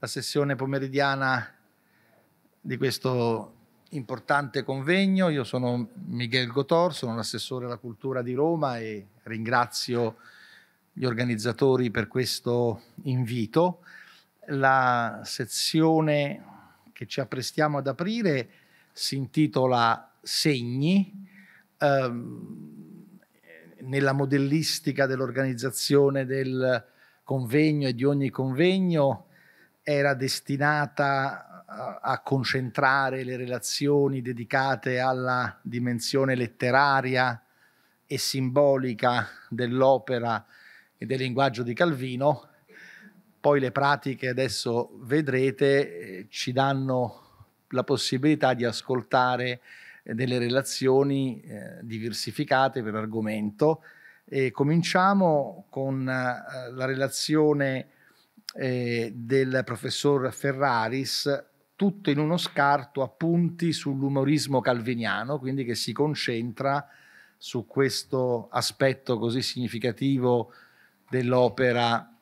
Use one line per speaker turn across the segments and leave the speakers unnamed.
la sessione pomeridiana di questo importante convegno. Io sono Miguel Gotor, sono l'assessore alla cultura di Roma e ringrazio gli organizzatori per questo invito. La sezione che ci apprestiamo ad aprire si intitola Segni. Ehm, nella modellistica dell'organizzazione del convegno e di ogni convegno era destinata a, concentrare le relazioni dedicate alla dimensione letteraria e simbolica dell'opera e del linguaggio di Calvino, poi le pratiche adesso vedrete eh, ci danno la possibilità di ascoltare eh, delle relazioni eh, diversificate per argomento e cominciamo con la relazione eh, del professor Ferraris, tutto in uno scarto appunti sull'umorismo calviniano, quindi che si concentra su questo aspetto così significativo dell'opera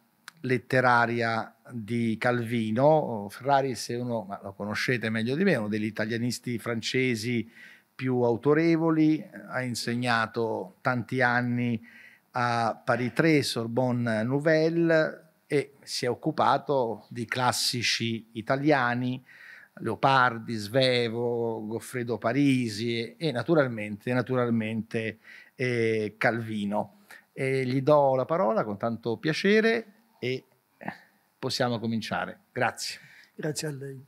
letteraria di Calvino. Ferraris è uno, ma lo conoscete meglio di me, uno degli italianisti francesi più autorevoli, ha insegnato tanti anni a Paris 3, Sorbonne Nouvelle, e si è occupato di classici italiani, Leopardi, Svevo, Goffredo Parisi e naturalmente, naturalmente eh, Calvino. E gli do la parola con tanto piacere e possiamo cominciare. Grazie.
Grazie a lei.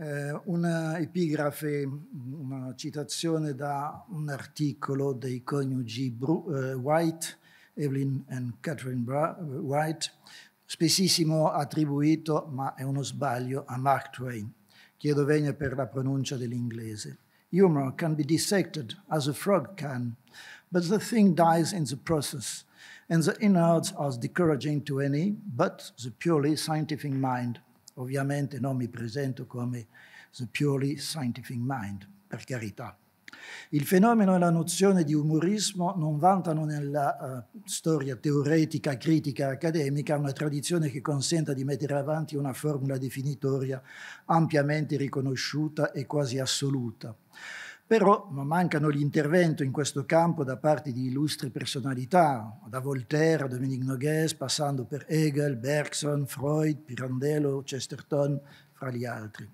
Eh, una epigrafe, una citazione da un articolo dei coniugi Bru eh, White Evelyn and Catherine Bra- White, spessissimo attribuito, ma è uno sbaglio, a Mark Twain. Chiedo venia per la pronuncia dell'inglese. Humor can be dissected as a frog can, but the thing dies in the process, and the innards are discouraging to any but the purely scientific mind. Ovviamente non mi presento come the purely scientific mind, per carità. Il fenomeno e la nozione di umorismo non vantano nella uh, storia teoretica, critica, accademica una tradizione che consenta di mettere avanti una formula definitoria ampiamente riconosciuta e quasi assoluta. Però mancano l'intervento in questo campo da parte di illustri personalità, da Voltaire a Dominique Noguès, passando per Hegel, Bergson, Freud, Pirandello, Chesterton, fra gli altri.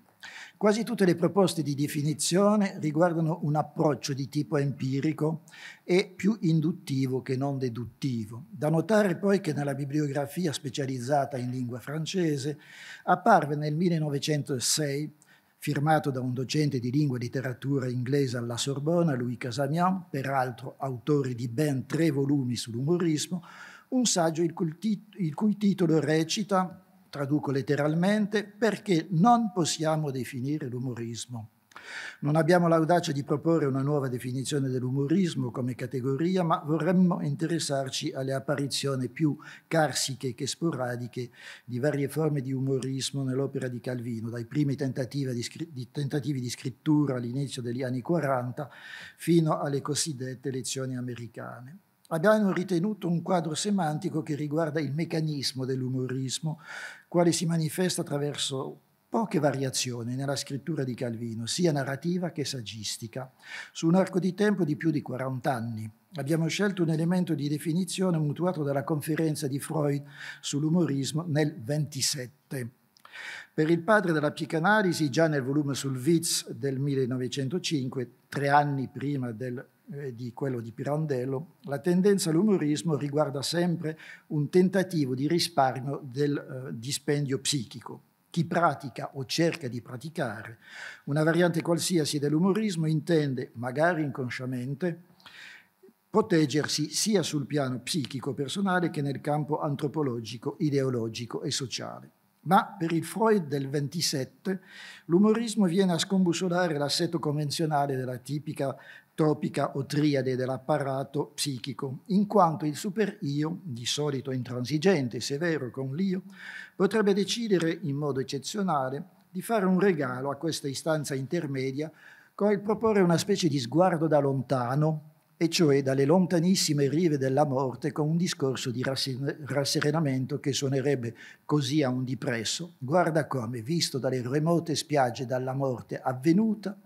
Quasi tutte le proposte di definizione riguardano un approccio di tipo empirico e più induttivo che non deduttivo. Da notare poi che nella bibliografia specializzata in lingua francese apparve nel 1906 firmato da un docente di lingua e letteratura inglese alla Sorbona, Louis Casamian, peraltro autore di ben tre volumi sull'umorismo, un saggio il cui, tit- il cui titolo recita traduco letteralmente, perché non possiamo definire l'umorismo. Non abbiamo l'audacia di proporre una nuova definizione dell'umorismo come categoria, ma vorremmo interessarci alle apparizioni più carsiche che sporadiche di varie forme di umorismo nell'opera di Calvino, dai primi tentativi di, di, tentativi di scrittura all'inizio degli anni 40 fino alle cosiddette lezioni americane abbiamo ritenuto un quadro semantico che riguarda il meccanismo dell'umorismo, quale si manifesta attraverso poche variazioni nella scrittura di Calvino, sia narrativa che saggistica, su un arco di tempo di più di 40 anni. Abbiamo scelto un elemento di definizione mutuato dalla conferenza di Freud sull'umorismo nel 27. Per il padre della psicanalisi, già nel volume sul Witz del 1905, tre anni prima del eh, di quello di Pirandello, la tendenza all'umorismo riguarda sempre un tentativo di risparmio del eh, dispendio psichico. Chi pratica o cerca di praticare una variante qualsiasi dell'umorismo intende, magari inconsciamente, proteggersi sia sul piano psichico personale che nel campo antropologico, ideologico e sociale. Ma per il Freud del 27 l'umorismo viene a scombussolare l'assetto convenzionale della tipica tropica o triade dell'apparato psichico, in quanto il super-io, di solito intransigente e severo con l'io, potrebbe decidere in modo eccezionale di fare un regalo a questa istanza intermedia con il proporre una specie di sguardo da lontano, e cioè dalle lontanissime rive della morte con un discorso di rasserenamento che suonerebbe così a un dipresso, guarda come, visto dalle remote spiagge dalla morte avvenuta,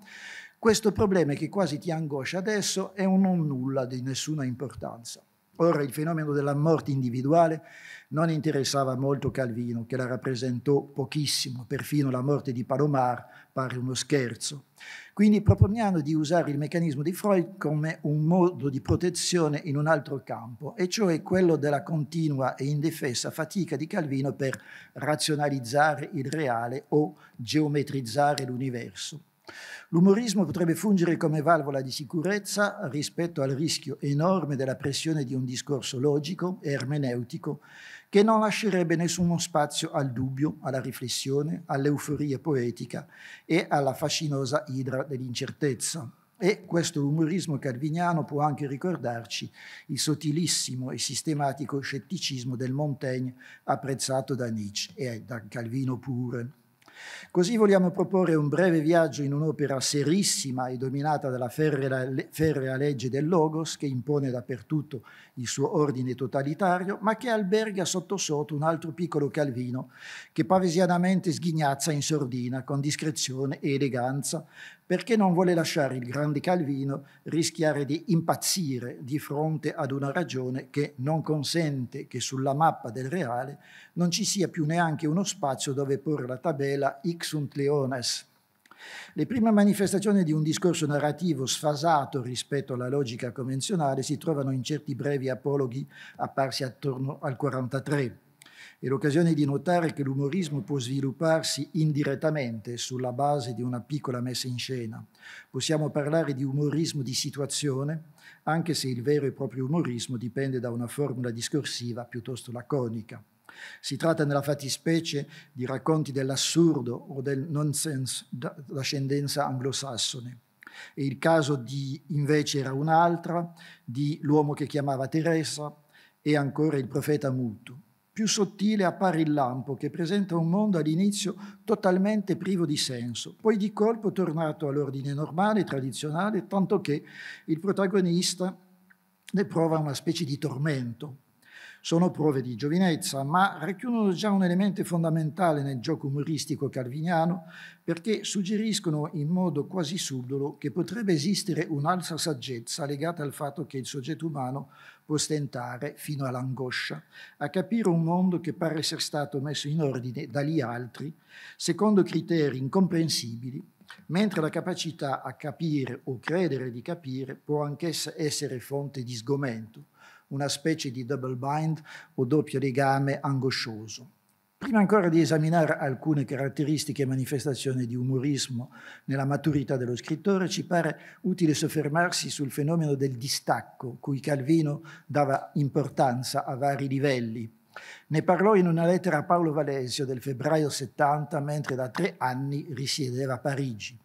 questo problema che quasi ti angoscia adesso è un non nulla di nessuna importanza. Ora il fenomeno della morte individuale non interessava molto Calvino, che la rappresentò pochissimo, perfino la morte di Palomar pare uno scherzo. Quindi proponiamo di usare il meccanismo di Freud come un modo di protezione in un altro campo, e cioè quello della continua e indefessa fatica di Calvino per razionalizzare il reale o geometrizzare l'universo. L'umorismo potrebbe fungere come valvola di sicurezza rispetto al rischio enorme della pressione di un discorso logico e ermeneutico che non lascerebbe nessuno spazio al dubbio, alla riflessione, all'euforia poetica e alla fascinosa idra dell'incertezza. E questo umorismo calviniano può anche ricordarci il sottilissimo e sistematico scetticismo del Montaigne apprezzato da Nietzsche e da Calvino pure. Così vogliamo proporre un breve viaggio in un'opera serissima e dominata dalla ferrea, ferrea legge del Logos che impone dappertutto il suo ordine totalitario, ma che alberga sotto sotto un altro piccolo Calvino che pavesianamente sghignazza in sordina con discrezione e eleganza perché non vuole lasciare il grande Calvino rischiare di impazzire di fronte ad una ragione che non consente che sulla mappa del reale non ci sia più neanche uno spazio dove porre la tabella Ixunt Leones. Le prime manifestazioni di un discorso narrativo sfasato rispetto alla logica convenzionale si trovano in certi brevi apologhi apparsi attorno al 43 è l'occasione di notare che l'umorismo può svilupparsi indirettamente sulla base di una piccola messa in scena. Possiamo parlare di umorismo di situazione, anche se il vero e proprio umorismo dipende da una formula discorsiva piuttosto laconica. Si tratta nella fattispecie di racconti dell'assurdo o del nonsense d'ascendenza anglosassone. E il caso di invece era un'altra, di L'uomo che chiamava Teresa e ancora il profeta muto più sottile appare il lampo che presenta un mondo all'inizio totalmente privo di senso, poi di colpo tornato all'ordine normale, tradizionale, tanto che il protagonista ne prova una specie di tormento, sono prove di giovinezza, ma racchiudono già un elemento fondamentale nel gioco umoristico calviniano perché suggeriscono in modo quasi subdolo che potrebbe esistere un'altra saggezza legata al fatto che il soggetto umano può stentare fino all'angoscia a capire un mondo che pare essere stato messo in ordine dagli altri secondo criteri incomprensibili mentre la capacità a capire o credere di capire può anch'essa essere fonte di sgomento, una specie di double bind o doppio legame angoscioso. Prima ancora di esaminare alcune caratteristiche e manifestazioni di umorismo nella maturità dello scrittore, ci pare utile soffermarsi sul fenomeno del distacco, cui Calvino dava importanza a vari livelli. Ne parlò in una lettera a Paolo Valesio del febbraio 70, mentre da tre anni risiedeva a Parigi.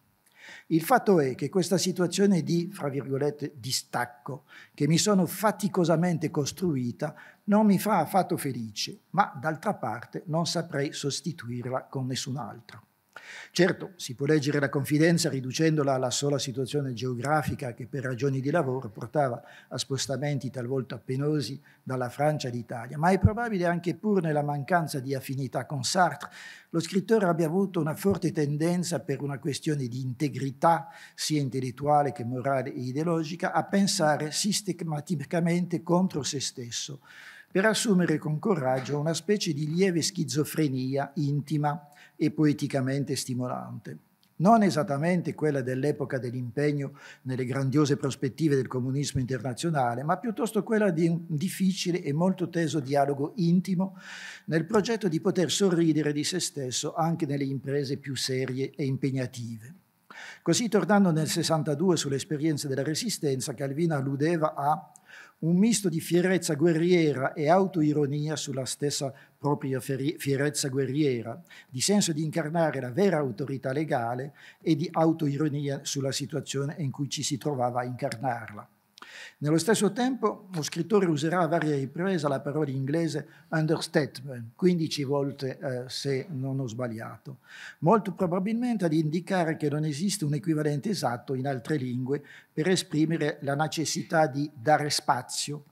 Il fatto è che questa situazione di, fra virgolette, distacco, che mi sono faticosamente costruita, non mi fa affatto felice, ma d'altra parte non saprei sostituirla con nessun altro. Certo, si può leggere la confidenza riducendola alla sola situazione geografica che per ragioni di lavoro portava a spostamenti talvolta penosi dalla Francia all'Italia, ma è probabile anche pur nella mancanza di affinità con Sartre, lo scrittore abbia avuto una forte tendenza per una questione di integrità sia intellettuale che morale e ideologica a pensare sistematicamente contro se stesso per assumere con coraggio una specie di lieve schizofrenia intima e poeticamente stimolante. Non esattamente quella dell'epoca dell'impegno nelle grandiose prospettive del comunismo internazionale, ma piuttosto quella di un difficile e molto teso dialogo intimo nel progetto di poter sorridere di se stesso anche nelle imprese più serie e impegnative. Così, tornando nel 62 sull'esperienza della Resistenza, Calvino alludeva a un misto di fierezza guerriera e autoironia sulla stessa propria fierezza guerriera, di senso di incarnare la vera autorità legale e di autoironia sulla situazione in cui ci si trovava a incarnarla. Nello stesso tempo lo scrittore userà a varie riprese la parola inglese understatement, 15 volte eh, se non ho sbagliato, molto probabilmente ad indicare che non esiste un equivalente esatto in altre lingue per esprimere la necessità di dare spazio,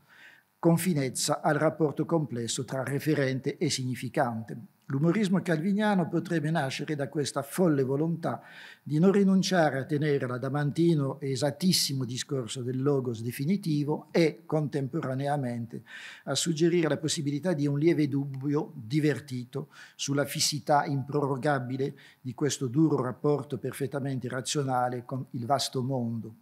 con finezza al rapporto complesso tra referente e significante L'umorismo calviniano potrebbe nascere da questa folle volontà di non rinunciare a tenere l'adamantino e esattissimo discorso del logos definitivo e, contemporaneamente, a suggerire la possibilità di un lieve dubbio divertito sulla fissità improrogabile di questo duro rapporto perfettamente razionale con il vasto mondo,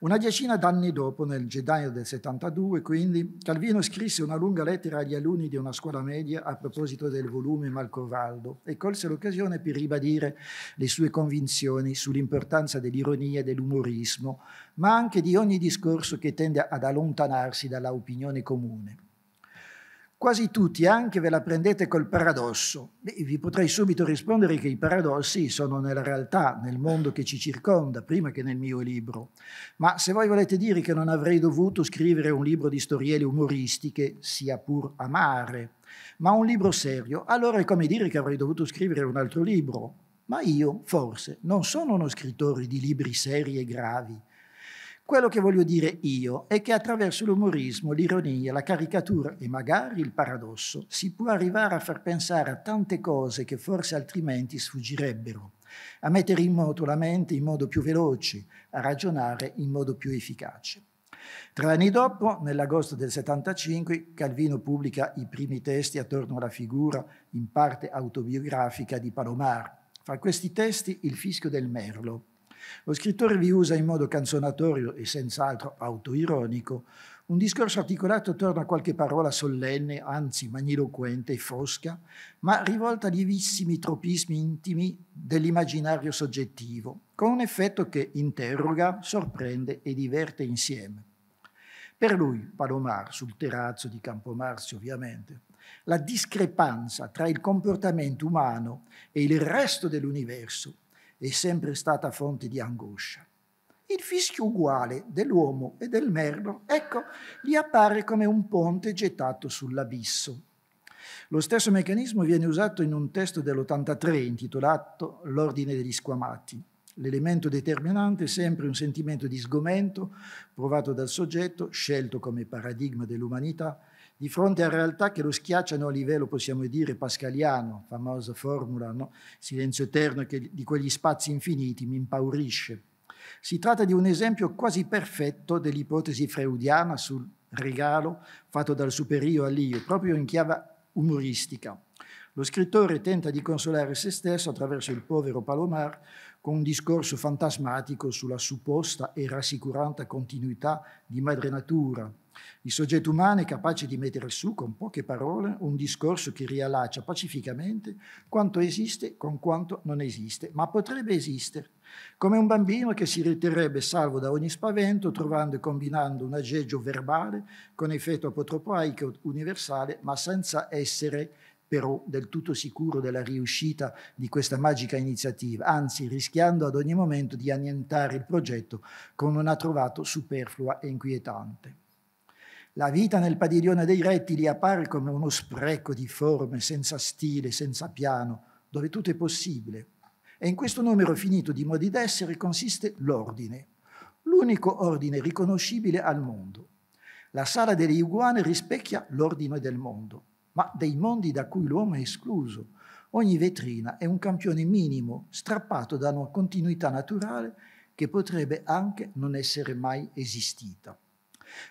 una decina d'anni dopo, nel gennaio del 72, quindi, Calvino scrisse una lunga lettera agli alunni di una scuola media a proposito del volume Malcovaldo e colse l'occasione per ribadire le sue convinzioni sull'importanza dell'ironia e dell'umorismo, ma anche di ogni discorso che tende ad allontanarsi dalla opinione comune quasi tutti, anche ve la prendete col paradosso. Beh, vi potrei subito rispondere che i paradossi sono nella realtà, nel mondo che ci circonda, prima che nel mio libro. Ma se voi volete dire che non avrei dovuto scrivere un libro di storielle umoristiche, sia pur amare, ma un libro serio, allora è come dire che avrei dovuto scrivere un altro libro. Ma io, forse, non sono uno scrittore di libri seri e gravi quello che voglio dire io è che attraverso l'umorismo, l'ironia, la caricatura e magari il paradosso si può arrivare a far pensare a tante cose che forse altrimenti sfuggirebbero, a mettere in moto la mente in modo più veloce, a ragionare in modo più efficace. Tre anni dopo, nell'agosto del 75, Calvino pubblica i primi testi attorno alla figura in parte autobiografica di Palomar. Fra questi testi Il fischio del merlo, lo scrittore vi usa in modo canzonatorio e senz'altro autoironico un discorso articolato attorno a qualche parola solenne, anzi magniloquente e fosca, ma rivolta a lievissimi tropismi intimi dell'immaginario soggettivo, con un effetto che interroga, sorprende e diverte insieme. Per lui, Palomar, sul terrazzo di Campomarzio ovviamente, la discrepanza tra il comportamento umano e il resto dell'universo è sempre stata fonte di angoscia. Il fischio uguale dell'uomo e del merlo, ecco, gli appare come un ponte gettato sull'abisso. Lo stesso meccanismo viene usato in un testo dell'83 intitolato L'ordine degli squamati. L'elemento determinante è sempre un sentimento di sgomento provato dal soggetto, scelto come paradigma dell'umanità, di fronte a realtà che lo schiacciano a livello, possiamo dire, pascaliano, famosa formula, no? silenzio eterno che, di quegli spazi infiniti, mi impaurisce. Si tratta di un esempio quasi perfetto dell'ipotesi freudiana sul regalo fatto dal superio all'io, proprio in chiave umoristica. Lo scrittore tenta di consolare se stesso attraverso il povero Palomar con un discorso fantasmatico sulla supposta e rassicurante continuità di madre natura, il soggetto umano è capace di mettere su con poche parole un discorso che riallaccia pacificamente quanto esiste con quanto non esiste, ma potrebbe esistere, come un bambino che si riterrebbe salvo da ogni spavento trovando e combinando un aggeggio verbale con effetto apotropaico universale, ma senza essere però del tutto sicuro della riuscita di questa magica iniziativa, anzi rischiando ad ogni momento di annientare il progetto con una trovata superflua e inquietante. La vita nel padiglione dei rettili appare come uno spreco di forme, senza stile, senza piano, dove tutto è possibile. E in questo numero finito di modi d'essere consiste l'ordine, l'unico ordine riconoscibile al mondo. La sala delle iguane rispecchia l'ordine del mondo, ma dei mondi da cui l'uomo è escluso. Ogni vetrina è un campione minimo, strappato da una continuità naturale che potrebbe anche non essere mai esistita.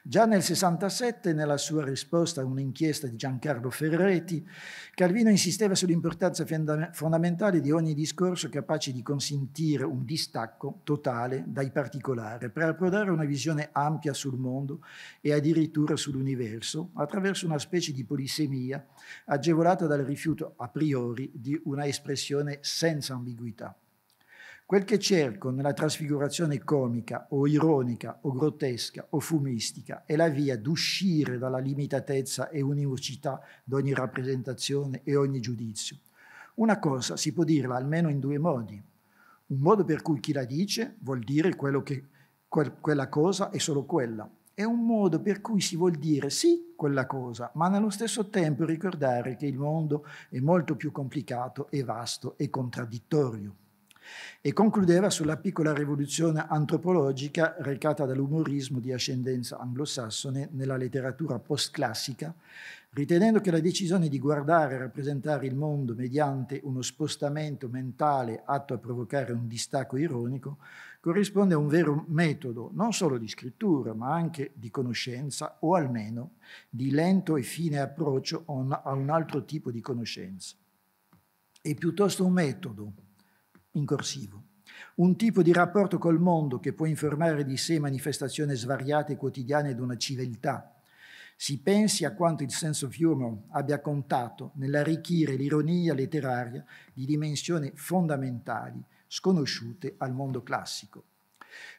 Già nel 67, nella sua risposta a un'inchiesta di Giancarlo Ferretti, Calvino insisteva sull'importanza fondamentale di ogni discorso capace di consentire un distacco totale dai particolari per approdare a una visione ampia sul mondo e addirittura sull'universo attraverso una specie di polisemia agevolata dal rifiuto a priori di una espressione senza ambiguità. Quel che cerco nella trasfigurazione comica o ironica o grottesca o fumistica è la via d'uscire dalla limitatezza e univocità d'ogni rappresentazione e ogni giudizio. Una cosa si può dirla almeno in due modi. Un modo per cui chi la dice vuol dire che, quel, quella cosa è solo quella. È un modo per cui si vuol dire sì quella cosa, ma nello stesso tempo ricordare che il mondo è molto più complicato e vasto e contraddittorio e concludeva sulla piccola rivoluzione antropologica recata dall'umorismo di ascendenza anglosassone nella letteratura postclassica, ritenendo che la decisione di guardare e rappresentare il mondo mediante uno spostamento mentale atto a provocare un distacco ironico corrisponde a un vero metodo non solo di scrittura, ma anche di conoscenza o almeno di lento e fine approccio a un altro tipo di conoscenza. È piuttosto un metodo, in corsivo. Un tipo di rapporto col mondo che può informare di sé manifestazioni svariate e quotidiane di una civiltà. Si pensi a quanto il sense of humor abbia contato nell'arricchire l'ironia letteraria di dimensioni fondamentali sconosciute al mondo classico.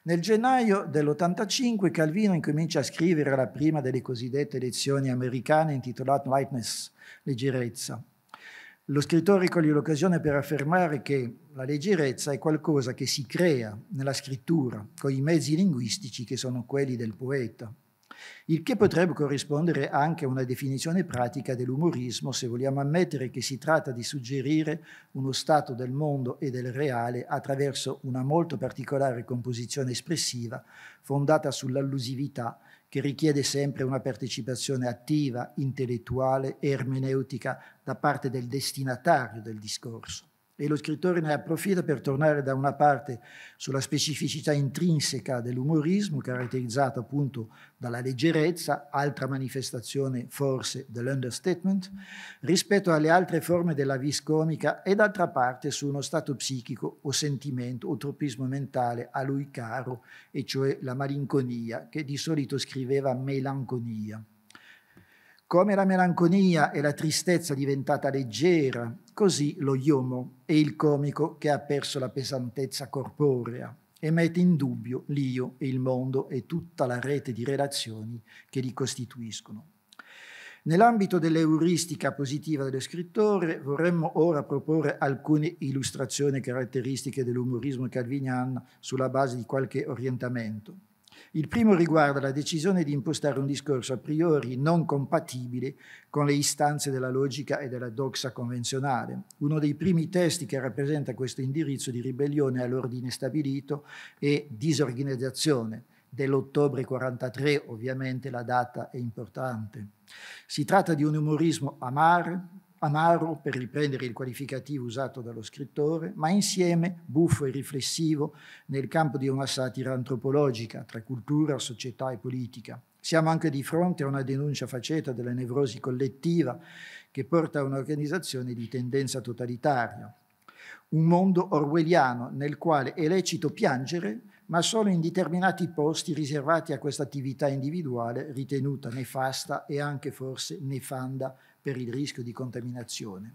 Nel gennaio dell'85 Calvino incomincia a scrivere la prima delle cosiddette lezioni americane intitolata Lightness, leggerezza, lo scrittore coglie l'occasione per affermare che la leggerezza è qualcosa che si crea nella scrittura con i mezzi linguistici che sono quelli del poeta, il che potrebbe corrispondere anche a una definizione pratica dell'umorismo se vogliamo ammettere che si tratta di suggerire uno stato del mondo e del reale attraverso una molto particolare composizione espressiva fondata sull'allusività che richiede sempre una partecipazione attiva, intellettuale e ermeneutica da parte del destinatario del discorso e lo scrittore ne approfitta per tornare da una parte sulla specificità intrinseca dell'umorismo, caratterizzata appunto dalla leggerezza, altra manifestazione forse dell'understatement, rispetto alle altre forme della vis comica e d'altra parte su uno stato psichico o sentimento o tropismo mentale a lui caro, e cioè la malinconia, che di solito scriveva melanconia. Come la melanconia e la tristezza diventata leggera Così lo Iomo è il comico che ha perso la pesantezza corporea e mette in dubbio l'io e il mondo e tutta la rete di relazioni che li costituiscono. Nell'ambito dell'euristica positiva dello scrittore vorremmo ora proporre alcune illustrazioni caratteristiche dell'umorismo calviniano sulla base di qualche orientamento. Il primo riguarda la decisione di impostare un discorso a priori non compatibile con le istanze della logica e della doxa convenzionale. Uno dei primi testi che rappresenta questo indirizzo di ribellione all'ordine stabilito è disorganizzazione dell'ottobre 43, ovviamente la data è importante. Si tratta di un umorismo amare, amaro per riprendere il qualificativo usato dallo scrittore, ma insieme buffo e riflessivo nel campo di una satira antropologica tra cultura, società e politica. Siamo anche di fronte a una denuncia faceta della nevrosi collettiva che porta a un'organizzazione di tendenza totalitaria. Un mondo orwelliano nel quale è lecito piangere, ma solo in determinati posti riservati a questa attività individuale ritenuta nefasta e anche forse nefanda per il rischio di contaminazione.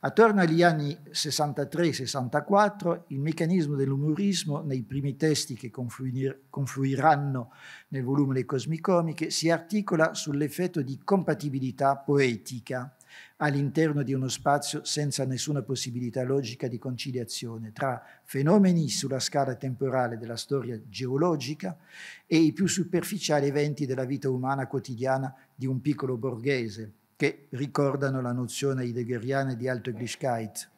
Attorno agli anni 63-64 il meccanismo dell'umorismo nei primi testi che confluiranno nel volume Le Cosmicomiche si articola sull'effetto di compatibilità poetica all'interno di uno spazio senza nessuna possibilità logica di conciliazione tra fenomeni sulla scala temporale della storia geologica e i più superficiali eventi della vita umana quotidiana di un piccolo borghese, che ricordano la nozione heideggeriana di Altöglichkeit.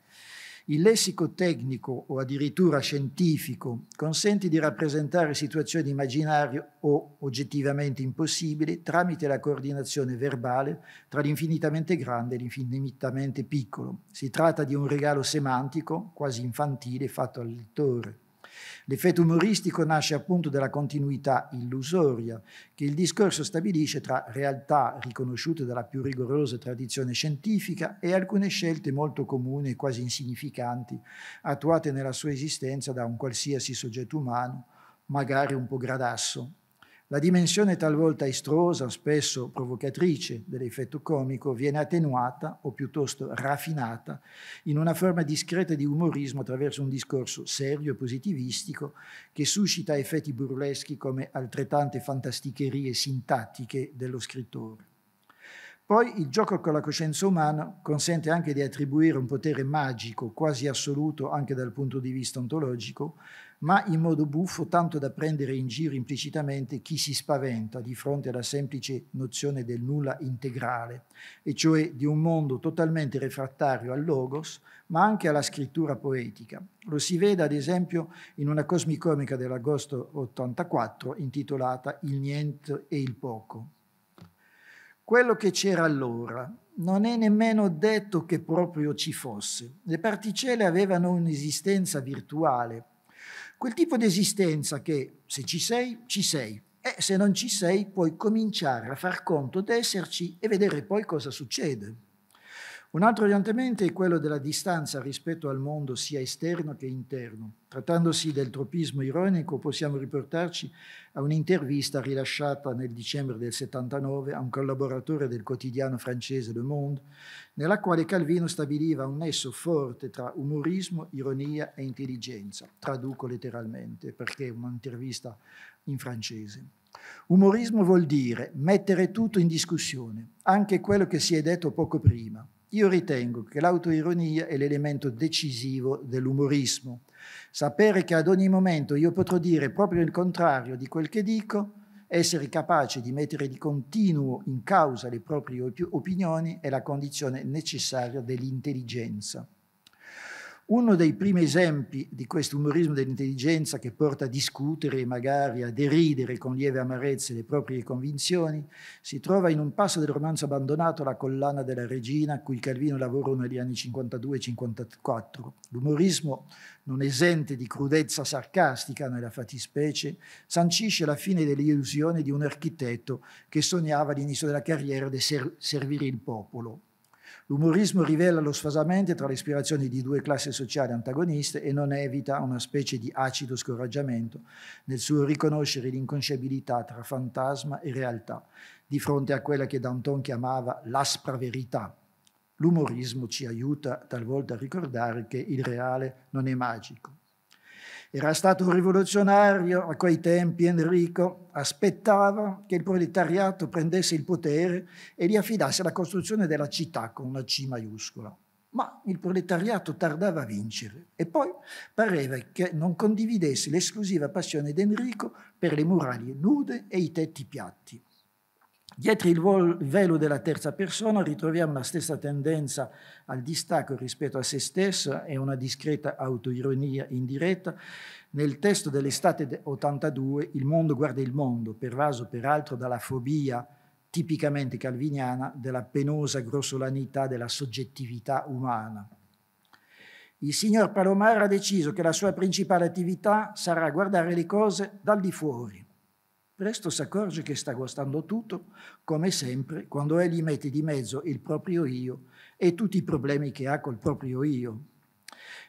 Il lessico tecnico o addirittura scientifico consente di rappresentare situazioni immaginarie o oggettivamente impossibili tramite la coordinazione verbale tra l'infinitamente grande e l'infinitamente piccolo. Si tratta di un regalo semantico, quasi infantile, fatto al lettore. L'effetto umoristico nasce appunto dalla continuità illusoria che il discorso stabilisce tra realtà riconosciute dalla più rigorosa tradizione scientifica e alcune scelte molto comuni e quasi insignificanti attuate nella sua esistenza da un qualsiasi soggetto umano, magari un po' gradasso la dimensione talvolta estrosa, spesso provocatrice dell'effetto comico, viene attenuata o piuttosto raffinata in una forma discreta di umorismo attraverso un discorso serio e positivistico che suscita effetti burleschi come altrettante fantasticherie sintattiche dello scrittore. Poi il gioco con la coscienza umana consente anche di attribuire un potere magico, quasi assoluto anche dal punto di vista ontologico, ma in modo buffo, tanto da prendere in giro implicitamente chi si spaventa di fronte alla semplice nozione del nulla integrale, e cioè di un mondo totalmente refrattario al logos, ma anche alla scrittura poetica. Lo si vede ad esempio in una cosmicomica dell'agosto 84 intitolata Il niente e il poco. Quello che c'era allora, non è nemmeno detto che proprio ci fosse. Le particelle avevano un'esistenza virtuale, Quel tipo di esistenza che se ci sei, ci sei, e se non ci sei puoi cominciare a far conto d'esserci e vedere poi cosa succede. Un altro orientamento è quello della distanza rispetto al mondo sia esterno che interno. Trattandosi del tropismo ironico, possiamo riportarci a un'intervista rilasciata nel dicembre del 79 a un collaboratore del quotidiano francese Le Monde, nella quale Calvino stabiliva un nesso forte tra umorismo, ironia e intelligenza. Traduco letteralmente perché è un'intervista in francese. Umorismo vuol dire mettere tutto in discussione, anche quello che si è detto poco prima io ritengo che l'autoironia è l'elemento decisivo dell'umorismo. Sapere che ad ogni momento io potrò dire proprio il contrario di quel che dico, essere capace di mettere di continuo in causa le proprie opinioni è la condizione necessaria dell'intelligenza. Uno dei primi esempi di questo umorismo dell'intelligenza che porta a discutere e magari a deridere con lieve amarezza le proprie convinzioni si trova in un passo del romanzo abbandonato La collana della regina, a cui Calvino lavorò negli anni 52 54. L'umorismo, non esente di crudezza sarcastica nella fattispecie, sancisce la fine dell'illusione di un architetto che sognava all'inizio della carriera di servire il popolo. L'umorismo rivela lo sfasamento tra le ispirazioni di due classi sociali antagoniste e non evita una specie di acido scoraggiamento nel suo riconoscere l'inconsciabilità tra fantasma e realtà di fronte a quella che Danton chiamava l'aspra verità. L'umorismo ci aiuta talvolta a ricordare che il reale non è magico, era stato un rivoluzionario a quei tempi Enrico, aspettava che il proletariato prendesse il potere e gli affidasse la costruzione della città con una C maiuscola. Ma il proletariato tardava a vincere e poi pareva che non condividesse l'esclusiva passione d'Enrico per le muraglie nude e i tetti piatti. Dietro il velo della terza persona ritroviamo la stessa tendenza al distacco rispetto a se stessa e una discreta autoironia indiretta. Nel testo dell'estate 82 il mondo guarda il mondo, pervaso peraltro dalla fobia tipicamente calviniana della penosa grossolanità della soggettività umana. Il signor Palomar ha deciso che la sua principale attività sarà guardare le cose dal di fuori, Presto si accorge che sta guastando tutto, come sempre, quando egli mette di mezzo il proprio io e tutti i problemi che ha col proprio io.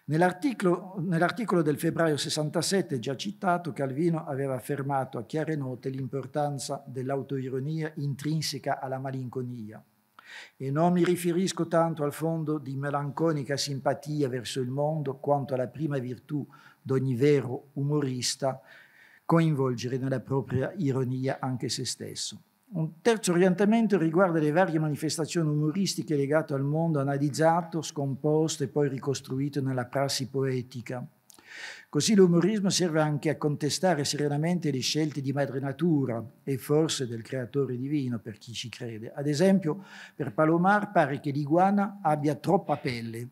Nell'articolo, nell'articolo del febbraio 67, già citato, Calvino aveva affermato a chiare note l'importanza dell'autoironia intrinseca alla malinconia. E non mi riferisco tanto al fondo di melanconica simpatia verso il mondo quanto alla prima virtù d'ogni vero umorista, coinvolgere nella propria ironia anche se stesso. Un terzo orientamento riguarda le varie manifestazioni umoristiche legate al mondo analizzato, scomposto e poi ricostruito nella prassi poetica. Così l'umorismo serve anche a contestare serenamente le scelte di madre natura e forse del creatore divino per chi ci crede. Ad esempio, per Palomar pare che l'iguana abbia troppa pelle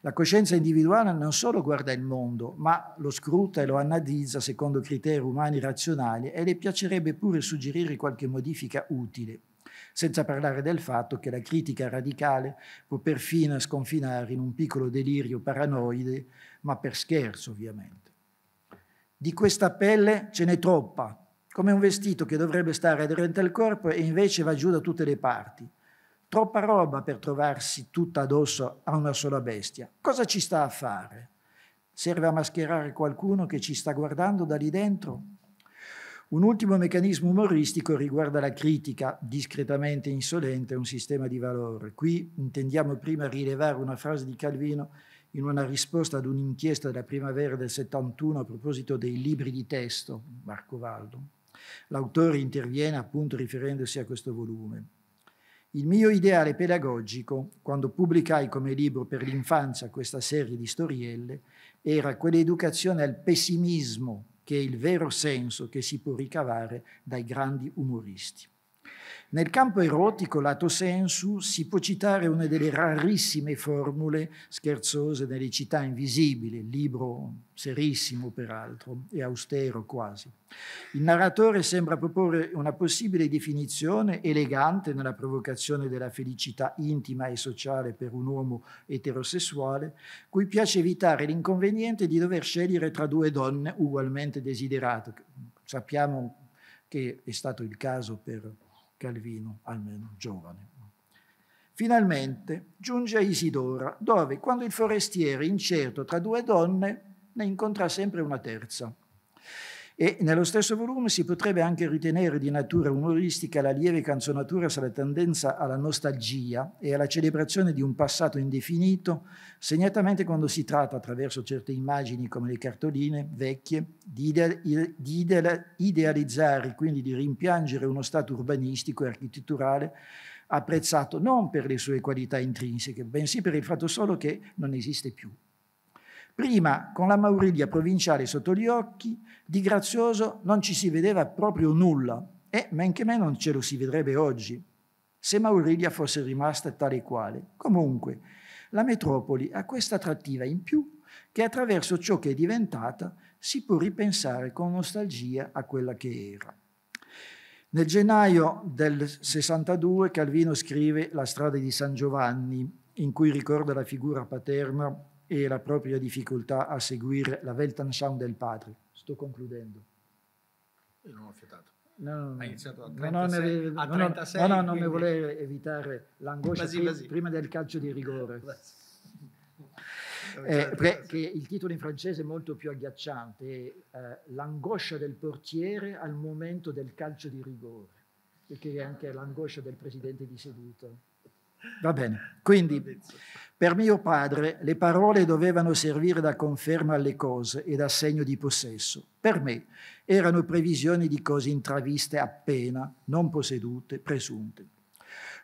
la coscienza individuale non solo guarda il mondo, ma lo scruta e lo analizza secondo criteri umani razionali e le piacerebbe pure suggerire qualche modifica utile, senza parlare del fatto che la critica radicale può perfino sconfinare in un piccolo delirio paranoide, ma per scherzo ovviamente. Di questa pelle ce n'è troppa, come un vestito che dovrebbe stare aderente al corpo e invece va giù da tutte le parti. Troppa roba per trovarsi tutta addosso a una sola bestia. Cosa ci sta a fare? Serve a mascherare qualcuno che ci sta guardando da lì dentro? Un ultimo meccanismo umoristico riguarda la critica discretamente insolente a un sistema di valore. Qui intendiamo prima rilevare una frase di Calvino in una risposta ad un'inchiesta della primavera del 71 a proposito dei libri di testo, Marco Valdo. L'autore interviene appunto riferendosi a questo volume. Il mio ideale pedagogico, quando pubblicai come libro per l'infanzia questa serie di storielle, era quell'educazione al pessimismo che è il vero senso che si può ricavare dai grandi umoristi. Nel campo erotico, lato sensu, si può citare una delle rarissime formule scherzose delle città invisibili, libro serissimo peraltro e austero quasi. Il narratore sembra proporre una possibile definizione elegante nella provocazione della felicità intima e sociale per un uomo eterosessuale, cui piace evitare l'inconveniente di dover scegliere tra due donne ugualmente desiderate. Sappiamo che è stato il caso per Calvino almeno giovane. Finalmente giunge a Isidora, dove, quando il forestiere, incerto tra due donne, ne incontra sempre una terza. E nello stesso volume si potrebbe anche ritenere di natura umoristica la lieve canzonatura sulla tendenza alla nostalgia e alla celebrazione di un passato indefinito, segnatamente quando si tratta, attraverso certe immagini come le cartoline vecchie, di, ide di ide idealizzare, quindi di rimpiangere uno stato urbanistico e architetturale apprezzato non per le sue qualità intrinseche, bensì per il fatto solo che non esiste più. Prima, con la Mauriglia provinciale sotto gli occhi, di Grazioso non ci si vedeva proprio nulla e men che meno non ce lo si vedrebbe oggi, se Mauriglia fosse rimasta tale e quale. Comunque, la metropoli ha questa attrattiva in più che attraverso ciò che è diventata si può ripensare con nostalgia a quella che era. Nel gennaio del 62 Calvino scrive La strada di San Giovanni, in cui ricorda la figura paterna e la propria difficoltà a seguire la Weltanschauung del padre. Sto concludendo.
Io non ho fiatato. No, no, no. Hai iniziato a 36, no, no, a
36 no, no, non quindi... mi volevo evitare l'angoscia basi, basi. prima del calcio di rigore. eh, certo, pre, certo, che il titolo in francese è molto più agghiacciante, è eh, l'angoscia del portiere al momento del calcio di rigore, perché è anche l'angoscia del presidente di seduta. Va bene. Quindi, per mio padre, le parole dovevano servire da conferma alle cose e da segno di possesso. Per me, erano previsioni di cose intraviste appena, non possedute, presunte.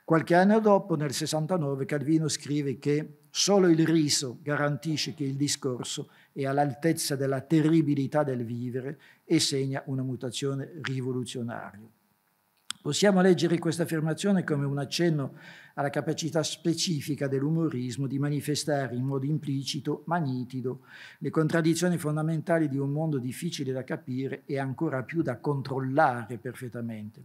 Qualche anno dopo, nel 69, Calvino scrive che solo il riso garantisce che il discorso è all'altezza della terribilità del vivere e segna una mutazione rivoluzionaria. Possiamo leggere questa affermazione come un accenno alla capacità specifica dell'umorismo di manifestare in modo implicito ma nitido le contraddizioni fondamentali di un mondo difficile da capire e ancora più da controllare perfettamente.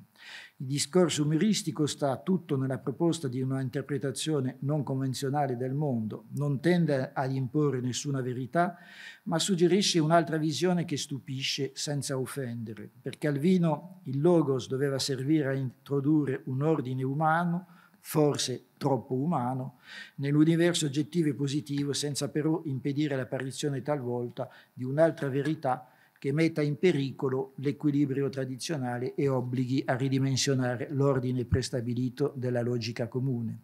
Il discorso umoristico sta tutto nella proposta di una interpretazione non convenzionale del mondo, non tende ad imporre nessuna verità, ma suggerisce un'altra visione che stupisce senza offendere. Per Calvino il logos doveva servire a introdurre un ordine umano, forse troppo umano, nell'universo oggettivo e positivo senza però impedire l'apparizione talvolta di un'altra verità che metta in pericolo l'equilibrio tradizionale e obblighi a ridimensionare l'ordine prestabilito della logica comune.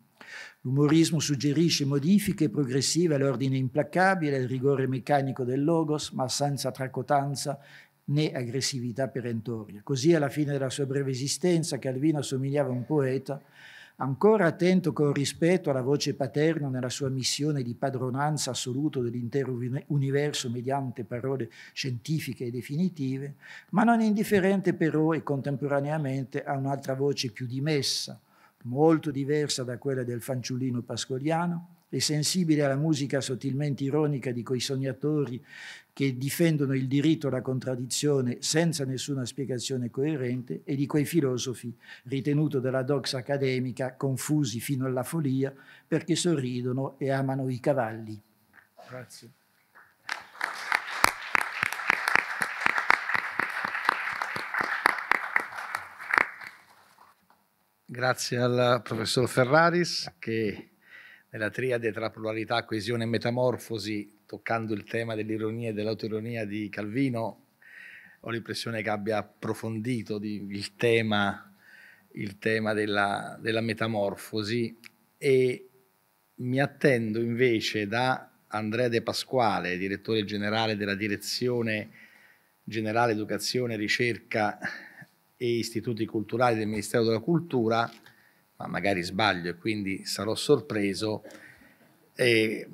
L'umorismo suggerisce modifiche progressive all'ordine implacabile, al rigore meccanico del logos, ma senza tracotanza né aggressività perentoria. Così alla fine della sua breve esistenza Calvino somigliava a un poeta ancora attento con rispetto alla voce paterna nella sua missione di padronanza assoluto dell'intero universo mediante parole scientifiche e definitive, ma non indifferente però e contemporaneamente a un'altra voce più dimessa, molto diversa da quella del fanciullino pascoliano, e sensibile alla musica sottilmente ironica di quei sognatori che difendono il diritto alla contraddizione senza nessuna spiegazione coerente e di quei filosofi ritenuti dalla doxa accademica confusi fino alla follia perché sorridono e amano i cavalli. Grazie.
Grazie al professor Ferraris che nella triade tra pluralità, coesione e metamorfosi, toccando il tema dell'ironia e dell'autoironia di Calvino, ho l'impressione che abbia approfondito di, il tema, il tema della, della metamorfosi e mi attendo invece da Andrea De Pasquale, direttore generale della Direzione Generale Educazione, Ricerca e Istituti Culturali del Ministero della Cultura, ma magari sbaglio e quindi sarò sorpreso, eh,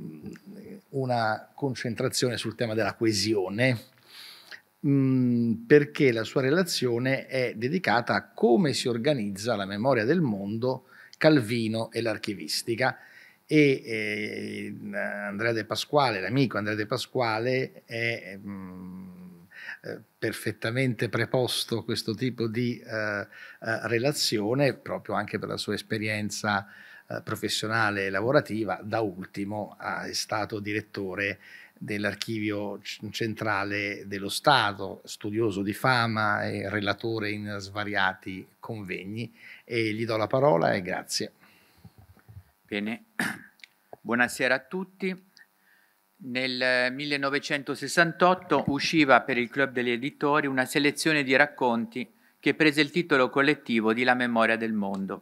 una concentrazione sul tema della coesione, mm, perché la sua relazione è dedicata a come si organizza la memoria del mondo, Calvino e l'archivistica. E eh, Andrea De Pasquale, l'amico Andrea De Pasquale, è... Mh, mm, eh, perfettamente preposto questo tipo di eh, eh, relazione, proprio anche per la sua esperienza eh, professionale e lavorativa. Da ultimo è stato direttore dell'archivio centrale dello Stato, studioso di fama e relatore in svariati convegni. E gli do la parola e grazie.
Bene, buonasera a tutti. Nel 1968 eh, usciva per il Club degli Editori una selezione di racconti che prese il titolo collettivo di La memoria del mondo.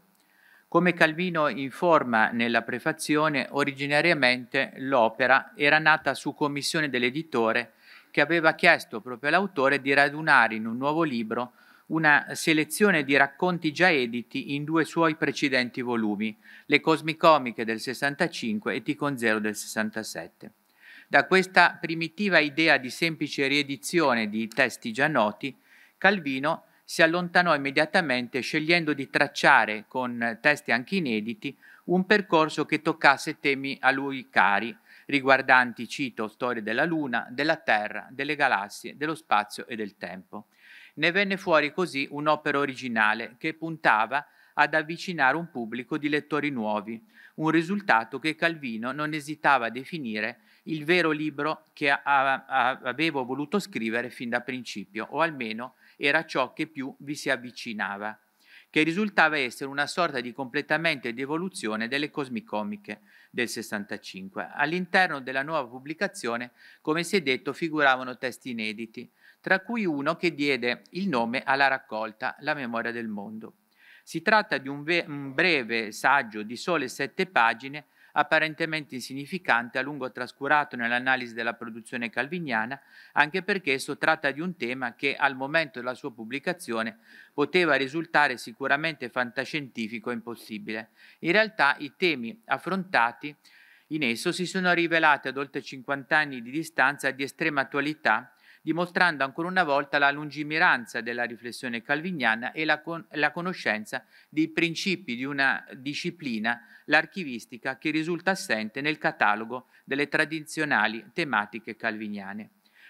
Come Calvino informa nella prefazione, originariamente l'opera era nata su commissione dell'editore che aveva chiesto proprio all'autore di radunare in un nuovo libro una selezione di racconti già editi in due suoi precedenti volumi, Le Cosmicomiche del 65 e Ticon Zero del 67. Da questa primitiva idea di semplice riedizione di testi già noti, Calvino si allontanò immediatamente scegliendo di tracciare, con testi anche inediti, un percorso che toccasse temi a lui cari, riguardanti, cito, storie della Luna, della Terra, delle galassie, dello spazio e del tempo. Ne venne fuori così un'opera originale che puntava ad avvicinare un pubblico di lettori nuovi, un risultato che Calvino non esitava a definire il vero libro che a, a, avevo voluto scrivere fin da principio, o almeno era ciò che più vi si avvicinava, che risultava essere una sorta di completamento ed evoluzione delle cosmicomiche del 65. All'interno della nuova pubblicazione, come si è detto, figuravano testi inediti, tra cui uno che diede il nome alla raccolta La memoria del mondo. Si tratta di un, un breve saggio di sole sette pagine apparentemente insignificante, a lungo trascurato nell'analisi della produzione calviniana, anche perché esso tratta di un tema che al momento della sua pubblicazione poteva risultare sicuramente fantascientifico e impossibile. In realtà i temi affrontati in esso si sono rivelati ad oltre 50 anni di distanza di estrema attualità dimostrando ancora una volta la lungimiranza della riflessione calviniana e la, con la conoscenza dei principi di una disciplina, l'archivistica, che risulta assente nel catalogo delle tradizionali tematiche calviniane.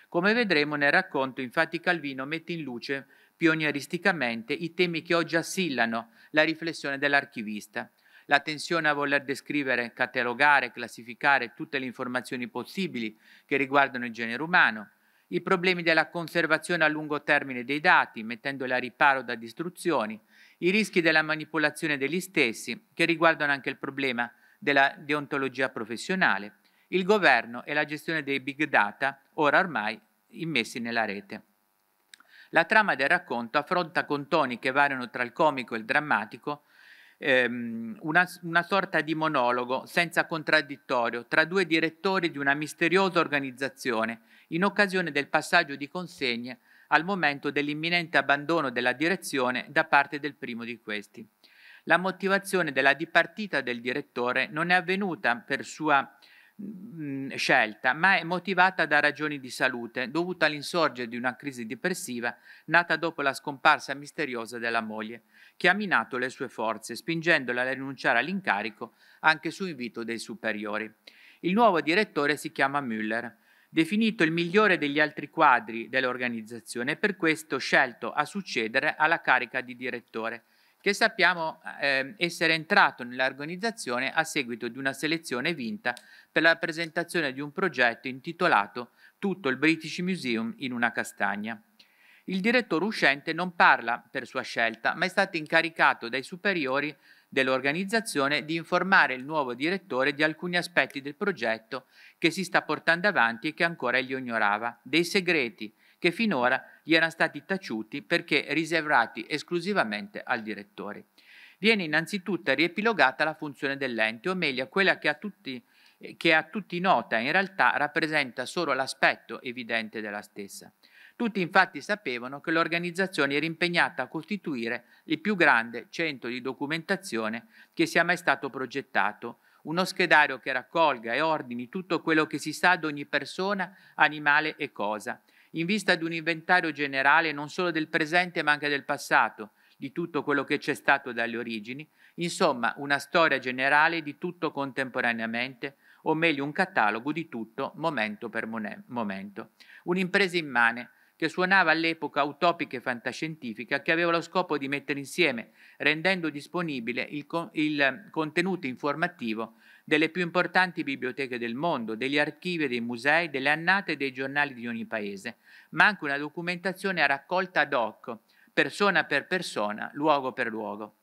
Come vedremo nel racconto, infatti, Calvino mette in luce pionieristicamente i temi che oggi assillano la riflessione dell'archivista. La tensione a voler descrivere, catalogare, classificare tutte le informazioni possibili che riguardano il genere umano, i problemi della conservazione a lungo termine dei dati, mettendoli a riparo da distruzioni, i rischi della manipolazione degli stessi, che riguardano anche il problema della deontologia professionale, il governo e la gestione dei big data, ora ormai immessi nella rete. La trama del racconto affronta con toni che variano tra il comico e il drammatico, ehm, una, una sorta di monologo senza contraddittorio tra due direttori di una misteriosa organizzazione in occasione del passaggio di consegne al momento dell'imminente abbandono della direzione da parte del primo di questi. La motivazione della dipartita del direttore non è avvenuta per sua mh, mm, scelta, ma è motivata da ragioni di salute, dovute all'insorgere di una crisi depressiva nata dopo la scomparsa misteriosa della moglie, che ha minato le sue forze, spingendola a rinunciare all'incarico anche su invito dei superiori. Il nuovo direttore si chiama Müller definito il migliore degli altri quadri dell'organizzazione e per questo scelto a succedere alla carica di direttore, che sappiamo eh, essere entrato nell'organizzazione a seguito di una selezione vinta per la presentazione di un progetto intitolato Tutto il British Museum in una castagna. Il direttore uscente non parla per sua scelta, ma è stato incaricato dai superiori dell'organizzazione di informare il nuovo direttore di alcuni aspetti del progetto che si sta portando avanti e che ancora egli ignorava, dei segreti che finora gli erano stati taciuti perché riservati esclusivamente al direttore. Viene innanzitutto riepilogata la funzione dell'ente, o meglio quella che a tutti eh, che a tutti nota in realtà rappresenta solo l'aspetto evidente della stessa. Tutti infatti sapevano che l'organizzazione era impegnata a costituire il più grande centro di documentazione che sia mai stato progettato, uno schedario che raccolga e ordini tutto quello che si sa ad ogni persona, animale e cosa, in vista di un inventario generale non solo del presente ma anche del passato, di tutto quello che c'è stato dalle origini, insomma una storia generale di tutto contemporaneamente, o meglio un catalogo di tutto momento per momento. Un'impresa immane che suonava all'epoca utopica e fantascientifica, che aveva lo scopo di mettere insieme, rendendo disponibile il, co il contenuto informativo delle più importanti biblioteche del mondo, degli archivi e dei musei, delle annate e dei giornali di ogni paese, ma anche una documentazione a raccolta ad hoc, persona per persona, luogo per luogo.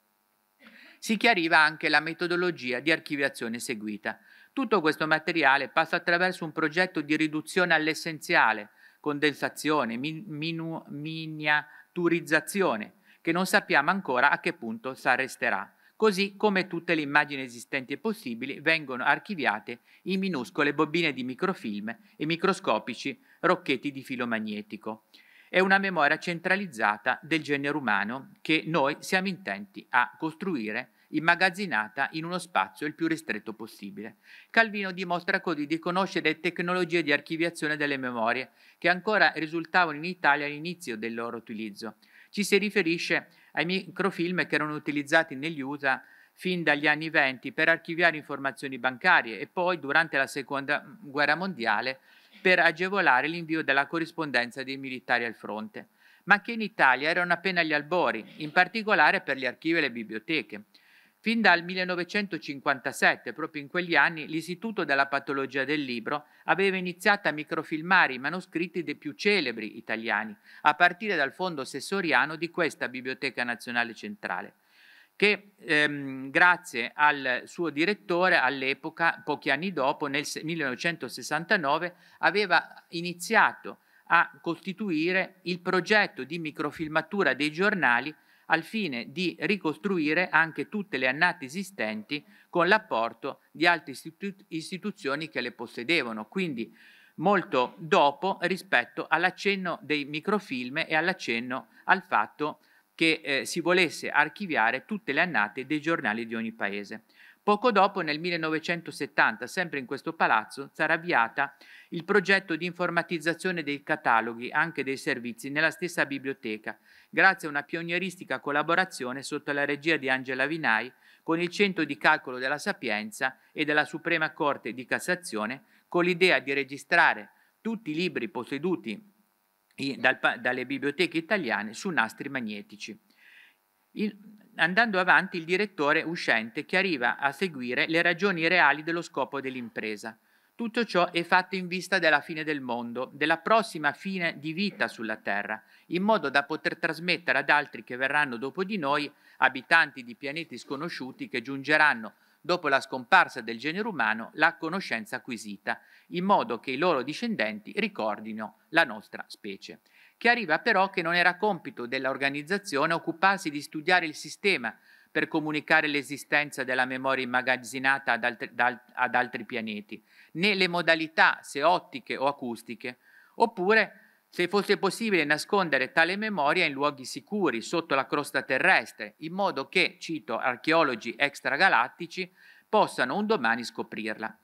Si chiariva anche la metodologia di archiviazione seguita. Tutto questo materiale passa attraverso un progetto di riduzione all'essenziale, condensazione, min- minu- miniaturizzazione, che non sappiamo ancora a che punto s'arresterà. Così come tutte le immagini esistenti e possibili vengono archiviate in minuscole bobine di microfilm e microscopici rocchetti di filo magnetico. È una memoria centralizzata del genere umano che noi siamo intenti a costruire immagazzinata in uno spazio il più ristretto possibile. Calvino dimostra così di conoscere tecnologie di archiviazione delle memorie che ancora risultavano in Italia all'inizio del loro utilizzo. Ci si riferisce ai microfilm che erano utilizzati negli USA fin dagli anni 20 per archiviare informazioni bancarie e poi durante la seconda guerra mondiale per agevolare l'invio della corrispondenza dei militari al fronte, ma che in Italia erano appena agli albori, in particolare per gli archivi e le biblioteche. Fin dal 1957, proprio in quegli anni, l'Istituto della Patologia del Libro aveva iniziato a microfilmare i manoscritti dei più celebri italiani, a partire dal fondo assessoriano di questa Biblioteca Nazionale Centrale, che ehm, grazie al suo direttore all'epoca, pochi anni dopo, nel 1969, aveva iniziato a costituire il progetto di microfilmatura dei giornali al fine di ricostruire anche tutte le annate esistenti con l'apporto di altre istitu istituzioni che le possedevano, quindi molto dopo rispetto all'accenno dei microfilm e all'accenno al fatto che eh, si volesse archiviare tutte le annate dei giornali di ogni paese. Poco dopo, nel 1970, sempre in questo palazzo, sarà avviata il progetto di informatizzazione dei cataloghi, anche dei servizi, nella stessa biblioteca, grazie a una pionieristica collaborazione sotto la regia di Angela Vinai con il Centro di Calcolo della Sapienza e della Suprema Corte di Cassazione, con l'idea di registrare tutti i libri posseduti dalle biblioteche italiane su nastri magnetici. Il, andando avanti il direttore uscente che arriva a seguire le ragioni reali dello scopo dell'impresa. Tutto ciò è fatto in vista della fine del mondo, della prossima fine di vita sulla Terra, in modo da poter trasmettere ad altri che verranno dopo di noi, abitanti di pianeti sconosciuti che giungeranno dopo la scomparsa del genere umano, la conoscenza acquisita, in modo che i loro discendenti ricordino la nostra specie. Chiariva però che non era compito dell'organizzazione occuparsi di studiare il sistema per comunicare l'esistenza della memoria immagazzinata ad altri, ad altri pianeti, né le modalità, se ottiche o acustiche, oppure se fosse possibile nascondere tale memoria in luoghi sicuri, sotto la crosta terrestre, in modo che, cito archeologi extragalattici, possano un domani scoprirla.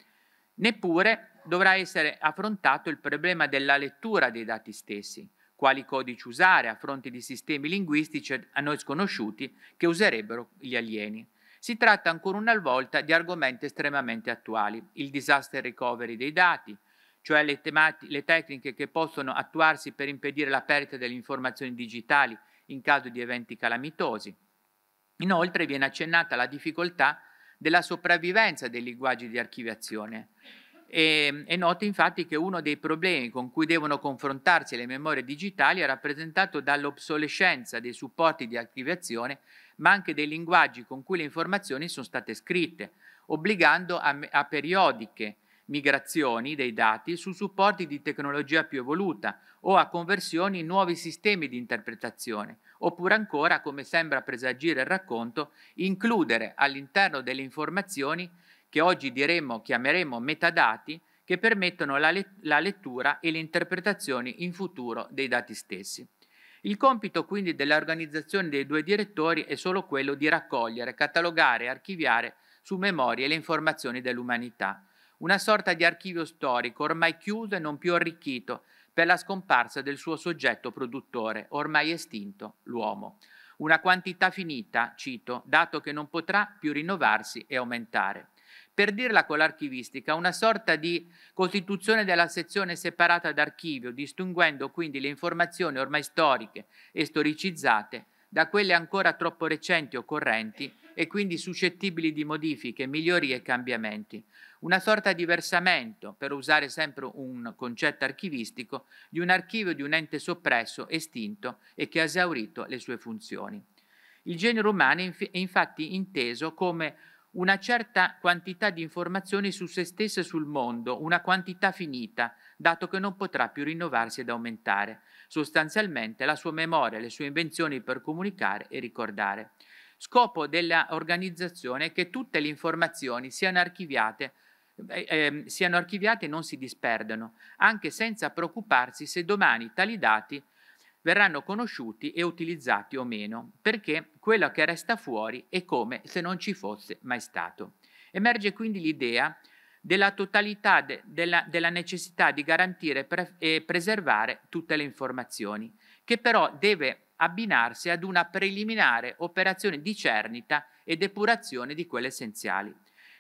Neppure dovrà essere affrontato il problema della lettura dei dati stessi quali codici usare a fronte di sistemi linguistici a noi sconosciuti che userebbero gli alieni. Si tratta ancora una volta di argomenti estremamente attuali, il disaster recovery dei dati, cioè le, le tecniche che possono attuarsi per impedire la perdita delle informazioni digitali in caso di eventi calamitosi. Inoltre viene accennata la difficoltà della sopravvivenza dei linguaggi di archiviazione, e, ehm, è noto infatti che uno dei problemi con cui devono confrontarsi le memorie digitali è rappresentato dall'obsolescenza dei supporti di archiviazione, ma anche dei linguaggi con cui le informazioni sono state scritte, obbligando a, a periodiche migrazioni dei dati su supporti di tecnologia più evoluta o a conversioni in nuovi sistemi di interpretazione, oppure ancora, come sembra presagire il racconto, includere all'interno delle informazioni che oggi diremo, chiameremo metadati, che permettono la, let la lettura e le interpretazioni in futuro dei dati stessi. Il compito quindi dell'organizzazione dei due direttori è solo quello di raccogliere, catalogare e archiviare su memorie le informazioni dell'umanità, una sorta di archivio storico ormai chiuso e non più arricchito per la scomparsa del suo soggetto produttore, ormai estinto, l'uomo. Una quantità finita, cito, dato che non potrà più rinnovarsi e aumentare per dirla con l'archivistica, una sorta di costituzione della sezione separata d'archivio, distinguendo quindi le informazioni ormai storiche e storicizzate da quelle ancora troppo recenti o correnti e quindi suscettibili di modifiche, migliorie e cambiamenti. Una sorta di versamento, per usare sempre un concetto archivistico, di un archivio di un ente soppresso, estinto e che ha esaurito le sue funzioni. Il genere umano è infatti inteso come una certa quantità di informazioni su se stessa e sul mondo, una quantità finita, dato che non potrà più rinnovarsi ed aumentare, sostanzialmente la sua memoria le sue invenzioni per comunicare e ricordare. Scopo dell'organizzazione è che tutte le informazioni siano archiviate eh, ehm, siano archiviate e non si disperdano, anche senza preoccuparsi se domani tali dati verranno conosciuti e utilizzati o meno, perché quello che resta fuori è come se non ci fosse mai stato. Emerge quindi l'idea della totalità de, della, della, necessità di garantire pre, e preservare tutte le informazioni, che però deve abbinarsi ad una preliminare operazione di cernita e depurazione di quelle essenziali.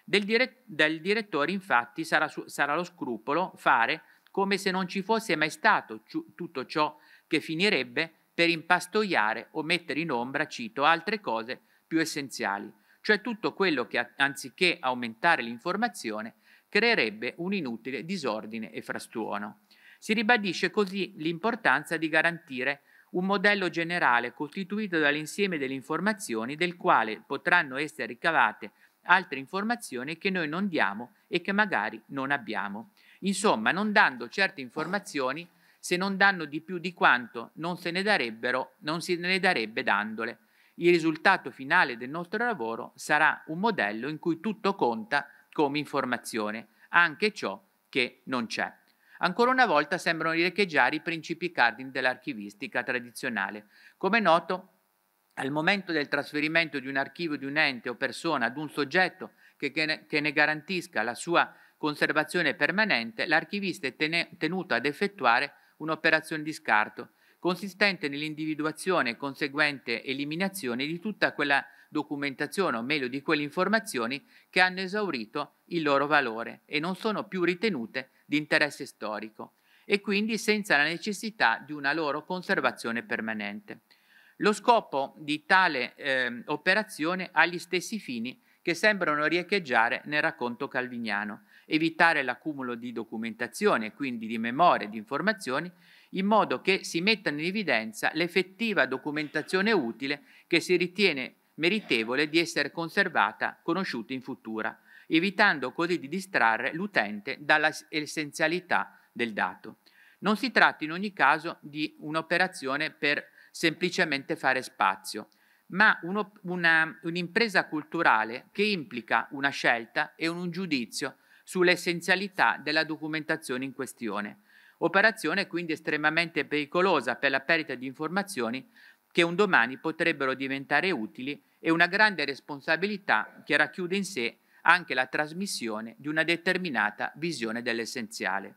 Del, dire, del direttore infatti sarà, sarà lo scrupolo fare come se non ci fosse mai stato tutto ciò che finirebbe per impastoiare o mettere in ombra, cito, altre cose più essenziali, cioè tutto quello che anziché aumentare l'informazione creerebbe un inutile disordine e frastuono. Si ribadisce così l'importanza di garantire un modello generale costituito dall'insieme delle informazioni del quale potranno essere ricavate altre informazioni che noi non diamo e che magari non abbiamo. Insomma, non dando certe informazioni se non danno di più di quanto non se ne darebbero, non se ne darebbe dandole. Il risultato finale del nostro lavoro sarà un modello in cui tutto conta come informazione, anche ciò che non c'è. Ancora una volta sembrano riecheggiare i principi cardini dell'archivistica tradizionale. Come è noto, al momento del trasferimento di un archivio di un ente o persona ad un soggetto che, che ne garantisca la sua conservazione permanente, l'archivista è tene, tenuto ad effettuare un'operazione di scarto, consistente nell'individuazione e conseguente eliminazione di tutta quella documentazione, o meglio di quelle informazioni che hanno esaurito il loro valore e non sono più ritenute di interesse storico e quindi senza la necessità di una loro conservazione permanente. Lo scopo di tale eh, operazione ha gli stessi fini che sembrano riecheggiare nel racconto calviniano, evitare l'accumulo di documentazione, quindi di memorie e di informazioni, in modo che si metta in evidenza l'effettiva documentazione utile che si ritiene meritevole di essere conservata, conosciuta in futura, evitando così di distrarre l'utente dall'essenzialità del dato. Non si tratta in ogni caso di un'operazione per semplicemente fare spazio, ma uno, una, un'impresa
culturale
che implica una scelta e un, un giudizio sull'essenzialità della documentazione in questione. Operazione quindi estremamente pericolosa per la perdita di informazioni che un domani potrebbero diventare utili e una grande responsabilità che racchiude in sé anche la trasmissione di una determinata visione dell'essenziale.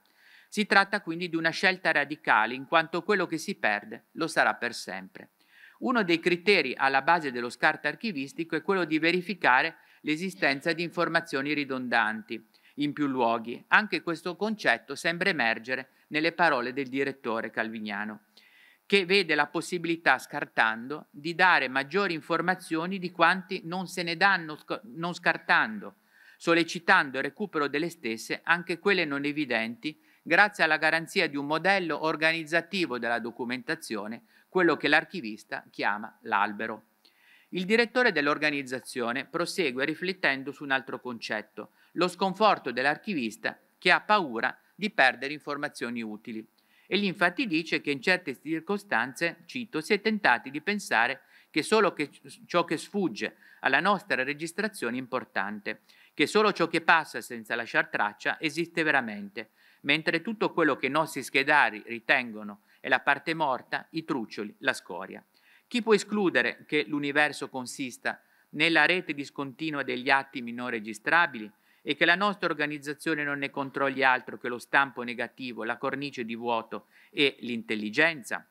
Si tratta quindi di una scelta radicale in quanto quello che si perde lo sarà per sempre. Uno dei criteri alla base dello scarto archivistico è quello di verificare l'esistenza di informazioni ridondanti in più luoghi. Anche questo concetto sembra emergere nelle parole del direttore calviniano, che vede la possibilità, scartando, di dare maggiori informazioni di quanti non se ne danno non scartando, sollecitando il recupero delle stesse, anche quelle non evidenti, grazie alla garanzia di un modello organizzativo della documentazione quello che l'archivista chiama l'albero. Il direttore dell'organizzazione prosegue riflettendo su un altro concetto, lo sconforto dell'archivista che ha paura di perdere informazioni utili. Egli infatti dice che in certe circostanze, cito, si è tentati di pensare che solo che ciò che sfugge alla nostra registrazione è importante, che solo ciò che passa senza lasciar traccia esiste veramente, mentre tutto quello che i nostri schedari ritengono e la parte morta, i truccioli, la scoria. Chi può escludere che l'universo consista nella rete discontinua degli atti non registrabili e che la nostra organizzazione non ne controlli altro che lo stampo negativo, la cornice di vuoto e l'intelligenza?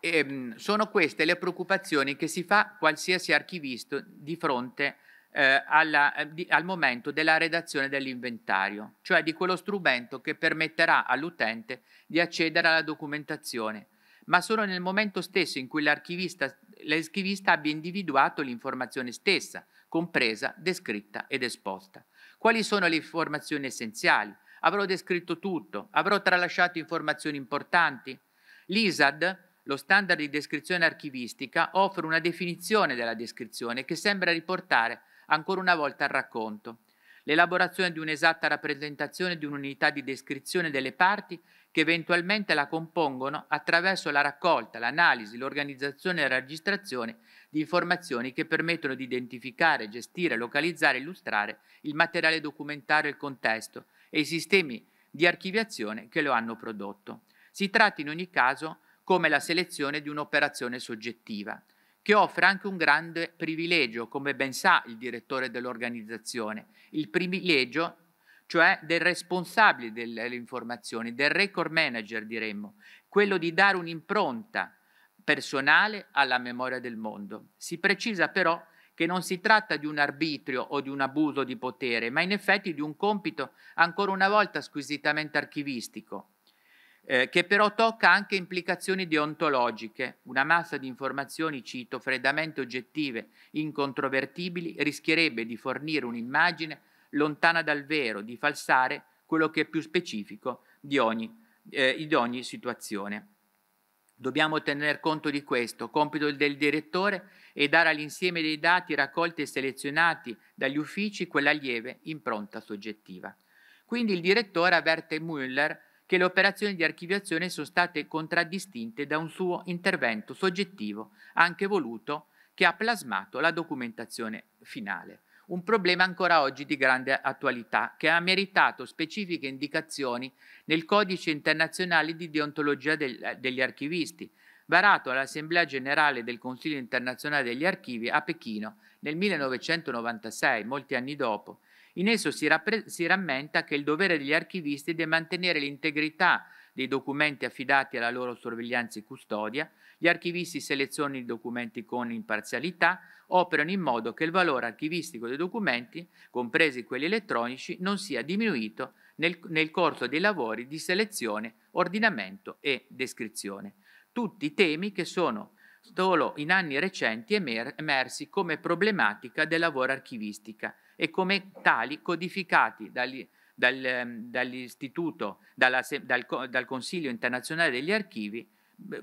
Ehm, sono queste le preoccupazioni che si fa qualsiasi archivista di fronte a eh, alla, eh, di, al momento della redazione dell'inventario, cioè di quello strumento che permetterà all'utente di accedere alla documentazione, ma solo nel momento stesso in cui l'archivista, l'archivista abbia individuato l'informazione stessa, compresa, descritta ed esposta. Quali sono le informazioni essenziali? Avrò descritto tutto, avrò tralasciato informazioni importanti. L'ISAD, lo standard di descrizione archivistica, offre una definizione della descrizione che sembra riportare ancora una volta al racconto. L'elaborazione di un'esatta rappresentazione di un'unità di descrizione delle parti che eventualmente la compongono attraverso la raccolta, l'analisi, l'organizzazione e la registrazione di informazioni che permettono di identificare, gestire, localizzare e illustrare il materiale documentario, il contesto e i sistemi di archiviazione che lo hanno prodotto. Si tratta in ogni caso come la selezione di un'operazione soggettiva che offre anche un grande privilegio, come ben sa il direttore dell'organizzazione, il privilegio cioè del responsabile delle informazioni, del record manager diremmo, quello di dare un'impronta personale alla memoria del mondo. Si precisa però che non si tratta di un arbitrio o di un abuso di potere, ma in effetti di un compito ancora una volta squisitamente archivistico, eh, che però tocca anche implicazioni deontologiche. Una massa di informazioni, cito, freddamente oggettive, incontrovertibili, rischierebbe di fornire un'immagine lontana dal vero, di falsare quello che è più specifico di ogni, eh, di ogni situazione. Dobbiamo tener conto di questo, compito del direttore è dare all'insieme dei dati raccolti e selezionati dagli uffici quella lieve impronta soggettiva. Quindi il direttore avverte Müller che le operazioni di archiviazione sono state contraddistinte da un suo intervento soggettivo, anche voluto, che ha plasmato la documentazione finale. Un problema ancora oggi di grande attualità, che ha meritato specifiche indicazioni nel Codice internazionale di deontologia del, degli archivisti, varato all'Assemblea generale del Consiglio internazionale degli archivi a Pechino nel 1996, molti anni dopo, in esso si, si rammenta che il dovere degli archivisti è di mantenere l'integrità dei documenti affidati alla loro sorveglianza e custodia, gli archivisti selezionano i documenti con imparzialità, operano in modo che il valore archivistico dei documenti, compresi quelli elettronici, non sia diminuito nel, nel corso dei lavori di selezione, ordinamento e descrizione. Tutti temi che sono solo in anni recenti emersi come problematica del lavoro archivistica e come tali codificati dagli, dal, ehm, dall'Istituto, dal, dal Consiglio internazionale degli archivi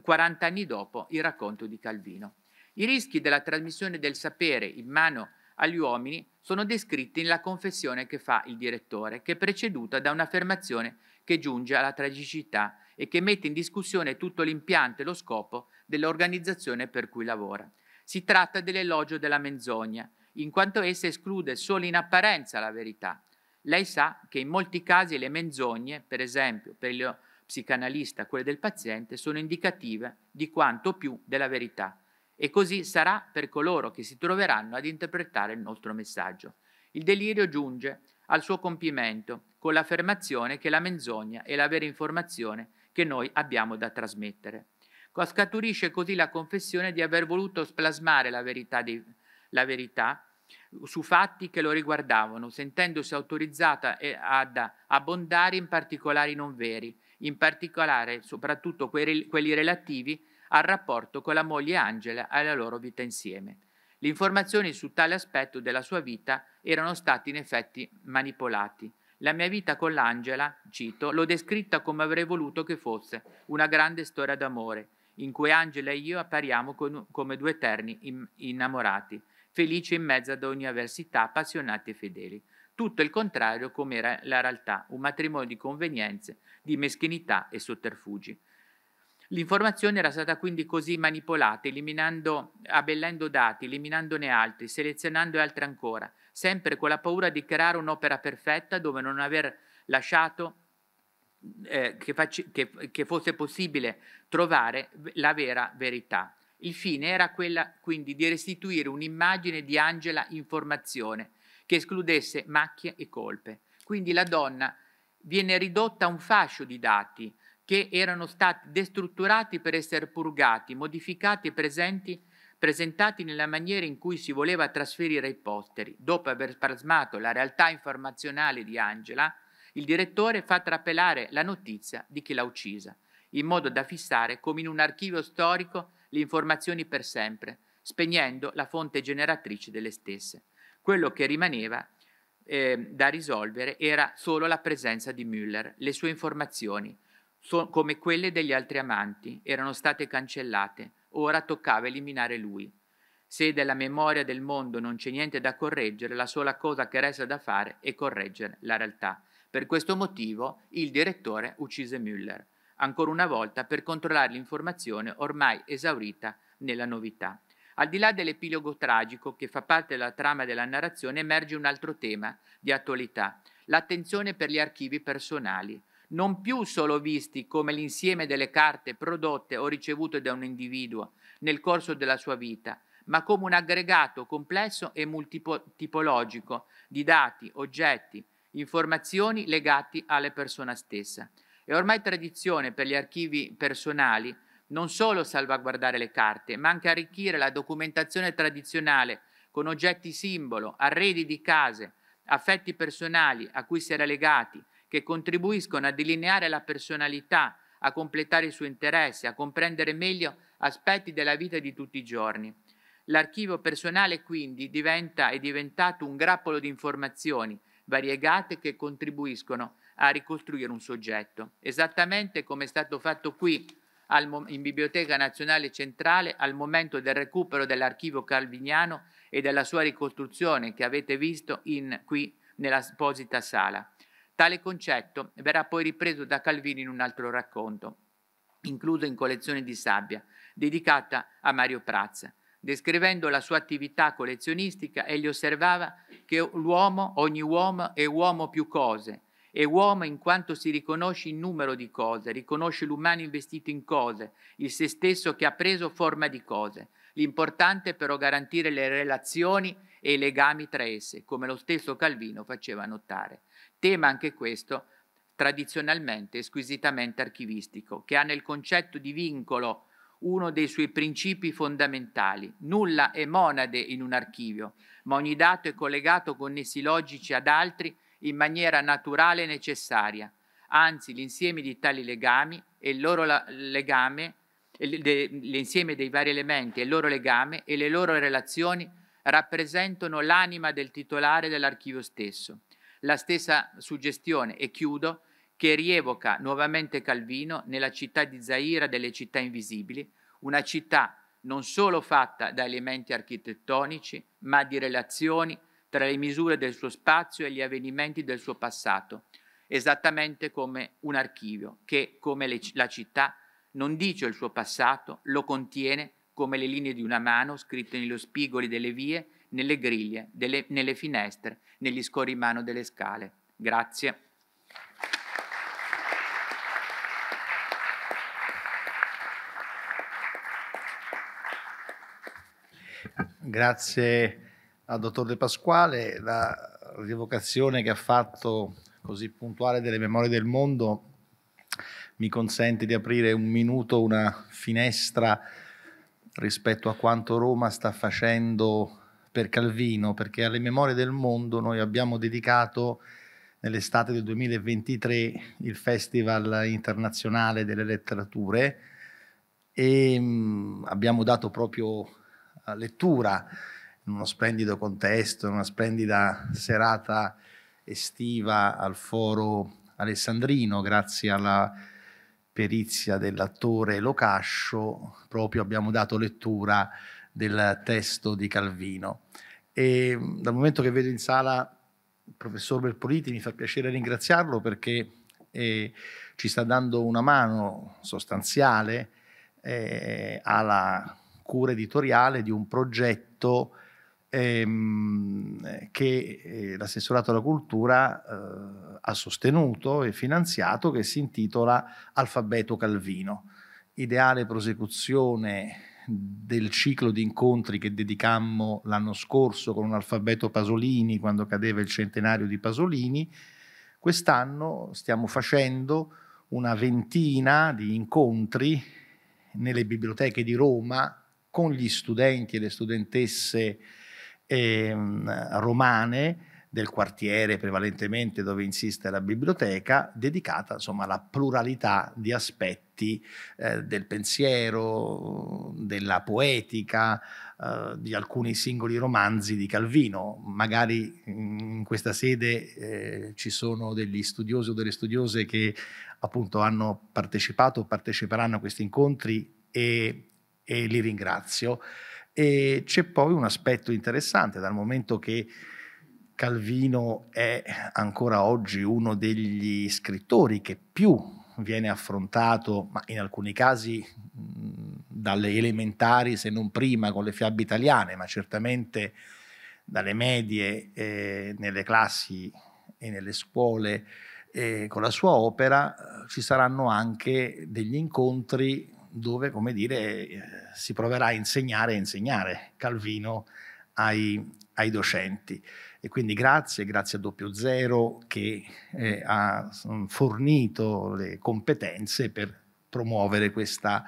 40 anni dopo il racconto di Calvino. I rischi della trasmissione del sapere in mano agli uomini sono descritti nella confessione che fa il direttore, che è preceduta da un'affermazione che giunge alla tragicità e che mette in discussione tutto l'impianto e lo scopo dell'organizzazione per cui lavora. Si tratta dell'elogio della menzogna, in quanto essa esclude solo in apparenza la verità. Lei sa che in molti casi le menzogne, per esempio per il psicanalista quelle del paziente, sono indicative di quanto più della verità. E così sarà per coloro che si troveranno ad interpretare il nostro messaggio. Il delirio giunge al suo compimento con l'affermazione che la menzogna è la vera informazione che noi abbiamo da trasmettere. Scaturisce così la confessione di aver voluto splasmare la verità, di, la verità su fatti che lo riguardavano, sentendosi autorizzata eh, ad abbondare in particolari non veri, in particolare soprattutto quelli relativi al rapporto con la moglie Angela e alla loro vita insieme. Le informazioni su tale aspetto della sua vita erano stati in effetti manipolati. La mia vita con l'Angela, cito, l'ho descritta come avrei voluto che fosse, una grande storia d'amore, in cui Angela e io appariamo con, come due eterni in, innamorati, felici in mezzo ad ogni avversità, appassionati e fedeli. Tutto il contrario come era la realtà, un matrimonio di convenienze, di meschinità e sotterfugi. L'informazione era stata quindi così manipolata, eliminando, abbellendo dati, eliminandone altri, selezionando altri ancora, sempre con la paura di creare un'opera perfetta dove non aver lasciato eh, che, facci- che, che fosse possibile trovare la vera verità. Il fine era quella quindi di restituire un'immagine di Angela in formazione, che escludesse macchie e colpe. Quindi la donna viene ridotta a un fascio di dati che erano stati destrutturati per essere purgati, modificati e presenti, presentati nella maniera in cui si voleva trasferire ai posteri. Dopo aver spasmato la realtà informazionale di Angela, il direttore fa trapelare la notizia di chi l'ha uccisa, in modo da fissare come in un archivio storico le informazioni per sempre, spegnendo la fonte generatrice delle stesse. Quello che rimaneva eh, da risolvere era solo la presenza di Müller, le sue informazioni, so come quelle degli altri amanti, erano state cancellate, ora toccava eliminare lui. Se della memoria del mondo non c'è niente da correggere, la sola cosa che resta da fare è correggere la realtà. Per questo motivo il direttore uccise Müller, ancora una volta per controllare l'informazione ormai esaurita nella novità. Al di là dell'epilogo tragico che fa parte della trama della narrazione emerge un altro tema di attualità, l'attenzione per gli archivi personali, non più solo visti come l'insieme delle carte prodotte o ricevute da un individuo nel corso della sua vita, ma come un aggregato complesso e multipologico di dati, oggetti, informazioni legate alla persona stessa. È ormai tradizione per gli archivi personali non solo salvaguardare le carte, ma anche arricchire la documentazione tradizionale con oggetti simbolo, arredi di case, affetti personali a cui si era legati, che contribuiscono a delineare la personalità, a completare i suoi interessi, a comprendere meglio aspetti della vita di tutti i giorni. L'archivio personale quindi diventa, è diventato un grappolo di informazioni variegate che contribuiscono a ricostruire un soggetto, esattamente come è stato fatto qui in Biblioteca Nazionale Centrale al momento del recupero dell'archivio calviniano e della sua ricostruzione che avete visto in, qui nell'asposita sala. Tale concetto verrà poi ripreso da Calvino in un altro racconto, incluso in Collezione di Sabbia, dedicata a Mario Prazza. Descrivendo la sua attività collezionistica, egli osservava che l'uomo, ogni uomo, è uomo più cose, è uomo in quanto si riconosce in numero di cose, riconosce l'umano investito in cose, il se stesso che ha preso forma di cose. L'importante è però garantire le relazioni e i legami tra esse, come lo stesso Calvino faceva notare. Tema anche questo tradizionalmente e squisitamente archivistico, che ha nel concetto di vincolo uno dei suoi principi fondamentali. Nulla è monade in un archivio, ma ogni dato è collegato con nessi logici ad altri in maniera naturale e necessaria. Anzi, l'insieme di tali legami e il loro legame, l'insieme dei vari elementi e il loro legame e le loro relazioni rappresentano l'anima del titolare dell'archivio stesso. La stessa suggestione, e chiudo, che rievoca nuovamente Calvino nella città di Zaira delle città invisibili, una città non solo fatta da elementi architettonici, ma di relazioni tra le misure del suo spazio e gli avvenimenti del suo passato, esattamente come un archivio che, come le, la città, non dice il suo passato, lo contiene come le linee di una mano scritte nello spigoli delle vie, nelle griglie, delle, nelle finestre, negli scorrimano delle scale. Grazie.
Grazie al dottor De Pasquale, la rievocazione che ha fatto così puntuale delle memorie del mondo mi consente di aprire un minuto, una finestra rispetto a quanto Roma sta facendo per Calvino, perché alle memorie del mondo noi abbiamo dedicato nell'estate del 2023 il Festival internazionale delle letterature e mm, abbiamo dato proprio lettura in uno splendido contesto, in una splendida serata estiva al foro alessandrino, grazie alla perizia dell'attore Locascio, proprio abbiamo dato lettura del testo di Calvino. E dal momento che vedo in sala il professor Berpoliti mi fa piacere ringraziarlo perché eh, ci sta dando una mano sostanziale eh, alla cura editoriale di un progetto ehm, che eh, l'assessorato alla cultura eh, ha sostenuto e finanziato che si intitola Alfabeto Calvino, ideale prosecuzione del ciclo di incontri che dedicammo l'anno scorso con un alfabeto Pasolini quando cadeva il centenario di Pasolini, quest'anno stiamo facendo una ventina di incontri nelle biblioteche di Roma con gli studenti e le studentesse eh, romane del quartiere prevalentemente dove insiste la biblioteca, dedicata insomma, alla pluralità di aspetti eh, del pensiero, della poetica, eh, di alcuni singoli romanzi di Calvino. Magari in questa sede eh, ci sono degli studiosi o delle studiose che appunto hanno partecipato o parteciperanno a questi incontri e e li ringrazio. E c'è poi un aspetto interessante, dal momento che Calvino è ancora oggi uno degli scrittori che più viene affrontato, ma in alcuni casi dalle elementari se non prima con le fiabe italiane, ma certamente dalle medie eh, nelle classi e nelle scuole eh, con la sua opera, eh, ci saranno anche degli incontri dove, come dire, eh, si proverà a insegnare e insegnare Calvino ai, ai, docenti. E quindi grazie, grazie a Doppio Zero che eh, ha mm, fornito le competenze per promuovere questa,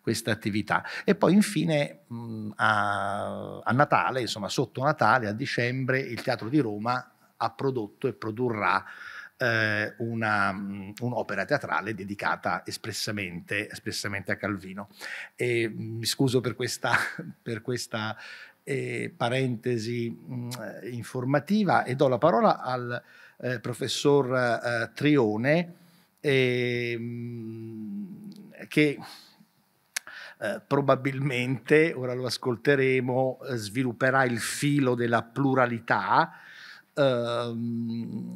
questa attività. E poi infine mh, mm, a, a Natale, insomma sotto Natale, a dicembre, il Teatro di Roma ha prodotto e produrrà eh, mm, un'opera teatrale dedicata espressamente, espressamente a Calvino. E, mm, mi scuso per questa, per questa eh, parentesi mh, mm, informativa e do la parola al eh, professor eh, Trione che eh, probabilmente, ora lo ascolteremo, eh, svilupperà il filo della pluralità Ehm,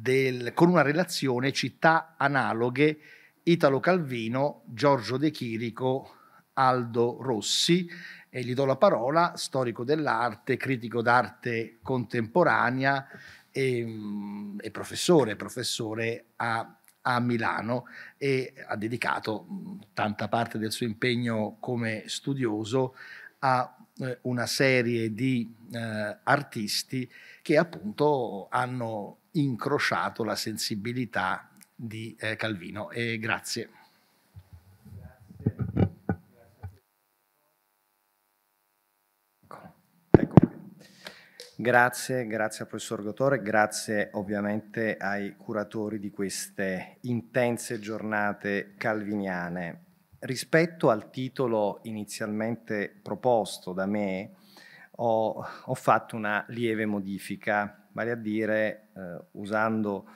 del, con una relazione città analoghe Italo Calvino, Giorgio De Chirico, Aldo Rossi e gli do la parola, storico dell'arte, critico d'arte contemporanea e, ehm, e professore, professore a, a, Milano e ha dedicato tanta parte del suo impegno come studioso a una serie di eh, artisti che appunto hanno incrociato la sensibilità di eh, Calvino. E grazie. grazie. Grazie,
grazie al professor Gotore, grazie ovviamente ai curatori di queste intense giornate calviniane rispetto al titolo inizialmente proposto da me, ho, ho fatto una lieve modifica, vale a dire, eh, usando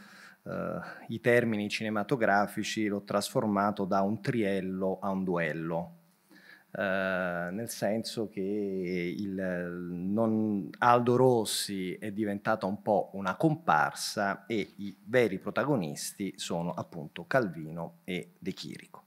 eh, i termini cinematografici, l'ho trasformato da un triello a un duello. Eh, nel senso che il, non, Aldo Rossi è diventata un po' una comparsa e i veri protagonisti sono appunto Calvino e De Chirico.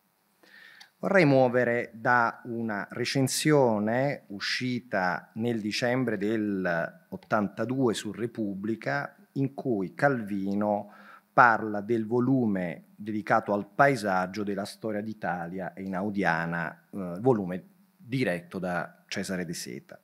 Vorrei muovere da una recensione uscita nel dicembre del 82 su Repubblica in cui Calvino parla del volume dedicato al paesaggio della storia d'Italia e in Audiana, eh, volume diretto da Cesare De Seta.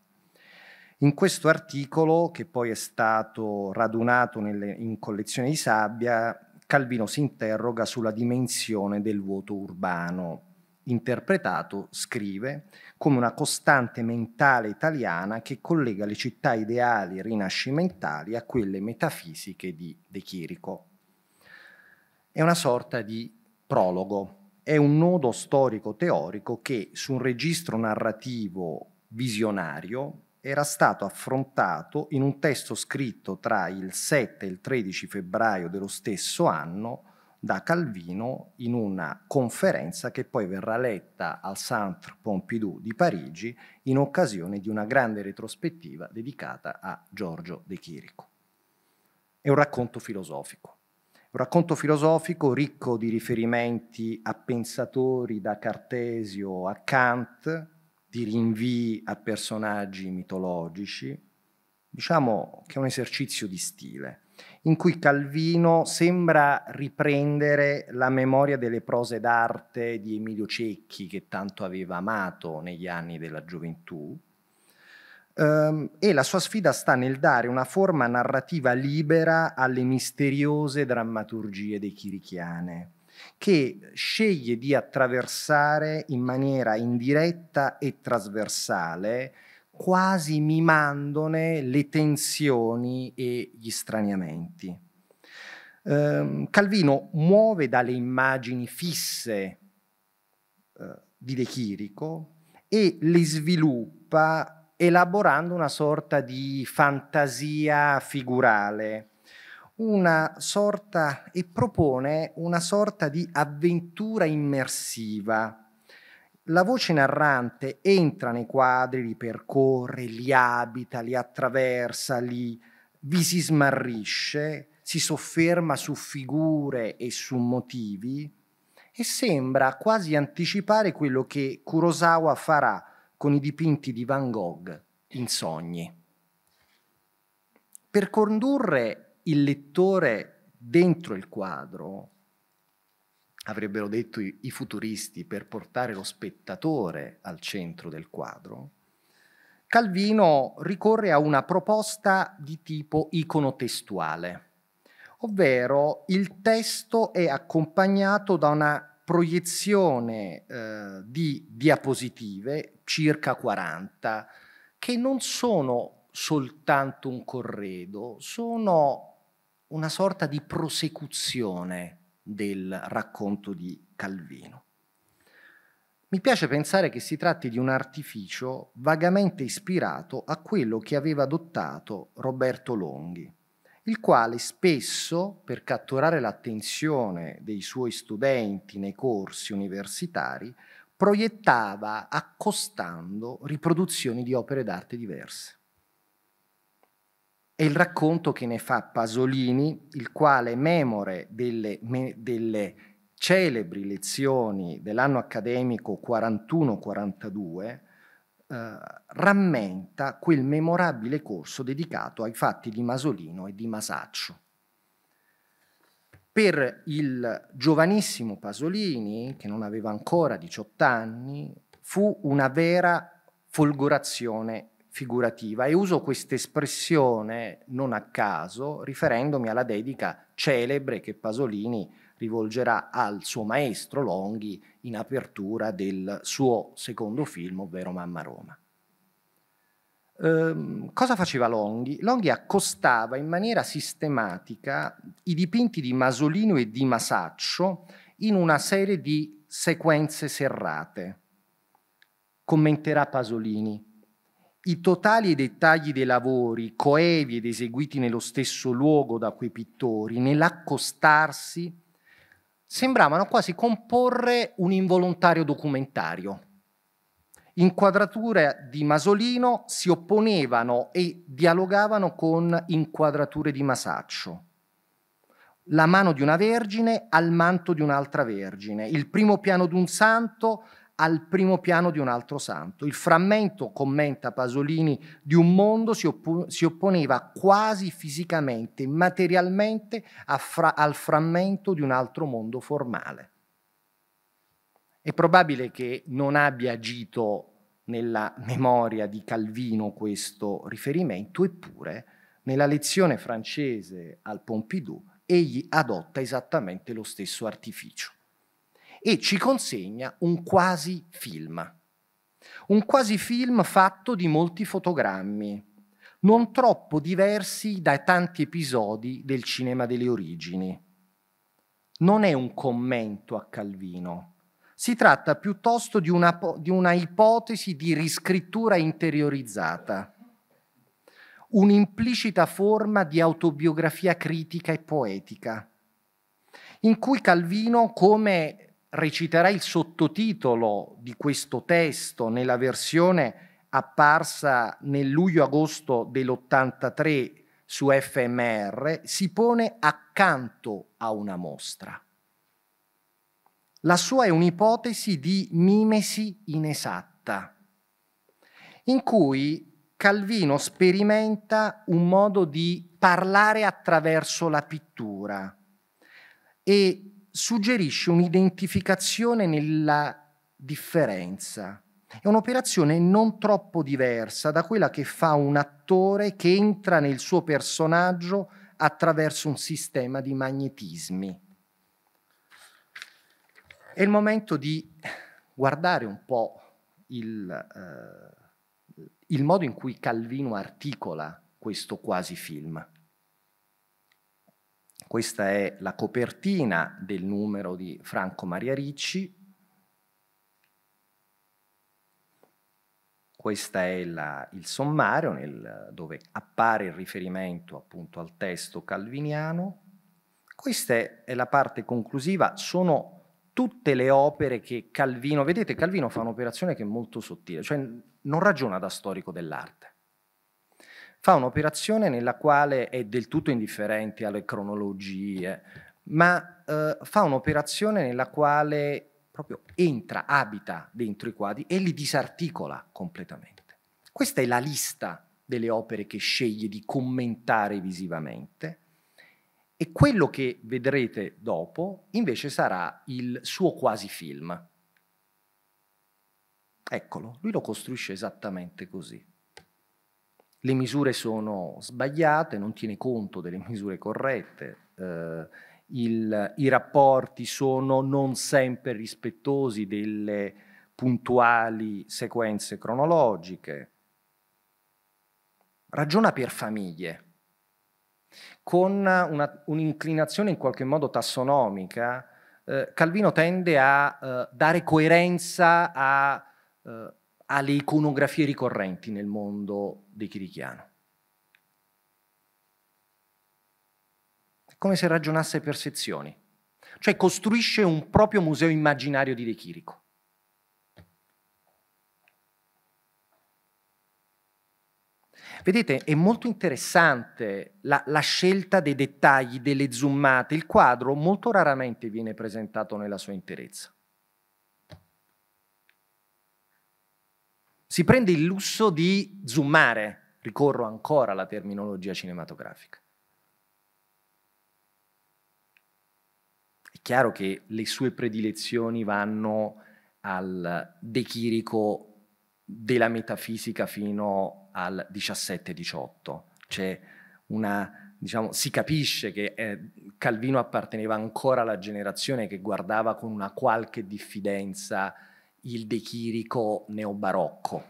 In questo articolo, che poi è stato radunato nelle, in collezione di sabbia, Calvino si interroga sulla dimensione del vuoto urbano interpretato, scrive, come una costante mentale italiana che collega le città ideali rinascimentali a quelle metafisiche di De Chirico. È una sorta di prologo, è un nodo storico-teorico che su un registro narrativo visionario era stato affrontato in un testo scritto tra il 7 e il 13 febbraio dello stesso anno da Calvino in una conferenza che poi verrà letta al Centre Pompidou di Parigi in occasione di una grande retrospettiva dedicata a Giorgio De Chirico. È un racconto filosofico, un racconto filosofico ricco di riferimenti a pensatori da Cartesio a Kant, di rinvii a personaggi mitologici, diciamo che è un esercizio di stile in cui Calvino sembra riprendere la memoria delle prose d'arte di Emilio Cecchi, che tanto aveva amato negli anni della gioventù, ehm, e la sua sfida sta nel dare una forma narrativa libera alle misteriose drammaturgie dei chirichiane, che sceglie di attraversare in maniera indiretta e trasversale quasi mimandone le tensioni e gli straniamenti. Ehm, Calvino muove dalle immagini fisse eh, di De Chirico e le sviluppa elaborando una sorta di fantasia figurale, una sorta, e propone una sorta di avventura immersiva la voce narrante entra nei quadri, li percorre, li abita, li attraversa, li, vi si smarrisce, si sofferma su figure e su motivi e sembra quasi anticipare quello che Kurosawa farà con i dipinti di Van Gogh in sogni. Per condurre il lettore dentro il quadro, avrebbero detto i, i futuristi, per portare lo spettatore al centro del quadro, Calvino ricorre a una proposta di tipo iconotestuale, ovvero il testo è accompagnato da una proiezione eh, di diapositive, circa 40, che non sono soltanto un corredo, sono una sorta di prosecuzione del racconto di Calvino. Mi piace pensare che si tratti di un artificio vagamente ispirato a quello che aveva adottato Roberto Longhi, il quale spesso, per catturare l'attenzione dei suoi studenti nei corsi universitari, proiettava accostando riproduzioni di opere d'arte diverse è il racconto che ne fa Pasolini, il quale, memore delle, me, delle celebri lezioni dell'anno accademico 41-42, eh, rammenta quel memorabile corso dedicato ai fatti di Masolino e di Masaccio. Per il giovanissimo Pasolini, che non aveva ancora 18 anni, fu una vera folgorazione figurativa e uso questa espressione non a caso riferendomi alla dedica celebre che Pasolini rivolgerà al suo maestro Longhi in apertura del suo secondo film, ovvero Mamma Roma. Ehm, cosa faceva Longhi? Longhi accostava in maniera sistematica i dipinti di Masolino e di Masaccio in una serie di sequenze serrate. Commenterà Pasolini, i totali e dettagli dei lavori coevi ed eseguiti nello stesso luogo da quei pittori, nell'accostarsi, sembravano quasi comporre un involontario documentario. Inquadrature di Masolino si opponevano e dialogavano con inquadrature di Masaccio. La mano di una vergine al manto di un'altra vergine, il primo piano di un santo al primo piano di un altro santo. Il frammento, commenta Pasolini, di un mondo si, oppo si opponeva quasi fisicamente, materialmente fra al frammento di un altro mondo formale. È probabile che non abbia agito nella memoria di Calvino questo riferimento, eppure nella lezione francese al Pompidou egli adotta esattamente lo stesso artificio e ci consegna un quasi film. Un quasi film fatto di molti fotogrammi, non troppo diversi dai tanti episodi del cinema delle origini. Non è un commento a Calvino, si tratta piuttosto di una, di una ipotesi di riscrittura interiorizzata, un'implicita forma di autobiografia critica e poetica in cui Calvino, come reciterà il sottotitolo di questo testo nella versione apparsa nel luglio-agosto dell'83 su FMR, si pone accanto a una mostra. La sua è un'ipotesi di mimesi inesatta, in cui Calvino sperimenta un modo di parlare attraverso la pittura e suggerisce un'identificazione nella differenza. È un'operazione non troppo diversa da quella che fa un attore che entra nel suo personaggio attraverso un sistema di magnetismi. È il momento di guardare un po' il, eh, il modo in cui Calvino articola questo quasi film. Questa è la copertina del numero di Franco Maria Ricci. Questo è la, il sommario nel, dove appare il riferimento appunto al testo calviniano. Questa è, è la parte conclusiva, sono tutte le opere che Calvino, vedete Calvino fa un'operazione che è molto sottile, cioè non ragiona da storico dell'arte, fa un'operazione nella quale è del tutto indifferente alle cronologie, ma eh, fa un'operazione nella quale proprio entra, abita dentro i quadri e li disarticola completamente. Questa è la lista delle opere che sceglie di commentare visivamente e quello che vedrete dopo invece sarà il suo quasi film. Eccolo, lui lo costruisce esattamente così le misure sono sbagliate, non tiene conto delle misure corrette, eh, il, i rapporti sono non sempre rispettosi delle puntuali sequenze cronologiche. Ragiona per famiglie, con una, un'inclinazione in qualche modo tassonomica. Eh, Calvino tende a eh, dare coerenza a eh, alle iconografie ricorrenti nel mondo di Chirichiano. È come se ragionasse per sezioni, cioè costruisce un proprio museo immaginario di De Chirico. Vedete, è molto interessante la, la, scelta dei dettagli, delle zoomate. Il quadro molto raramente viene presentato nella sua interezza. si prende il lusso di zoomare, ricorro ancora alla terminologia cinematografica. È chiaro che le sue predilezioni vanno al De Chirico della metafisica fino al 17-18. C'è una, diciamo, si capisce che eh, Calvino apparteneva ancora alla generazione che guardava con una qualche diffidenza il De Chirico neobarocco,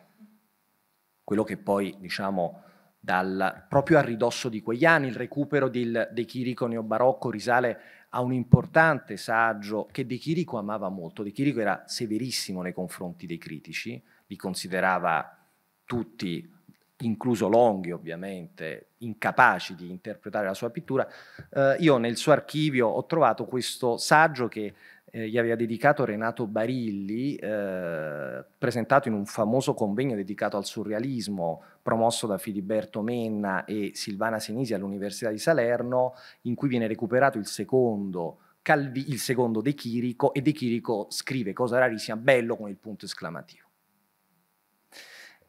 quello che poi, diciamo, dal, proprio a ridosso di quegli anni, il recupero del De Chirico neobarocco risale a un importante saggio che De Chirico amava molto. De Chirico era severissimo nei confronti dei critici, li considerava tutti, incluso Longhi ovviamente, incapaci di interpretare la sua pittura. Eh, io nel suo archivio ho trovato questo saggio che eh, gli aveva dedicato Renato Barilli, eh, presentato in un famoso convegno dedicato al surrealismo, promosso da Filiberto Menna e Silvana Senisi all'Università di Salerno, in cui viene recuperato il secondo Calvi, il secondo De Chirico, e De Chirico scrive, cosa rarissima, bello con il punto esclamativo.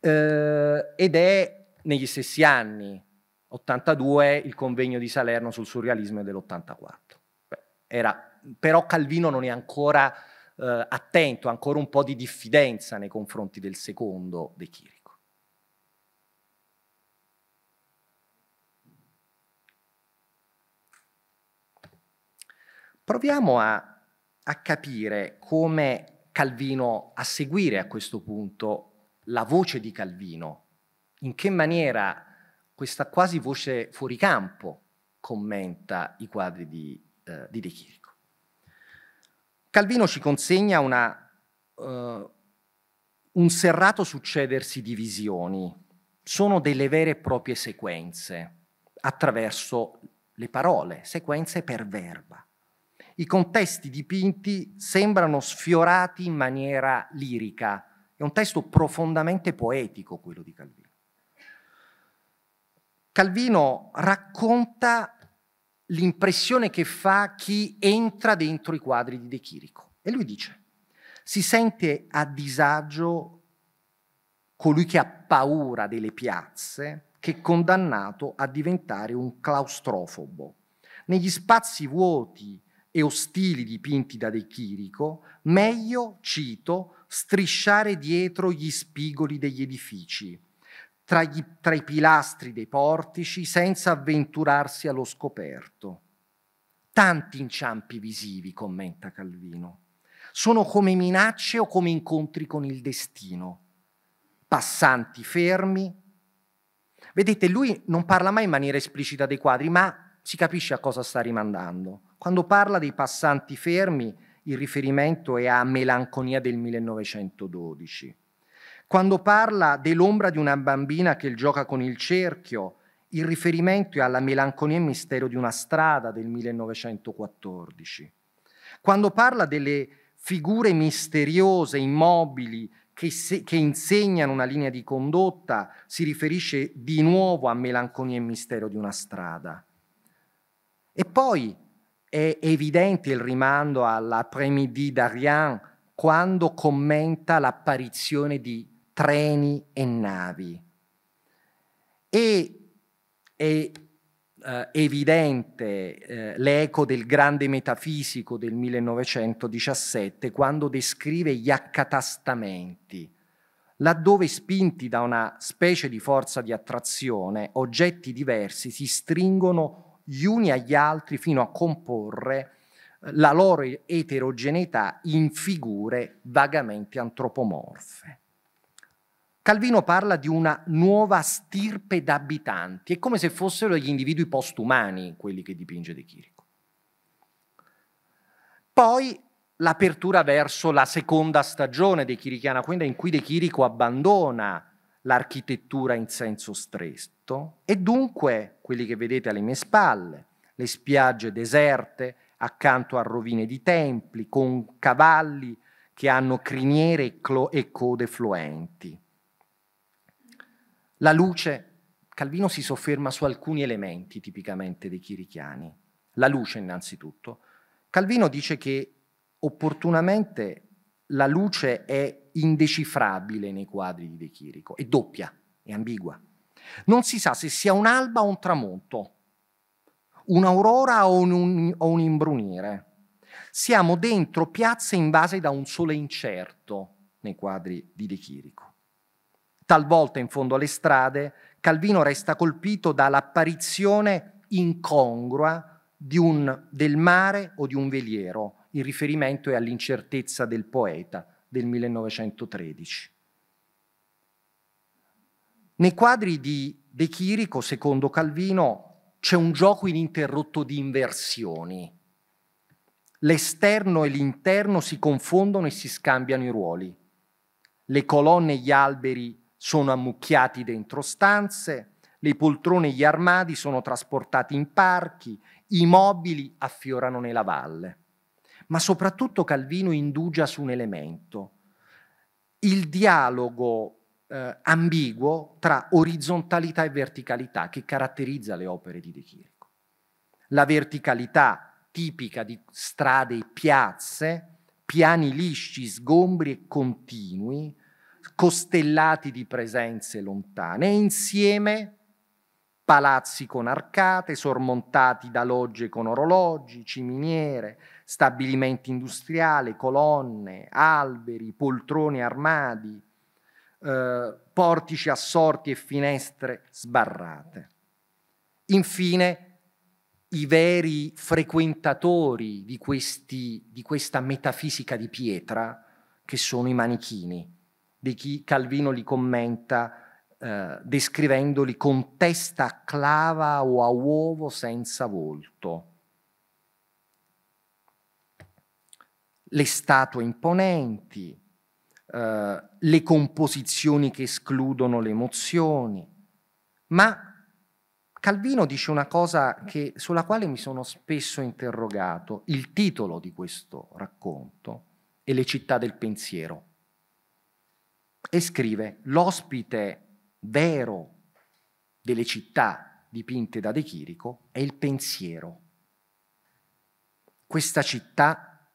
Eh, ed è negli stessi anni, 82, il convegno di Salerno sul surrealismo dell'84. era però Calvino non è ancora eh, attento, ancora un po' di diffidenza nei confronti del secondo De Chirico. Proviamo a, a capire come Calvino a seguire a questo punto la voce di Calvino, in che maniera questa quasi voce fuori campo commenta i quadri di, eh, di De Chirico. Calvino ci consegna una, uh, un serrato succedersi di visioni, sono delle vere e proprie sequenze attraverso le parole, sequenze per verba. I contesti dipinti sembrano sfiorati in maniera lirica, è un testo profondamente poetico quello di Calvino. Calvino racconta l'impressione che fa chi entra dentro i quadri di De Chirico. E lui dice, si sente a disagio colui che ha paura delle piazze, che è condannato a diventare un claustrofobo. Negli spazi vuoti e ostili dipinti da De Chirico, meglio, cito, strisciare dietro gli spigoli degli edifici, tra, gli, tra i pilastri dei portici senza avventurarsi allo scoperto. Tanti inciampi visivi, commenta Calvino, sono come minacce o come incontri con il destino, passanti fermi. Vedete, lui non parla mai in maniera esplicita dei quadri, ma si capisce a cosa sta rimandando. Quando parla dei passanti fermi, il riferimento è a Melanconia del 1912. Quando parla dell'ombra di una bambina che gioca con il cerchio, il riferimento è alla melanconia e mistero di una strada del 1914. Quando parla delle figure misteriose, immobili, che, se, che, insegnano una linea di condotta, si riferisce di nuovo a melanconia e mistero di una strada. E poi è evidente il rimando all'après-midi d'Ariane quando commenta l'apparizione di treni e navi. E è eh, evidente eh, l'eco del grande metafisico del 1917 quando descrive gli accatastamenti, laddove spinti da una specie di forza di attrazione, oggetti diversi si stringono gli uni agli altri fino a comporre eh, la loro eterogeneità in figure vagamente antropomorfe. Calvino parla di una nuova stirpe d'abitanti, è come se fossero gli individui postumani quelli che dipinge De Chirico. Poi l'apertura verso la seconda stagione De Chirichiana, quindi in cui De Chirico abbandona l'architettura in senso stretto e dunque quelli che vedete alle mie spalle, le spiagge deserte accanto a rovine di templi con cavalli che hanno criniere e, clo- e code fluenti la luce, Calvino si sofferma su alcuni elementi tipicamente dei chirichiani. La luce innanzitutto. Calvino dice che opportunamente la luce è indecifrabile nei quadri di De Chirico, è doppia, è ambigua. Non si sa se sia un'alba o un tramonto, un'aurora o un, o un imbrunire. Siamo dentro piazze invase da un sole incerto nei quadri di De Chirico. Talvolta in fondo alle strade, Calvino resta colpito dall'apparizione incongrua un, del mare o di un veliero. Il riferimento è all'incertezza del poeta del 1913. Nei quadri di De Chirico, secondo Calvino, c'è un gioco ininterrotto di inversioni. L'esterno e l'interno si confondono e si scambiano i ruoli. Le colonne e gli alberi sono ammucchiati dentro stanze, le poltrone e gli armadi sono trasportati in parchi, i mobili affiorano nella valle. Ma soprattutto Calvino indugia su un elemento, il dialogo eh, ambiguo tra orizzontalità e verticalità che caratterizza le opere di De Chirico. La verticalità tipica di strade e piazze, piani lisci, sgombri e continui, costellati di presenze lontane e insieme palazzi con arcate sormontati da logge con orologi, ciminiere, stabilimenti industriali, colonne, alberi, poltroni armadi, eh, portici assorti e finestre sbarrate. Infine, i veri frequentatori di, questi, di questa metafisica di pietra, che sono i manichini, di chi Calvino li commenta eh, descrivendoli con testa a clava o a uovo senza volto. Le statue imponenti, eh, le composizioni che escludono le emozioni, ma Calvino dice una cosa che, sulla quale mi sono spesso interrogato, il titolo di questo racconto è Le città del pensiero e scrive l'ospite vero delle città dipinte da De Chirico è il pensiero. Questa città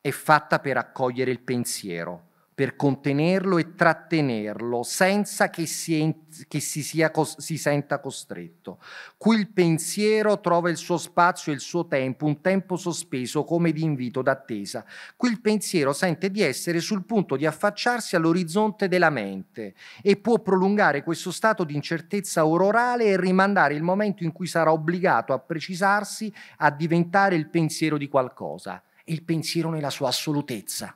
è fatta per accogliere il pensiero per contenerlo e trattenerlo senza che, si, che si, sia, si, senta costretto. Qui il pensiero trova il suo spazio e il suo tempo, un tempo sospeso come di invito d'attesa. Qui il pensiero sente di essere sul punto di affacciarsi all'orizzonte della mente e può prolungare questo stato di incertezza aurorale e rimandare il momento in cui sarà obbligato a precisarsi a diventare il pensiero di qualcosa, il pensiero nella sua assolutezza.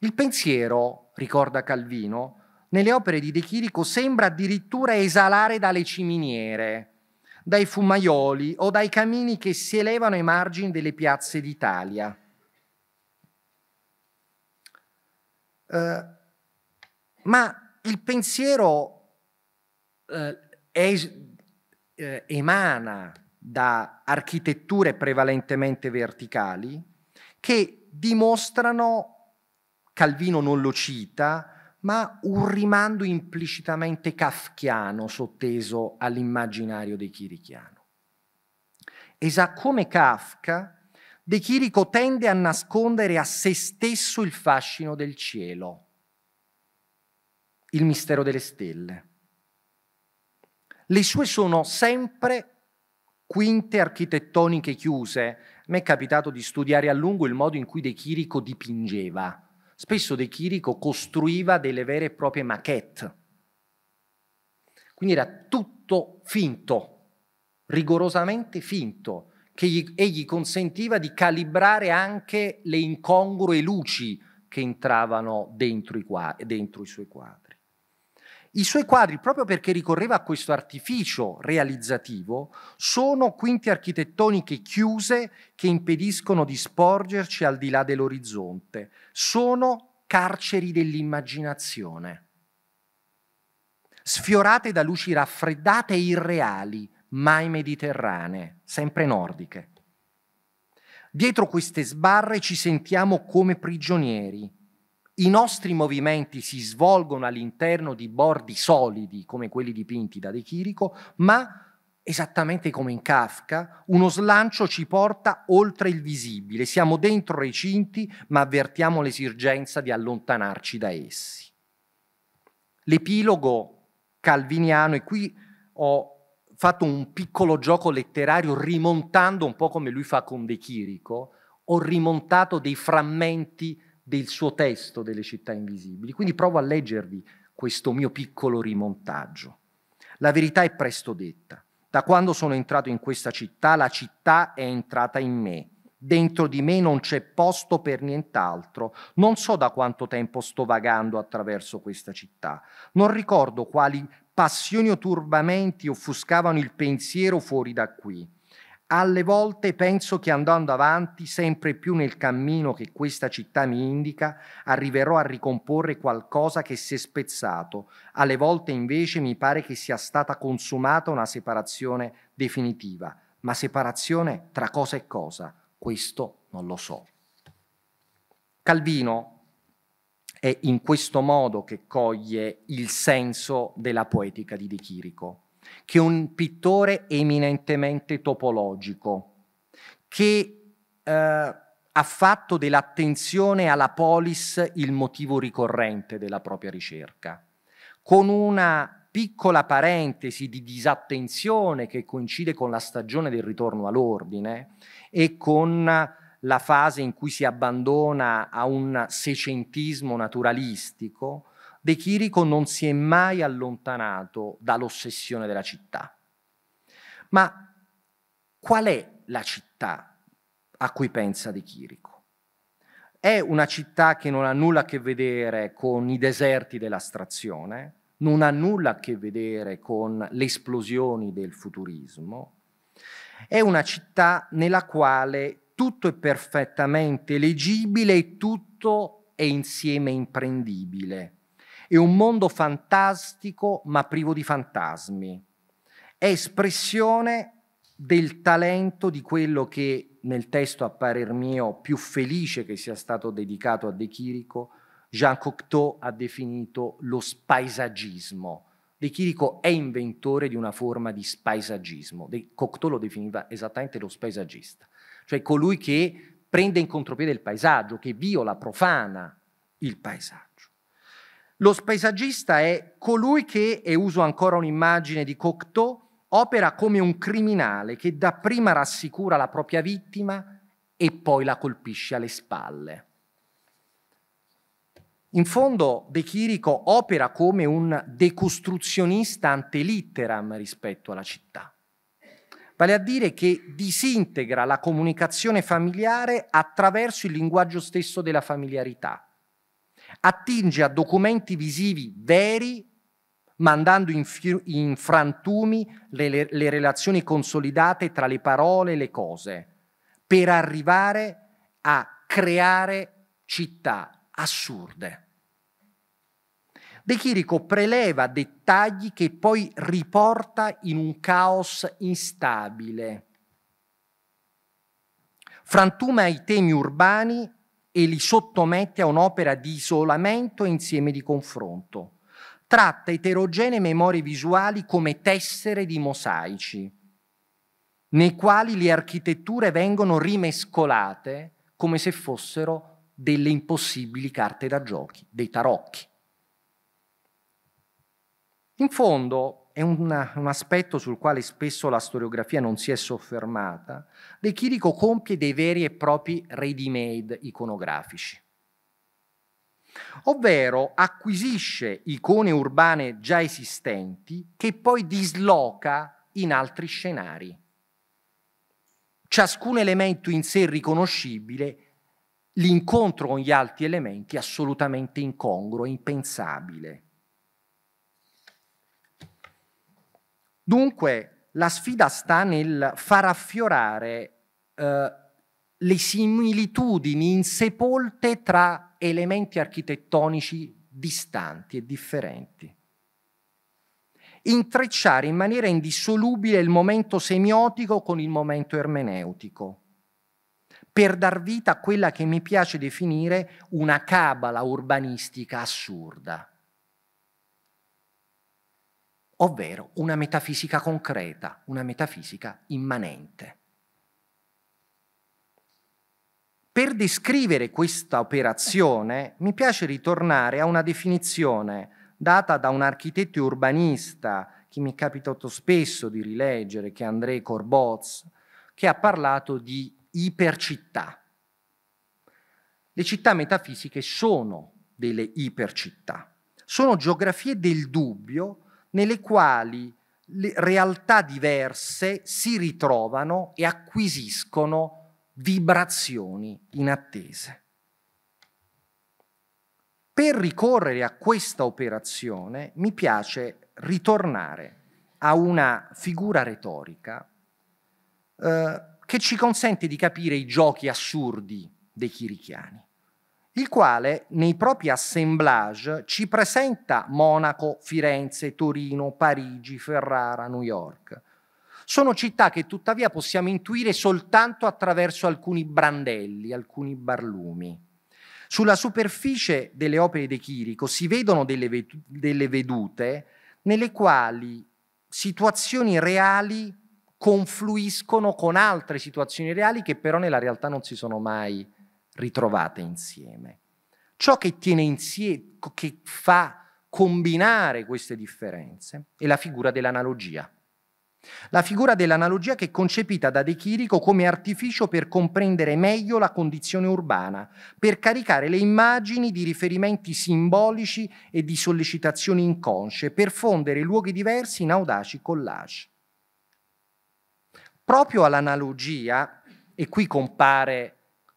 Il pensiero, ricorda Calvino, nelle opere di De Chirico sembra addirittura esalare dalle ciminiere, dai fumaioli o dai camini che si elevano ai margini delle piazze d'Italia. Eh, ma il pensiero eh, es- eh, emana da architetture prevalentemente verticali che dimostrano Calvino non lo cita, ma un rimando implicitamente kafkiano sotteso all'immaginario de Chirichiano. Esa come Kafka, De Chirico tende a nascondere a se stesso il fascino del cielo, il mistero delle stelle. Le sue sono sempre quinte architettoniche chiuse. A me è capitato di studiare a lungo il modo in cui De Chirico dipingeva Spesso De Chirico costruiva delle vere e proprie maquette, quindi era tutto finto, rigorosamente finto, che gli, egli consentiva di calibrare anche le incongrue luci che entravano dentro i, quadri, dentro i suoi quadri. I suoi quadri, proprio perché ricorreva a questo artificio realizzativo, sono quinte architettoniche chiuse che impediscono di sporgerci al di là dell'orizzonte, sono carceri dell'immaginazione, sfiorate da luci raffreddate e irreali, mai mediterranee, sempre nordiche. Dietro queste sbarre ci sentiamo come prigionieri, i nostri movimenti si svolgono all'interno di bordi solidi come quelli dipinti da De Chirico, ma esattamente come in Kafka, uno slancio ci porta oltre il visibile, siamo dentro recinti ma avvertiamo l'esigenza di allontanarci da essi. L'epilogo calviniano, e qui ho fatto un piccolo gioco letterario rimontando un po' come lui fa con De Chirico, ho rimontato dei frammenti del suo testo delle città invisibili. Quindi provo a leggervi questo mio piccolo rimontaggio. La verità è presto detta. Da quando sono entrato in questa città, la città è entrata in me. Dentro di me non c'è posto per nient'altro. Non so da quanto tempo sto vagando attraverso questa città. Non ricordo quali passioni o turbamenti offuscavano il pensiero fuori da qui. Alle volte penso che andando avanti sempre più nel cammino che questa città mi indica, arriverò a ricomporre qualcosa che si è spezzato. Alle volte invece mi pare che sia stata consumata una separazione definitiva. Ma separazione tra cosa e cosa? Questo non lo so. Calvino è in questo modo che coglie il senso della poetica di De Chirico che un pittore eminentemente topologico, che eh, ha fatto dell'attenzione alla polis il motivo ricorrente della propria ricerca, con una piccola parentesi di disattenzione che coincide con la stagione del ritorno all'ordine e con la fase in cui si abbandona a un secentismo naturalistico, De Chirico non si è mai allontanato dall'ossessione della città. Ma qual è la città a cui pensa De Chirico? È una città che non ha nulla a che vedere con i deserti dell'astrazione, non ha nulla a che vedere con le esplosioni del futurismo, è una città nella quale tutto è perfettamente leggibile e tutto è insieme imprendibile è un mondo fantastico ma privo di fantasmi. È espressione del talento di quello che nel testo a parer mio più felice che sia stato dedicato a De Chirico, Jean Cocteau ha definito lo spaesaggismo. De Chirico è inventore di una forma di spaesaggismo. De Cocteau lo definiva esattamente lo spaesaggista, cioè colui che prende in contropiede il paesaggio, che viola, profana il paesaggio. Lo paesaggista è colui che, e uso ancora un'immagine di Cocteau, opera come un criminale che dapprima rassicura la propria vittima e poi la colpisce alle spalle. In fondo De Chirico opera come un decostruzionista ante litteram rispetto alla città, vale a dire che disintegra la comunicazione familiare attraverso il linguaggio stesso della familiarità attinge a documenti visivi veri, mandando in, fi- in frantumi le, le, le relazioni consolidate tra le parole e le cose, per arrivare a creare città assurde. De Chirico preleva dettagli che poi riporta in un caos instabile. Frantuma i temi urbani e li sottomette a un'opera di isolamento e insieme di confronto. Tratta eterogenee memorie visuali come tessere di mosaici, nei quali le architetture vengono rimescolate come se fossero delle impossibili carte da giochi, dei tarocchi. In fondo, è un, un, aspetto sul quale spesso la storiografia non si è soffermata, De Chirico compie dei veri e propri ready-made iconografici, ovvero acquisisce icone urbane già esistenti che poi disloca in altri scenari. Ciascun elemento in sé riconoscibile, l'incontro con gli altri elementi è assolutamente incongruo, impensabile. Dunque, la sfida sta nel far affiorare eh, le similitudini insepolte tra elementi architettonici distanti e differenti. Intrecciare in maniera indissolubile il momento semiotico con il momento ermeneutico, per dar vita a quella che mi piace definire una cabala urbanistica assurda ovvero una metafisica concreta, una metafisica immanente. Per descrivere questa operazione mi piace ritornare a una definizione data da un architetto urbanista che mi è capitato spesso di rileggere, che è André Corboz, che ha parlato di ipercittà. Le città metafisiche sono delle ipercittà, sono geografie del dubbio nelle quali realtà diverse si ritrovano e acquisiscono vibrazioni inattese. Per ricorrere a questa operazione mi piace ritornare a una figura retorica eh, che ci consente di capire i giochi assurdi dei chirichiani il quale nei propri assemblage ci presenta Monaco, Firenze, Torino, Parigi, Ferrara, New York. Sono città che tuttavia possiamo intuire soltanto attraverso alcuni brandelli, alcuni barlumi. Sulla superficie delle opere di Chirico si vedono delle, delle vedute nelle quali situazioni reali confluiscono con altre situazioni reali che però nella realtà non si sono mai ritrovate insieme. Ciò che tiene insieme, che fa combinare queste differenze è la figura dell'analogia. La figura dell'analogia che è concepita da De Chirico come artificio per comprendere meglio la condizione urbana, per caricare le immagini di riferimenti simbolici e di sollecitazioni inconsce, per fondere luoghi diversi in audaci collage. Proprio all'analogia, e qui compare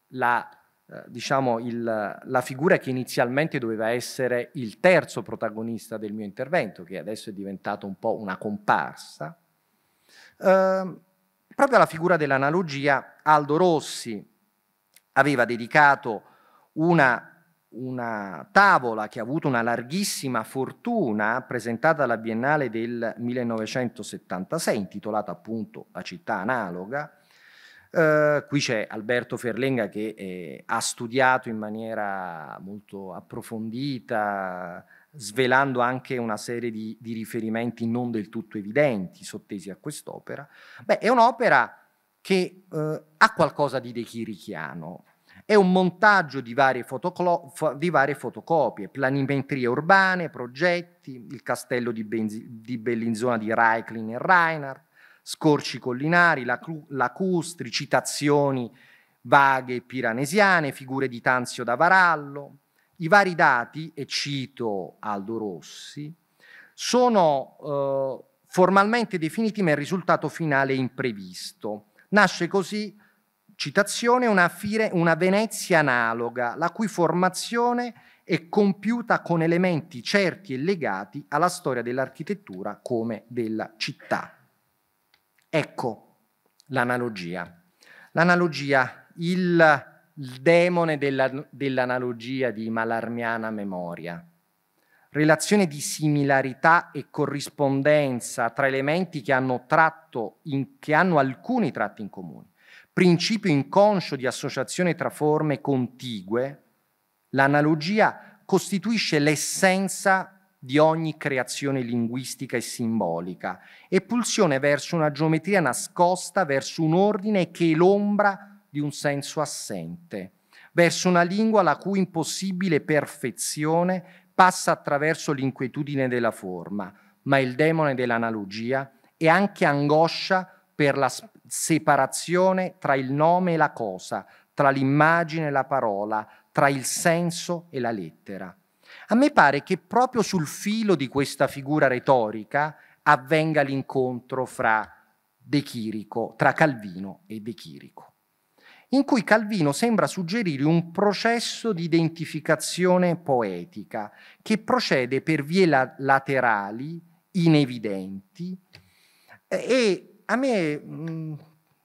la eh, diciamo, il, la figura che inizialmente doveva essere il terzo protagonista del mio intervento, che adesso è diventato un po' una comparsa, eh, proprio alla figura dell'analogia Aldo Rossi aveva dedicato una, una tavola che ha avuto una larghissima fortuna presentata alla Biennale del 1976, intitolata appunto La città analoga, eh, qui c'è Alberto Ferlenga che eh, ha studiato in maniera molto approfondita, svelando anche una serie di, di riferimenti non del tutto evidenti sottesi a quest'opera. Beh, è un'opera che eh, ha qualcosa di De Chirichiano. È un montaggio di varie, di varie, fotocopie, planimetrie urbane, progetti, il castello di, Benzi di Bellinzona di Reiklin e Reinhardt, scorci collinari, lacustri, citazioni vaghe piranesiane, figure di Tanzio da Varallo. I vari dati, e cito Aldo Rossi, sono eh, formalmente definiti ma il risultato finale è imprevisto. Nasce così, citazione, una, fire, una Venezia analoga, la cui formazione è compiuta con elementi certi e legati alla storia dell'architettura come della città. Ecco l'analogia. L'analogia, il, il demone della, dell'analogia di malarmiana memoria. Relazione di similarità e corrispondenza tra elementi che hanno, tratto in, che hanno alcuni tratti in comune. Principio inconscio di associazione tra forme contigue, l'analogia costituisce l'essenza di ogni creazione linguistica e simbolica e pulsione verso una geometria nascosta, verso un ordine che è l'ombra di un senso assente, verso una lingua la cui impossibile perfezione passa attraverso l'inquietudine della forma, ma il demone dell'analogia è anche angoscia per la separazione tra il nome e la cosa, tra l'immagine e la parola, tra il senso e la lettera. A me pare che proprio sul filo di questa figura retorica avvenga l'incontro fra De Chirico, tra Calvino e De Chirico, in cui Calvino sembra suggerire un processo di identificazione poetica che procede per vie la laterali, inevidenti, e a me mh, mm,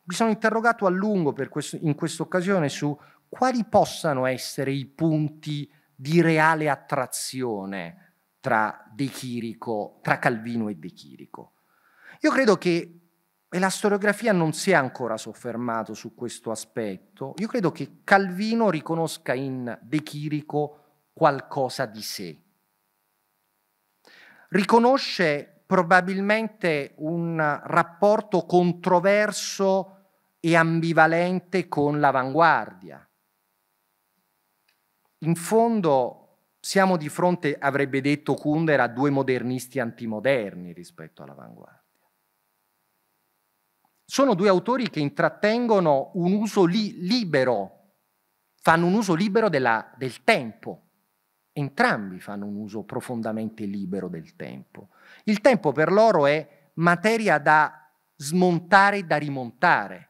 mi sono interrogato a lungo questo, in questa occasione su quali possano essere i punti di reale attrazione tra, De Chirico, tra Calvino e De Chirico. Io credo che, e la storiografia non si è ancora soffermato su questo aspetto, io credo che Calvino riconosca in De Chirico qualcosa di sé. Riconosce probabilmente un rapporto controverso e ambivalente con l'avanguardia in fondo siamo di fronte, avrebbe detto Kundera, a due modernisti antimoderni rispetto all'avanguardia. Sono due autori che intrattengono un uso li libero, fanno un uso libero della, del tempo. Entrambi fanno un uso profondamente libero del tempo. Il tempo per loro è materia da smontare e da rimontare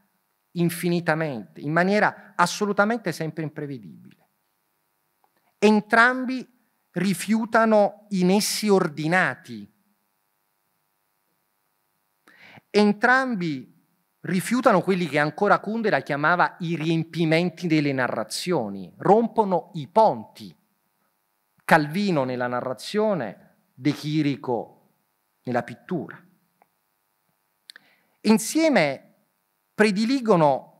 infinitamente, in maniera assolutamente sempre imprevedibile. Entrambi rifiutano i nessi ordinati. Entrambi rifiutano quelli che ancora Kundera chiamava i riempimenti delle narrazioni, rompono i ponti. Calvino nella narrazione, De Chirico nella pittura. Insieme prediligono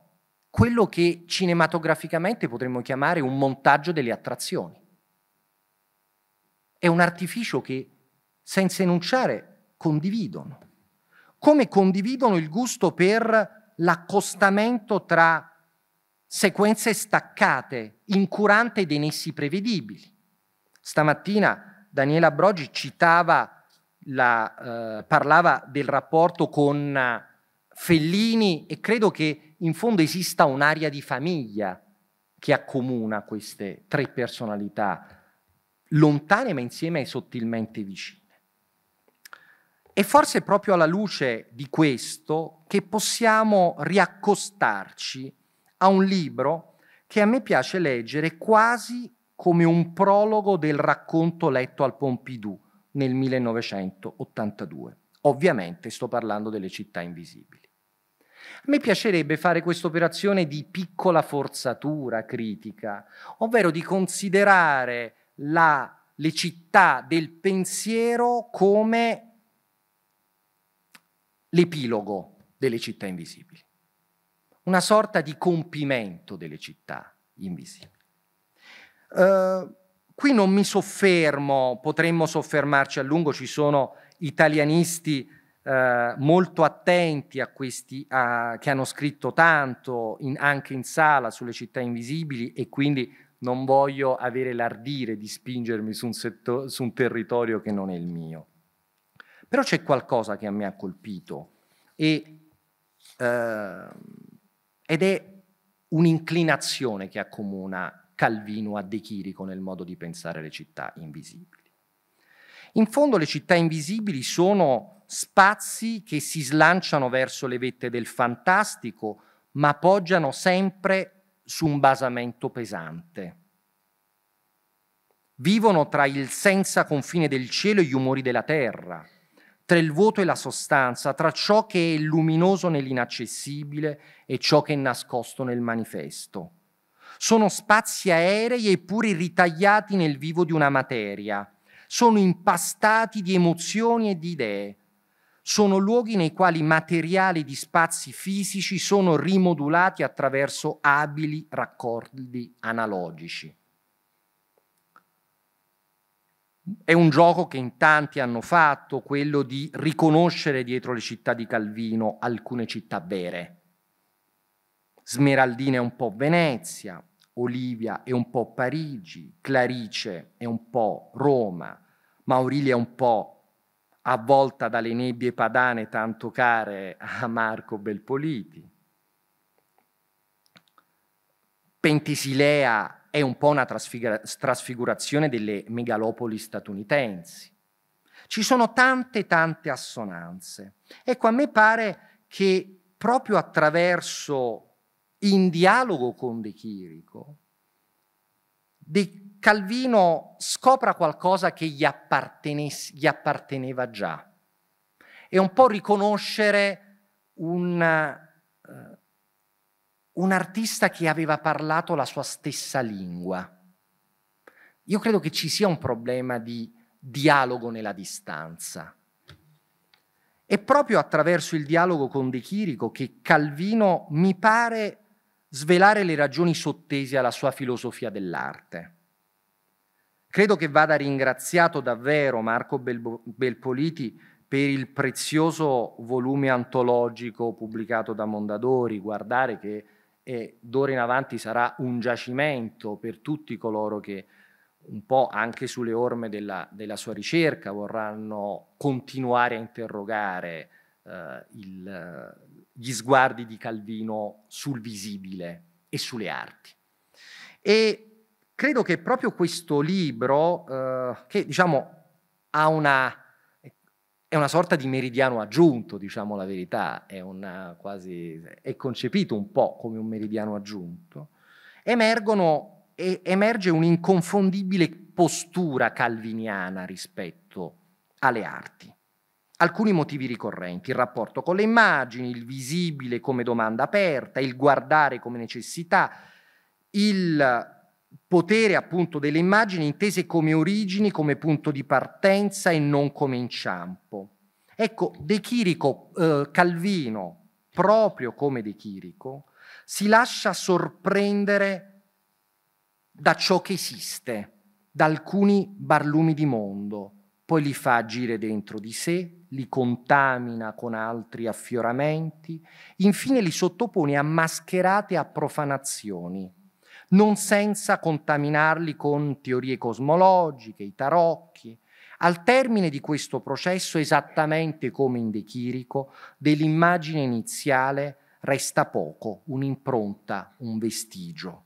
quello che cinematograficamente potremmo chiamare un montaggio delle attrazioni. È un artificio che, senza enunciare, condividono. Come condividono il gusto per l'accostamento tra sequenze staccate, incurante dei nessi prevedibili. Stamattina Daniela Brogi citava, la, eh, parlava del rapporto con eh, Fellini e credo che in fondo esista un'area di famiglia che accomuna queste tre personalità, lontane ma insieme sottilmente vicine. E forse è proprio alla luce di questo che possiamo riaccostarci a un libro che a me piace leggere quasi come un prologo del racconto letto al Pompidou nel 1982. Ovviamente sto parlando delle città invisibili. A me piacerebbe fare questa operazione di piccola forzatura critica, ovvero di considerare la, le città del pensiero come l'epilogo delle città invisibili, una sorta di compimento delle città invisibili. Uh, qui non mi soffermo, potremmo soffermarci a lungo, ci sono italianisti eh, molto attenti a questi a, che hanno scritto tanto in, anche in sala sulle città invisibili e quindi non voglio avere l'ardire di spingermi su un, settor, su un territorio che non è il mio. Però c'è qualcosa che a me ha colpito e, eh, ed è un'inclinazione che accomuna Calvino a De Chirico nel modo di pensare le città invisibili. In fondo le città invisibili sono spazi che si slanciano verso le vette del fantastico, ma poggiano sempre su un basamento pesante. Vivono tra il senza confine del cielo e gli umori della terra, tra il vuoto e la sostanza, tra ciò che è luminoso nell'inaccessibile e ciò che è nascosto nel manifesto. Sono spazi aerei eppure ritagliati nel vivo di una materia, sono impastati di emozioni e di idee. Sono luoghi nei quali materiali di spazi fisici sono rimodulati attraverso abili raccordi analogici. È un gioco che in tanti hanno fatto, quello di riconoscere dietro le città di Calvino alcune città vere. Smeraldina è un po' Venezia, Olivia è un po' Parigi, Clarice è un po' Roma, Maurilia è un po' avvolta dalle nebbie padane tanto care a Marco Belpoliti. Pentisilea è un po' una trasfigura- trasfigurazione delle megalopoli statunitensi. Ci sono tante, tante assonanze. Ecco, a me pare che proprio attraverso in dialogo con De Chirico, De Calvino scopra qualcosa che gli, gli apparteneva già. È un po' riconoscere un, uh, un artista che aveva parlato la sua stessa lingua. Io credo che ci sia un problema di dialogo nella distanza. È proprio attraverso il dialogo con De Chirico che Calvino mi pare svelare le ragioni sottese alla sua filosofia dell'arte. Credo che vada ringraziato davvero Marco Belpoliti per il prezioso volume antologico pubblicato da Mondadori, guardare che eh, d'ora in avanti sarà un giacimento per tutti coloro che un po' anche sulle orme della, della sua ricerca vorranno continuare a interrogare eh, il, gli sguardi di Calvino sul visibile e sulle arti. E credo che proprio questo libro, eh, che diciamo ha una, è una sorta di meridiano aggiunto, diciamo la verità, è, quasi, è concepito un po' come un meridiano aggiunto, emergono, e, emerge un'inconfondibile postura calviniana rispetto alle arti alcuni motivi ricorrenti, il rapporto con le immagini, il visibile come domanda aperta, il guardare come necessità, il potere appunto delle immagini intese come origini, come punto di partenza e non come inciampo. Ecco, De Chirico, eh, Calvino, proprio come De Chirico, si lascia sorprendere da ciò che esiste, da alcuni barlumi di mondo, poi li fa agire dentro di sé, li contamina con altri affioramenti, infine li sottopone a mascherate a profanazioni, non senza contaminarli con teorie cosmologiche, i tarocchi. Al termine di questo processo, esattamente come in De Chirico, dell'immagine iniziale resta poco, un'impronta, un vestigio.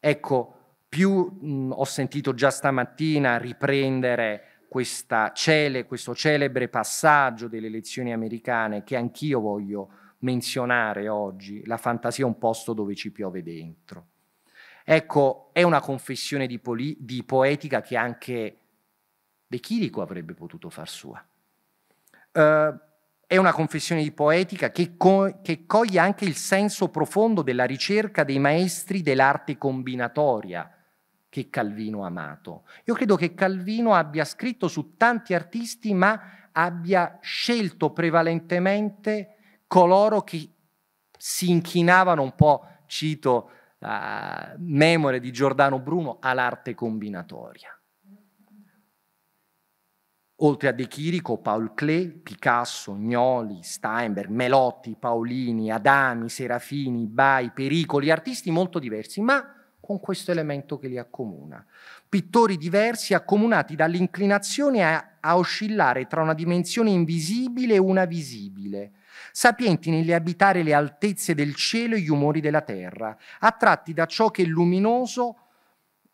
Ecco, più mh, ho sentito già stamattina riprendere cele, questo celebre passaggio delle elezioni americane che anch'io voglio menzionare oggi, la fantasia è un posto dove ci piove dentro. Ecco, è una confessione di, poli- di poetica che anche De Chirico avrebbe potuto far sua. Uh, è una confessione di poetica che, co- che coglie anche il senso profondo della ricerca dei maestri dell'arte combinatoria, che Calvino ha amato. Io credo che Calvino abbia scritto su tanti artisti, ma abbia scelto prevalentemente coloro che si inchinavano un po', cito uh, memore di Giordano Bruno, all'arte combinatoria. Oltre a De Chirico, Paul Klee, Picasso, Gnoli, Steinberg, Melotti, Paolini, Adami, Serafini, Bai, Pericoli, artisti molto diversi, ma con questo elemento che li accomuna. Pittori diversi accomunati dall'inclinazione a, a oscillare tra una dimensione invisibile e una visibile, sapienti nell'abitare le altezze del cielo e gli umori della terra, attratti da ciò che è luminoso,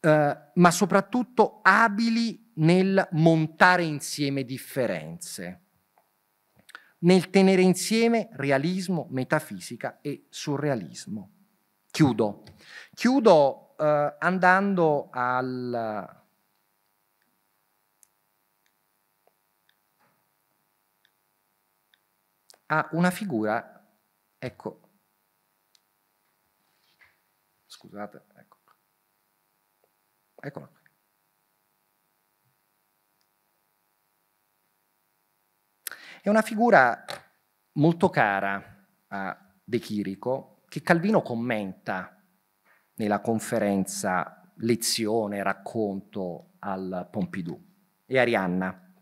eh, ma soprattutto abili nel montare insieme differenze nel tenere insieme realismo, metafisica e surrealismo. Chiudo. Chiudo eh, andando al... a una figura, ecco, scusate, ecco, eccola qui. È una figura molto cara a De Chirico, che Calvino commenta nella conferenza lezione, racconto al Pompidou, e Arianna.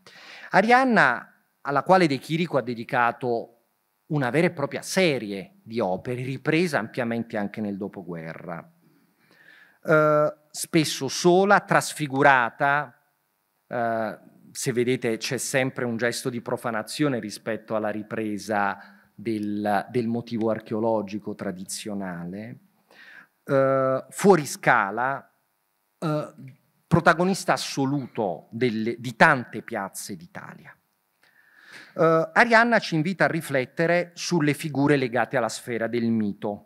Arianna, alla quale De Chirico ha dedicato una vera e propria serie di opere, ripresa ampiamente anche nel dopoguerra. Eh, spesso sola, trasfigurata, eh, se vedete c'è sempre un gesto di profanazione rispetto alla ripresa del, del motivo archeologico tradizionale, eh, fuori scala, eh, protagonista assoluto delle, di tante piazze d'Italia. Uh, Arianna ci invita a riflettere sulle figure legate alla sfera del mito,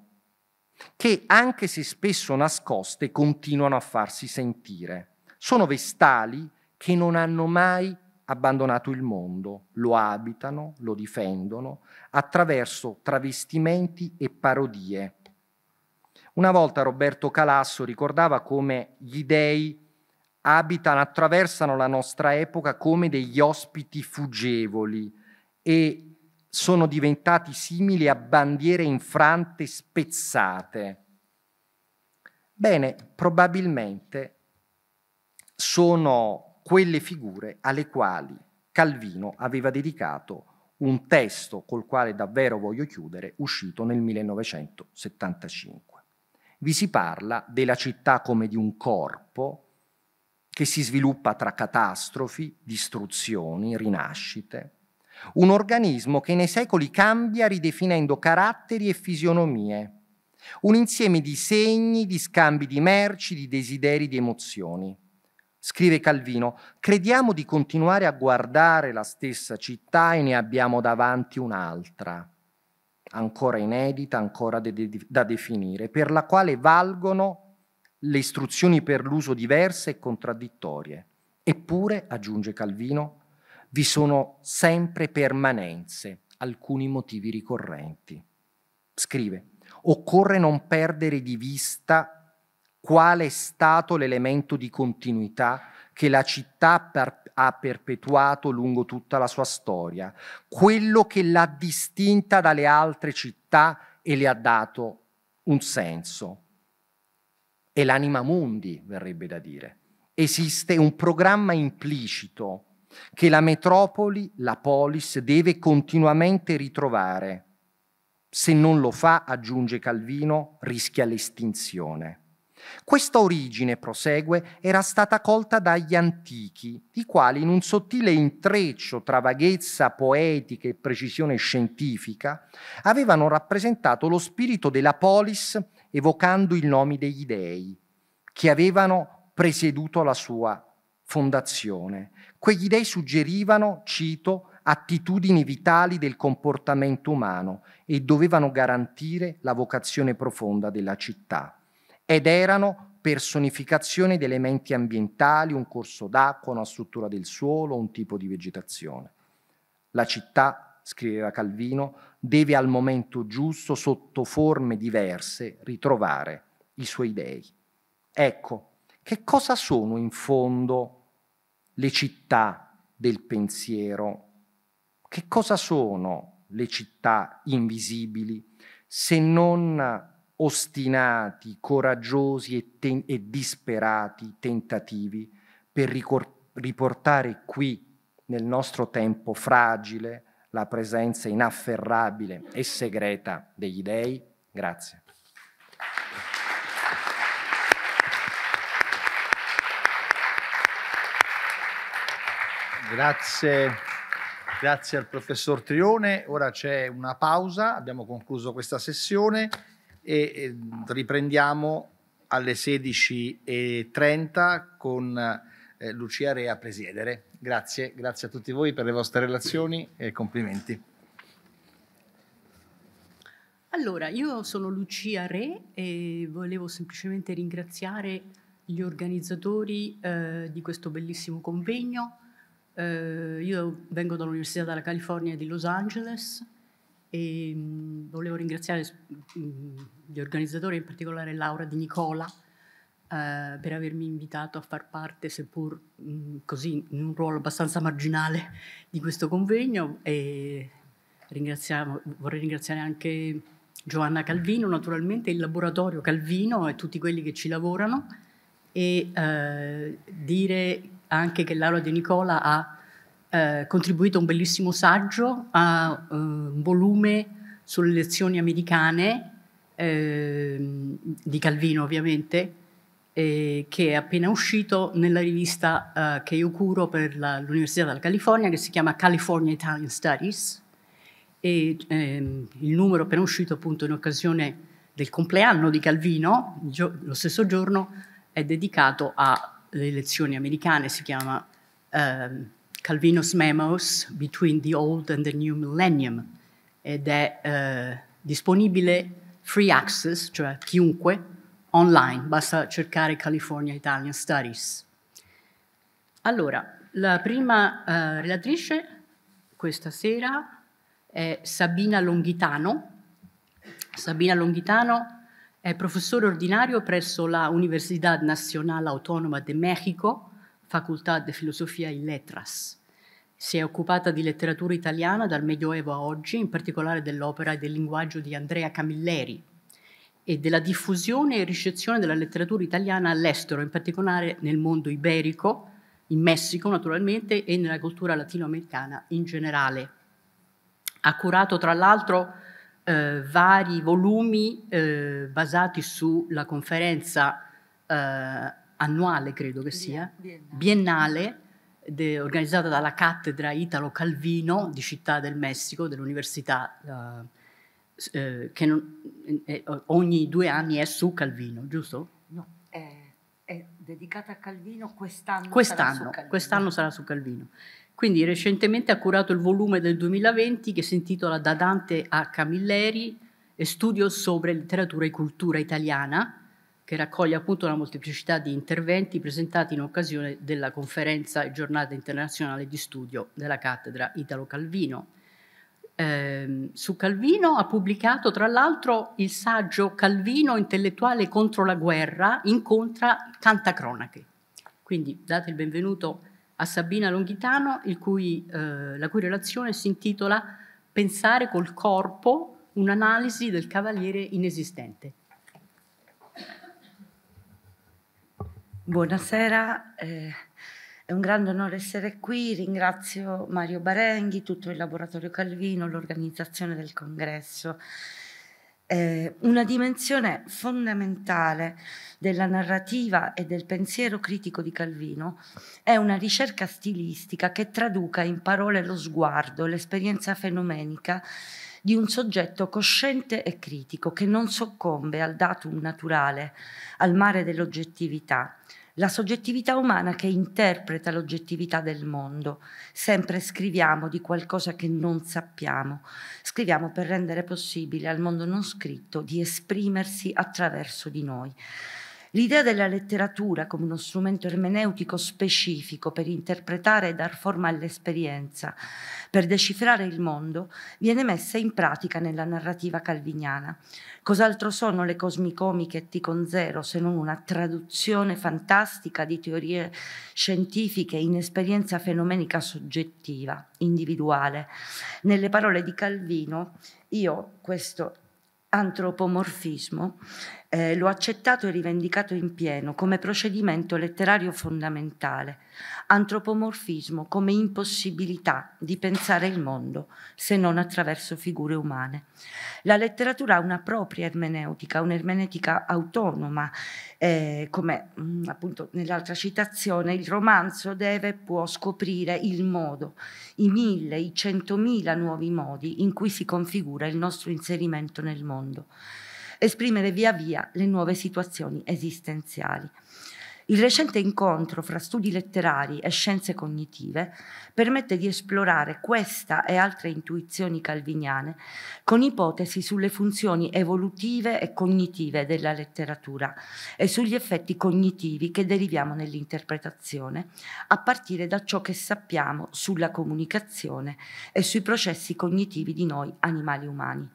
che anche se spesso nascoste continuano a farsi sentire. Sono vestali che non hanno mai abbandonato il mondo, lo abitano, lo difendono attraverso travestimenti e parodie. Una volta Roberto Calasso ricordava come gli dei abitano, attraversano la nostra epoca come degli ospiti fuggevoli e sono diventati simili a bandiere infrante spezzate. Bene, probabilmente sono quelle figure alle quali Calvino aveva dedicato un testo col quale davvero voglio chiudere, uscito nel 1975. Vi si parla della città come di un corpo che si sviluppa tra catastrofi, distruzioni, rinascite, un organismo che nei secoli cambia ridefinendo caratteri e fisionomie, un insieme di segni, di scambi di merci, di desideri, di emozioni. Scrive Calvino, crediamo di continuare a guardare la stessa città e ne abbiamo davanti un'altra, ancora inedita, ancora de- de- da definire, per la quale valgono le istruzioni per l'uso diverse e contraddittorie. Eppure, aggiunge Calvino, vi sono sempre permanenze, alcuni motivi ricorrenti. Scrive, occorre non perdere di vista qual è stato l'elemento di continuità che la città per ha perpetuato lungo tutta la sua storia, quello che l'ha distinta dalle altre città e le ha dato un senso. E l'anima mundi, verrebbe da dire. Esiste un programma implicito che la metropoli, la polis, deve continuamente ritrovare. Se non lo fa, aggiunge Calvino, rischia l'estinzione. Questa origine, prosegue, era stata colta dagli antichi, i quali in un sottile intreccio tra vaghezza poetica e precisione scientifica avevano rappresentato lo spirito della polis evocando i nomi degli dei che avevano presieduto la sua fondazione. Quegli dei suggerivano, cito, attitudini vitali del comportamento umano e dovevano garantire la vocazione profonda della città ed erano personificazioni di elementi ambientali, un corso d'acqua, una struttura del suolo, un tipo di vegetazione. La città, scriveva Calvino, deve al momento giusto, sotto forme diverse, ritrovare i suoi dei. Ecco, che cosa sono in fondo le città del pensiero? Che cosa sono le città invisibili se non ostinati, coraggiosi e, ten- e disperati tentativi per ricor- riportare qui, nel nostro tempo fragile, la presenza inafferrabile e segreta degli dei. Grazie.
Grazie, grazie al professor Trione. Ora c'è una pausa, abbiamo concluso questa sessione e ehm, riprendiamo alle 16.30 con eh, Lucia Re a presiedere. Grazie, grazie a tutti voi per le vostre relazioni e complimenti.
Allora, io sono Lucia Re e volevo semplicemente ringraziare gli organizzatori eh, di questo bellissimo convegno. Eh, io vengo dall'Università della California di Los Angeles e volevo ringraziare gli organizzatori, in particolare Laura Di Nicola, eh, per avermi invitato a far parte, seppur così, in un ruolo abbastanza marginale di questo convegno. E vorrei ringraziare anche Giovanna Calvino, naturalmente il laboratorio Calvino e tutti quelli che ci lavorano e eh, dire anche che Laura De Nicola ha eh, contribuito a un bellissimo saggio, a eh, un volume sulle lezioni americane eh, di Calvino ovviamente, eh, che è appena uscito nella rivista che io curo per l'Università della California, che si chiama California Italian Studies, e ehm, il numero appena uscito appunto in occasione del compleanno di Calvino, lo stesso giorno, è dedicato alle lezioni americane, si chiama... Ehm, Calvino's Memos Between the Old and the New Millennium ed è eh, disponibile free access, cioè chiunque, online, basta cercare California Italian Studies. Allora, la prima eh, relatrice questa sera è Sabina Longhitano. Sabina Longhitano è professore ordinario presso la Universidad Nacional Autónoma de México, Facoltà de Filosofia y Letras. Si è occupata di letteratura italiana dal Medioevo a oggi, in particolare dell'opera e del linguaggio di Andrea Camilleri e della diffusione e ricezione della letteratura italiana all'estero, in particolare nel mondo iberico, in Messico naturalmente e nella cultura latinoamericana in generale. Ha curato tra l'altro eh, vari volumi eh, basati sulla conferenza eh, annuale, credo che sia, biennale, de, organizzata dalla cattedra Italo Calvino di Città del Messico, dell'università, uh, eh, che non, eh, eh, ogni due anni è su Calvino, giusto?
No, è, è dedicata a Calvino, quest'anno, quest'anno, sarà Calvino.
quest'anno sarà su Calvino. Quindi recentemente ha curato il volume del 2020 che si intitola Da Dante a Camilleri, Studio sobre letteratura e cultura italiana, che raccoglie appunto una molteplicità di interventi presentati in occasione della conferenza e giornata internazionale di studio della cattedra Italo Calvino. Eh, su Calvino ha pubblicato tra l'altro il saggio Calvino intellettuale contro la guerra incontra Cantacronache. Quindi date il benvenuto a Sabina Longhitano, cui, eh, la cui relazione si intitola Pensare col corpo,
un'analisi del cavaliere inesistente. Buonasera, eh, è un grande onore essere qui, ringrazio Mario Barenghi, tutto il laboratorio Calvino, l'organizzazione del congresso. Eh, una dimensione fondamentale della narrativa e del pensiero critico di Calvino è una ricerca stilistica che traduca in parole lo sguardo, l'esperienza fenomenica di un soggetto cosciente e critico che non soccombe al datum naturale, al mare dell'oggettività, la soggettività umana che interpreta l'oggettività del mondo. Sempre scriviamo di qualcosa che non sappiamo, scriviamo per rendere possibile al mondo non scritto di esprimersi attraverso di noi. L'idea della letteratura come uno strumento ermeneutico specifico per interpretare e dar forma all'esperienza, per decifrare il mondo, viene messa in pratica nella narrativa calviniana. Cos'altro sono le cosmicomiche T con zero se non una traduzione fantastica di teorie scientifiche in esperienza fenomenica soggettiva, individuale? Nelle parole di Calvino, io questo antropomorfismo eh, lo accettato e rivendicato in pieno come procedimento letterario fondamentale, antropomorfismo come impossibilità di pensare il mondo se non attraverso figure umane. La letteratura ha una propria ermeneutica, un'ermeneutica autonoma, eh, come mh, mm, appunto nell'altra citazione, il romanzo deve e può scoprire il modo, i mille, i centomila nuovi modi in cui si configura il nostro inserimento nel mondo esprimere via via le nuove situazioni esistenziali. Il recente incontro fra studi letterari e scienze cognitive permette di esplorare questa e altre intuizioni calviniane con ipotesi sulle funzioni evolutive e cognitive della letteratura e sugli effetti cognitivi che deriviamo nell'interpretazione, a partire da ciò che sappiamo sulla comunicazione e sui processi cognitivi di noi animali umani.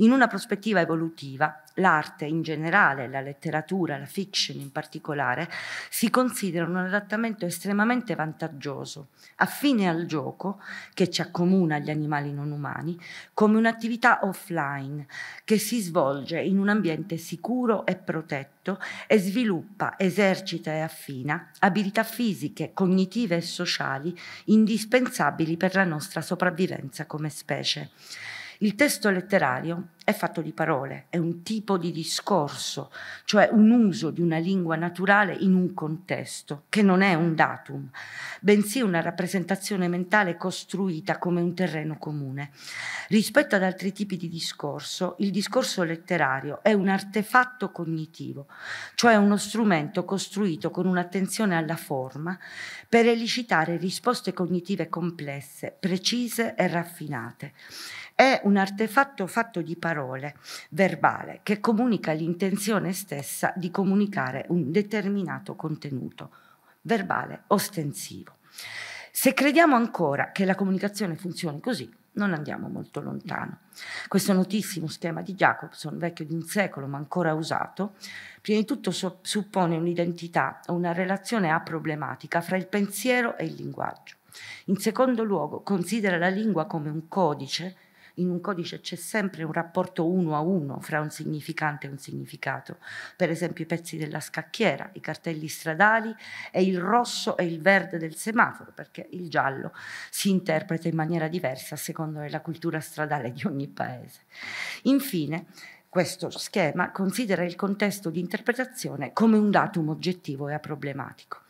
In una prospettiva evolutiva, l'arte in generale, la letteratura, la fiction in particolare, si considerano un adattamento estremamente vantaggioso, affine al gioco che ci accomuna agli animali non umani, come un'attività offline che si svolge in un ambiente sicuro e protetto e sviluppa, esercita e affina abilità fisiche, cognitive e sociali indispensabili per la nostra sopravvivenza come specie. Il testo letterario è fatto di parole, è un tipo di discorso, cioè un uso di una lingua naturale in un contesto, che non è un datum, bensì una rappresentazione mentale costruita come un terreno comune. Rispetto ad altri tipi di discorso, il discorso letterario è un artefatto cognitivo, cioè uno strumento costruito con un'attenzione alla forma per elicitare risposte cognitive complesse, precise e raffinate è un artefatto fatto di parole, verbale, che comunica l'intenzione stessa di comunicare un determinato contenuto, verbale, ostensivo. Se crediamo ancora che la comunicazione funzioni così, non andiamo molto lontano. Questo notissimo schema di Jacobson, vecchio di un secolo ma ancora usato, prima di tutto so suppone un'identità o una relazione aproblematica fra il pensiero e il linguaggio. In secondo luogo, considera la lingua come un codice in un codice c'è sempre un rapporto uno a uno fra un significante e un significato. Per esempio i pezzi della scacchiera, i cartelli stradali e il rosso e il verde del semaforo, perché il giallo si interpreta in maniera diversa a seconda della cultura stradale di ogni paese. Infine, questo schema considera il contesto di interpretazione come un datum oggettivo e problematico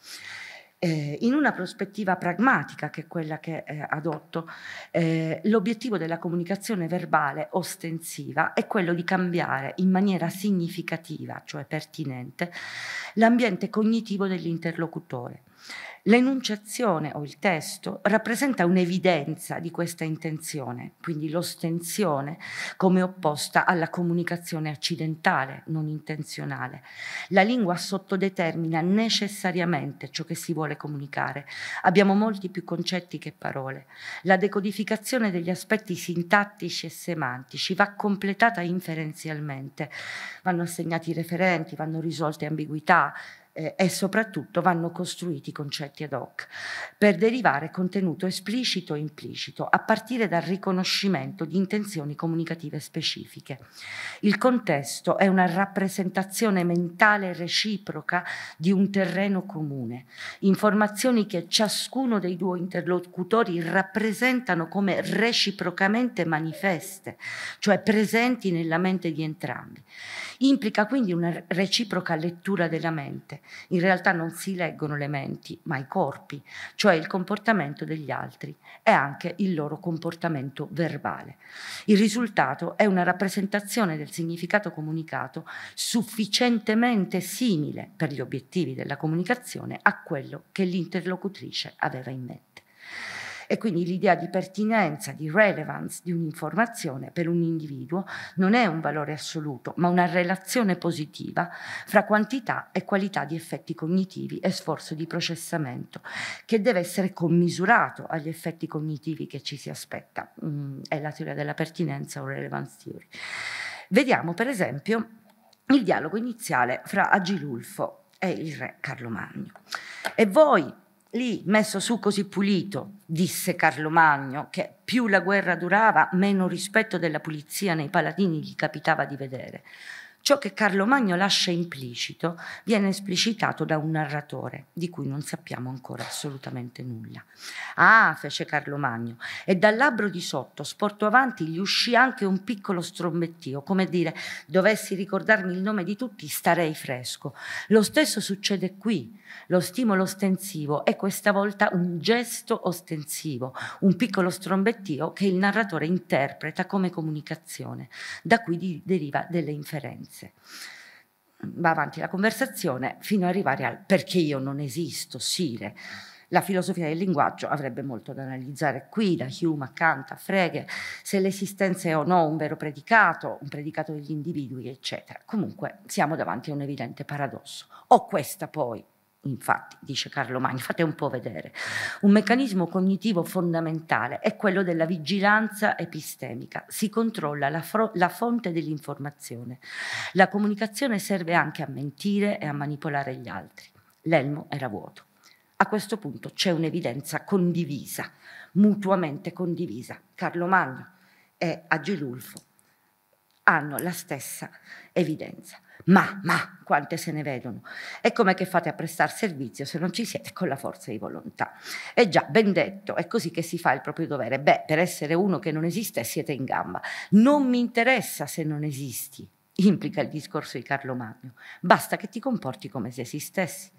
eh, in una prospettiva pragmatica che è quella che eh, adotto. Eh, l'obiettivo della comunicazione verbale ostensiva è quello di cambiare in maniera significativa, cioè pertinente, l'ambiente cognitivo dell'interlocutore L'enunciazione o il testo rappresenta un'evidenza di questa intenzione, quindi l'ostensione come opposta alla comunicazione accidentale, non intenzionale. La lingua sottodetermina necessariamente ciò che si vuole comunicare. Abbiamo molti più concetti che parole. La decodificazione degli aspetti sintattici e semantici va completata inferenzialmente. Vanno assegnati referenti, vanno risolte ambiguità, eh, e soprattutto vanno costruiti concetti ad hoc per derivare contenuto esplicito e implicito a partire dal riconoscimento di intenzioni comunicative specifiche. Il contesto è una rappresentazione mentale reciproca di un terreno comune, informazioni che ciascuno dei due interlocutori rappresentano come reciprocamente manifeste, cioè presenti nella mente di entrambi. Implica quindi una reciproca lettura della mente. In realtà non si leggono le menti, ma i corpi, cioè il comportamento degli altri e anche il loro comportamento verbale. Il risultato è una rappresentazione del significato comunicato sufficientemente simile per gli obiettivi della comunicazione a quello che l'interlocutrice aveva in mente e quindi l'idea di pertinenza, di relevance di un'informazione per un individuo non è un valore assoluto, ma una relazione positiva fra quantità e qualità di effetti cognitivi e sforzo di processamento, che deve essere commisurato agli effetti cognitivi che ci si aspetta. Mm, è la teoria della pertinenza o relevance theory. Vediamo per esempio il dialogo iniziale fra Agilulfo e il re Carlo Magno. E voi lì messo su così pulito, disse Carlo Magno, che più la guerra durava, meno rispetto della pulizia nei paladini gli capitava di vedere. Ciò che Carlo Magno lascia implicito viene esplicitato da un narratore di cui non sappiamo ancora assolutamente nulla. Ah, fece Carlo Magno, e dal labbro di sotto, sporto avanti, gli uscì anche un piccolo strombettio, come dire, dovessi ricordarmi il nome di tutti, starei fresco. Lo stesso succede qui, lo stimolo ostensivo è questa volta un gesto ostensivo, un piccolo strombettio che il narratore interpreta come comunicazione, da cui deriva delle inferenze esistenze. Va avanti la conversazione fino ad arrivare al perché io non esisto, Sire. La filosofia del linguaggio avrebbe molto da analizzare qui, da Hume, a Kant, a Frege, se l'esistenza è o no un vero predicato, un predicato degli individui, eccetera. Comunque siamo davanti a un evidente paradosso. O questa poi infatti, dice Carlo Magno, fate un po' vedere, un meccanismo cognitivo fondamentale è quello della vigilanza epistemica, si controlla la, la fonte dell'informazione. La comunicazione serve anche a mentire e a manipolare gli altri. L'elmo era vuoto. A questo punto c'è un'evidenza condivisa, mutuamente condivisa. Carlo Magno e Agilulfo hanno la stessa evidenza ma, ma, quante se ne vedono. È come che fate a prestare servizio se non ci siete con la forza di volontà. È eh già ben detto, è così che si fa il proprio dovere. Beh, per essere uno che non esiste siete in gamba. Non mi interessa se non esisti, implica il discorso di Carlo Magno, basta che ti comporti come se esistessi.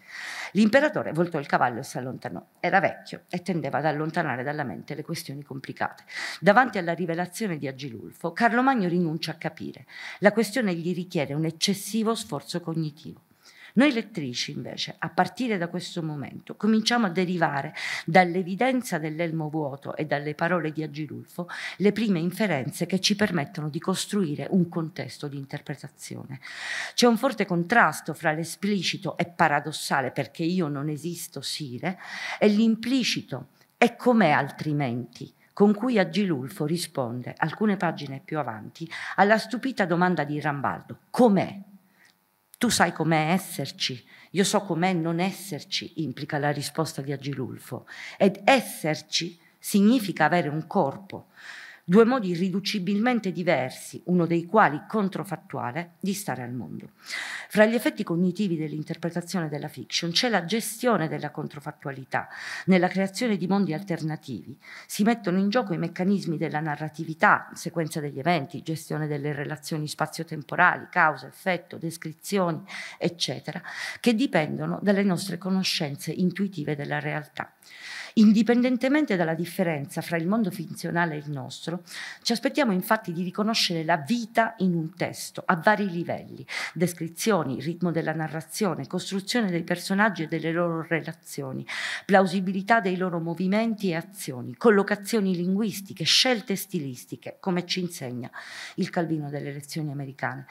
L'imperatore voltò il cavallo e si allontanò. Era vecchio e tendeva ad allontanare dalla mente le questioni complicate. Davanti alla rivelazione di Agilulfo, Carlo Magno rinuncia a capire. La questione gli richiede un eccessivo sforzo cognitivo. Noi lettrici invece, a partire da questo momento, cominciamo a derivare dall'evidenza dell'elmo vuoto e dalle parole di Agirulfo le prime inferenze che ci permettono di costruire un contesto di interpretazione. C'è un forte contrasto fra l'esplicito e paradossale perché io non esisto Sire e l'implicito e com'è altrimenti con cui Agilulfo risponde, alcune pagine più avanti, alla stupita domanda di Rambaldo, com'è tu sai com'è esserci, io so com'è non esserci, implica la risposta di Agilulfo. Ed esserci significa avere un corpo, due modi irriducibilmente diversi, uno dei quali controfattuale, di stare al mondo. Fra gli effetti cognitivi dell'interpretazione della fiction c'è la gestione della controfattualità. Nella creazione di mondi alternativi si mettono in gioco i meccanismi della narratività, sequenza degli eventi, gestione delle relazioni spazio-temporali, causa, effetto, descrizioni, eccetera, che dipendono dalle nostre conoscenze intuitive della realtà. Indipendentemente dalla differenza fra il mondo finzionale e il nostro, ci aspettiamo infatti di riconoscere la vita in un testo a vari livelli, descrizioni, ritmo della narrazione, costruzione dei personaggi e delle loro relazioni, plausibilità dei loro movimenti e azioni, collocazioni linguistiche, scelte stilistiche, come ci insegna il Calvino delle lezioni americane.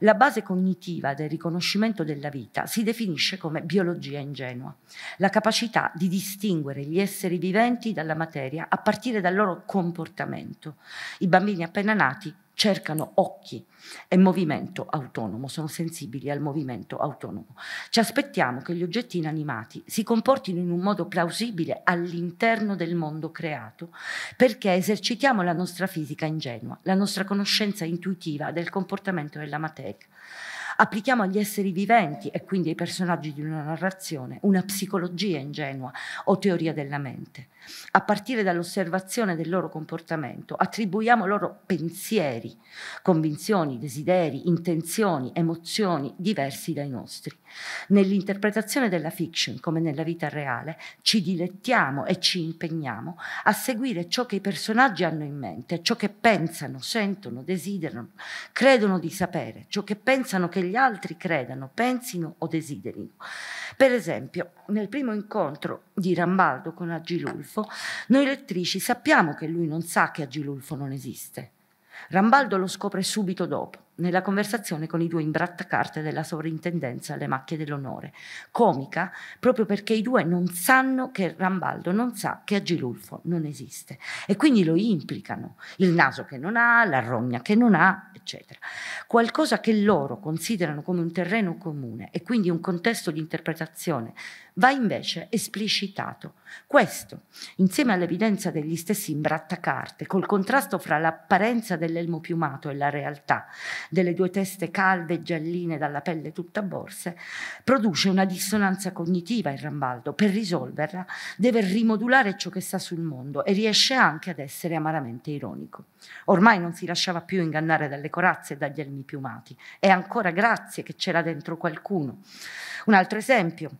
La base cognitiva del riconoscimento della vita si definisce come biologia ingenua, la capacità di distinguere gli esseri viventi dalla materia a partire dal loro comportamento. I bambini appena nati cercano occhi e movimento autonomo, sono sensibili al movimento autonomo. Ci aspettiamo che gli oggetti inanimati si comportino in un modo plausibile all'interno del mondo creato, perché esercitiamo la nostra fisica ingenua, la nostra conoscenza intuitiva del comportamento della materia applichiamo agli esseri viventi e quindi ai personaggi di una narrazione una psicologia ingenua o teoria della mente a partire dall'osservazione del loro comportamento, attribuiamo loro pensieri, convinzioni, desideri, intenzioni, emozioni diversi dai nostri. Nell'interpretazione della fiction, come nella vita reale, ci dilettiamo e ci impegniamo a seguire ciò che i personaggi hanno in mente, ciò che pensano, sentono, desiderano, credono di sapere, ciò che pensano che gli altri credano, pensino o desiderino. Per esempio, nel primo incontro di Rambaldo con Agilulfi, Gilulfo, noi lettrici sappiamo che lui non sa che a Gilulfo non esiste. Rambaldo lo scopre subito dopo nella conversazione con i due imbrattacarte della sovrintendenza alle macchie dell'onore, comica proprio perché i due non sanno che Rambaldo non sa che Agilulfo non esiste e quindi lo implicano, il naso che non ha, la rogna che non ha, eccetera. Qualcosa che loro considerano come un terreno comune e quindi un contesto di interpretazione va invece esplicitato. Questo, insieme all'evidenza degli stessi imbrattacarte, col contrasto fra l'apparenza dell'elmo piumato e la realtà, delle due teste calde e gialline dalla pelle tutta borse, produce una dissonanza cognitiva in Rambaldo. Per risolverla deve rimodulare ciò che sa sul mondo e riesce anche ad essere amaramente ironico. Ormai non si lasciava più ingannare dalle corazze e dagli elmi piumati. E ancora grazie che c'era dentro qualcuno. Un altro esempio,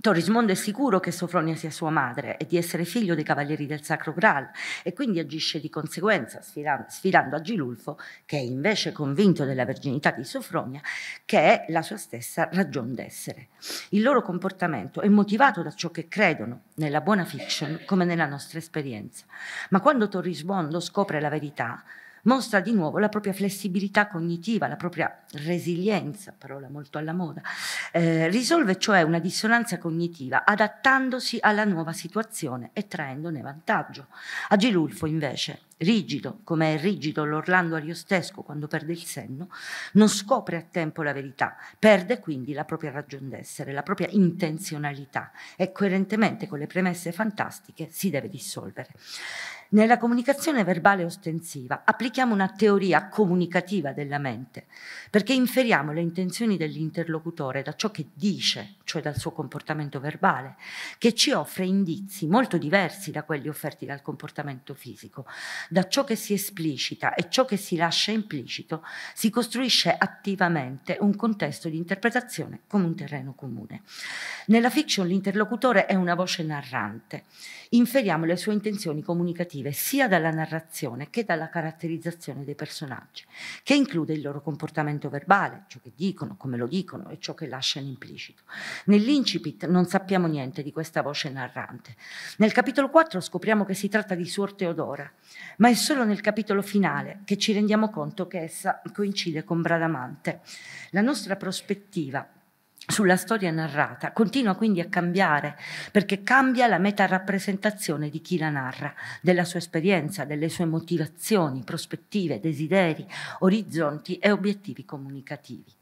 Torismondo è sicuro che Sofronia sia sua madre e di essere figlio dei cavalieri del Sacro Graal e quindi agisce di conseguenza sfidando, sfidando Gilulfo, che è invece convinto della verginità di Sofronia, che è la sua stessa ragion d'essere. Il loro comportamento è motivato da ciò che credono, nella buona fiction come nella nostra esperienza. Ma quando Torismondo scopre la verità, mostra di nuovo la propria flessibilità cognitiva, la propria resilienza, parola molto alla moda, eh, risolve cioè una dissonanza cognitiva adattandosi alla nuova situazione e traendone vantaggio. Agilulfo invece, rigido come è rigido l'Orlando Ariostesco quando perde il senno, non scopre a tempo la verità, perde quindi la propria ragion d'essere, la propria intenzionalità e coerentemente con le premesse fantastiche si deve dissolvere. Nella comunicazione verbale ostensiva applichiamo una teoria comunicativa della mente, perché inferiamo le intenzioni dell'interlocutore da ciò che dice, cioè dal suo comportamento verbale, che ci offre indizi molto diversi da quelli offerti dal comportamento fisico. Da ciò che si esplicita e ciò che si lascia implicito si costruisce attivamente un contesto di interpretazione come un terreno comune. Nella fiction l'interlocutore è una voce narrante. Inferiamo le sue intenzioni comunicative sia dalla narrazione che dalla caratterizzazione dei personaggi, che include il loro comportamento comportamento verbale, ciò che dicono, come lo dicono e ciò che lasciano implicito. Nell'incipit non sappiamo niente di questa voce narrante. Nel capitolo 4 scopriamo che si tratta di Suor Teodora, ma è solo nel capitolo finale che ci rendiamo conto che essa coincide con Bradamante. La nostra prospettiva sulla storia narrata continua quindi a cambiare perché cambia la meta rappresentazione di chi la narra, della sua esperienza, delle sue motivazioni, prospettive, desideri, orizzonti e obiettivi comunicativi.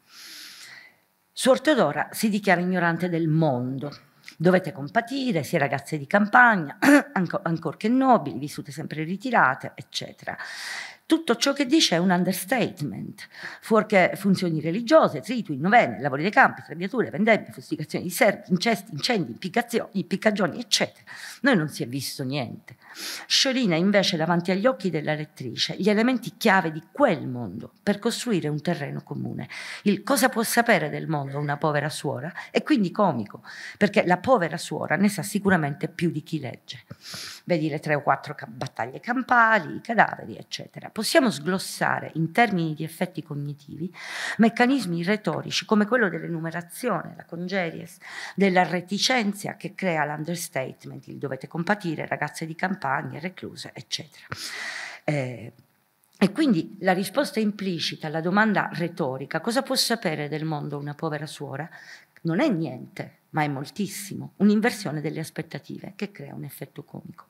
Suor Teodora si dichiara ignorante del mondo. Dovete compatire, sia ragazze di campagna, anco, ancorché nobili, vissute sempre ritirate, eccetera tutto ciò che dice è un understatement, fuorché funzioni religiose, tritui, novene, lavori dei campi, trebbiature, vendemmie, fustigazioni di serpi, incesti, incendi, impiccagioni, eccetera. Noi non si è visto niente. Sciolina invece davanti agli occhi della lettrice gli elementi chiave di quel mondo per costruire un terreno comune. Il cosa può sapere del mondo una povera suora è quindi comico, perché la povera suora ne sa sicuramente più di chi legge. Vedi le tre o quattro battaglie campali, i cadaveri, eccetera possiamo sglossare in termini di effetti cognitivi meccanismi retorici come quello dell'enumerazione, la congeries, della reticenza che crea l'understatement, il dovete compatire, ragazze di campagna, recluse, eccetera. Eh, e quindi la risposta implicita alla domanda retorica, cosa può sapere del mondo una povera suora? Non è niente, ma è moltissimo, un'inversione delle aspettative che crea un effetto comico.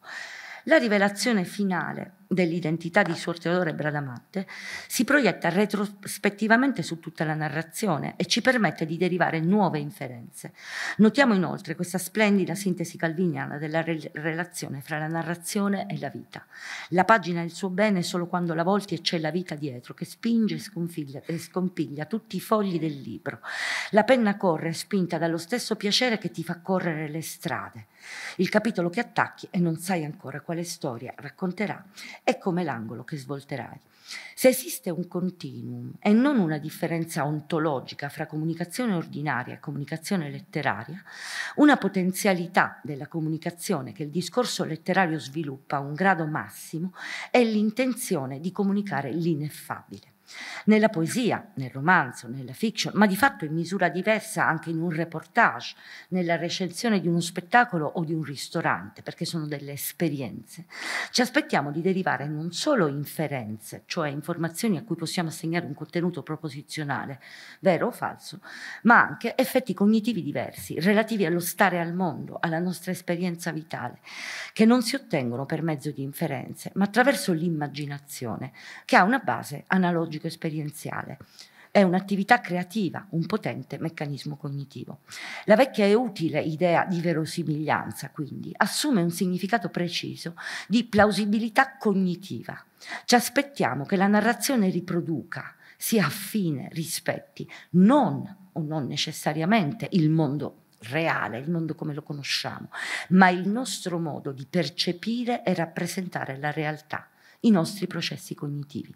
La rivelazione finale dell'identità di Suor Teodora e Bradamante si proietta retrospettivamente su tutta la narrazione e ci permette di derivare nuove inferenze. Notiamo inoltre questa splendida sintesi calviniana della re relazione fra la narrazione e la vita. La pagina è il suo bene solo quando la volti e c'è la vita dietro che spinge e scompiglia tutti i fogli del libro. La penna corre spinta dallo stesso piacere che ti fa correre le strade. Il capitolo che attacchi e non sai ancora quale storia racconterà è come l'angolo che svolterai. Se esiste un continuum e non una differenza ontologica fra comunicazione ordinaria e comunicazione letteraria, una potenzialità della comunicazione che il discorso letterario sviluppa a un grado massimo è l'intenzione di comunicare l'ineffabile nella poesia, nel romanzo, nella fiction, ma di fatto in misura diversa anche in un reportage, nella recensione di uno spettacolo o di un ristorante, perché sono delle esperienze. Ci aspettiamo di derivare non solo inferenze, cioè informazioni a cui possiamo assegnare un contenuto proposizionale, vero o falso, ma anche effetti cognitivi diversi, relativi allo stare al mondo, alla nostra esperienza vitale, che non si ottengono per mezzo di inferenze, ma attraverso l'immaginazione, che ha una base analogica psicologico-esperienziale. È un'attività creativa, un potente meccanismo cognitivo. La vecchia e utile idea di verosimiglianza, quindi, assume un significato preciso di plausibilità cognitiva. Ci aspettiamo che la narrazione riproduca, sia affine, rispetti, non o non necessariamente il mondo reale, il mondo come lo conosciamo, ma il nostro modo di percepire e rappresentare la realtà i nostri processi cognitivi.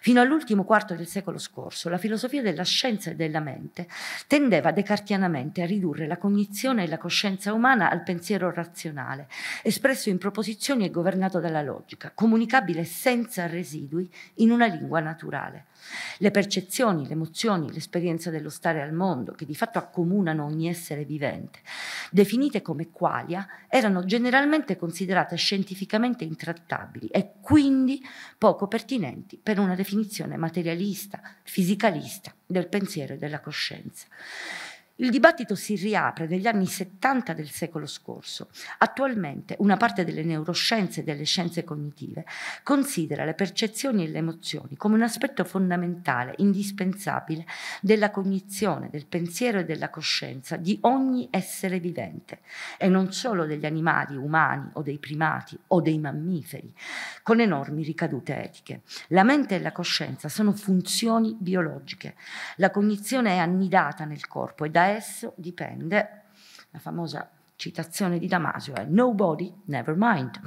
Fino all'ultimo quarto del secolo scorso, la filosofia della scienza e della mente tendeva decartianamente a ridurre la cognizione e la coscienza umana al pensiero razionale, espresso in proposizioni e governato dalla logica, comunicabile senza residui in una lingua naturale. Le percezioni, le emozioni, l'esperienza dello stare al mondo, che di fatto accomunano ogni essere vivente, definite come qualia, erano generalmente considerate scientificamente intrattabili e quindi poco pertinenti per una definizione materialista, fisicalista del pensiero e della coscienza. Il dibattito si riapre negli anni 70 del secolo scorso. Attualmente una parte delle neuroscienze e delle scienze cognitive considera le percezioni e le emozioni come un aspetto fondamentale, indispensabile della cognizione, del pensiero e della coscienza di ogni essere vivente e non solo degli animali umani o dei primati o dei mammiferi, con enormi ricadute etiche. La mente e la coscienza sono funzioni biologiche. La cognizione è annidata nel corpo e da esso dipende, la famosa citazione di Damasio è nobody, never mind.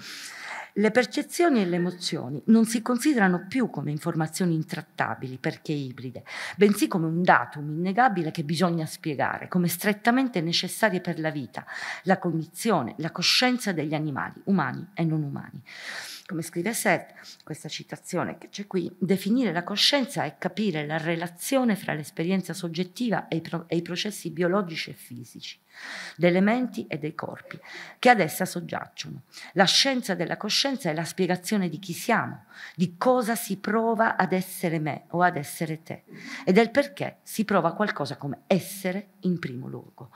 Le percezioni e le emozioni non si considerano più come informazioni intrattabili perché ibride, bensì come un datum innegabile che bisogna spiegare, come strettamente necessarie per la vita, la cognizione, la coscienza degli animali, umani e non umani. Come scrive Seth, questa citazione che c'è qui, definire la coscienza è capire la relazione fra l'esperienza soggettiva e i, pro e i processi biologici e fisici delle menti e dei corpi, che ad essa soggiacciono. La scienza della coscienza è la spiegazione di chi siamo, di cosa si prova ad essere me o ad essere te, e del perché si prova qualcosa come essere in primo luogo.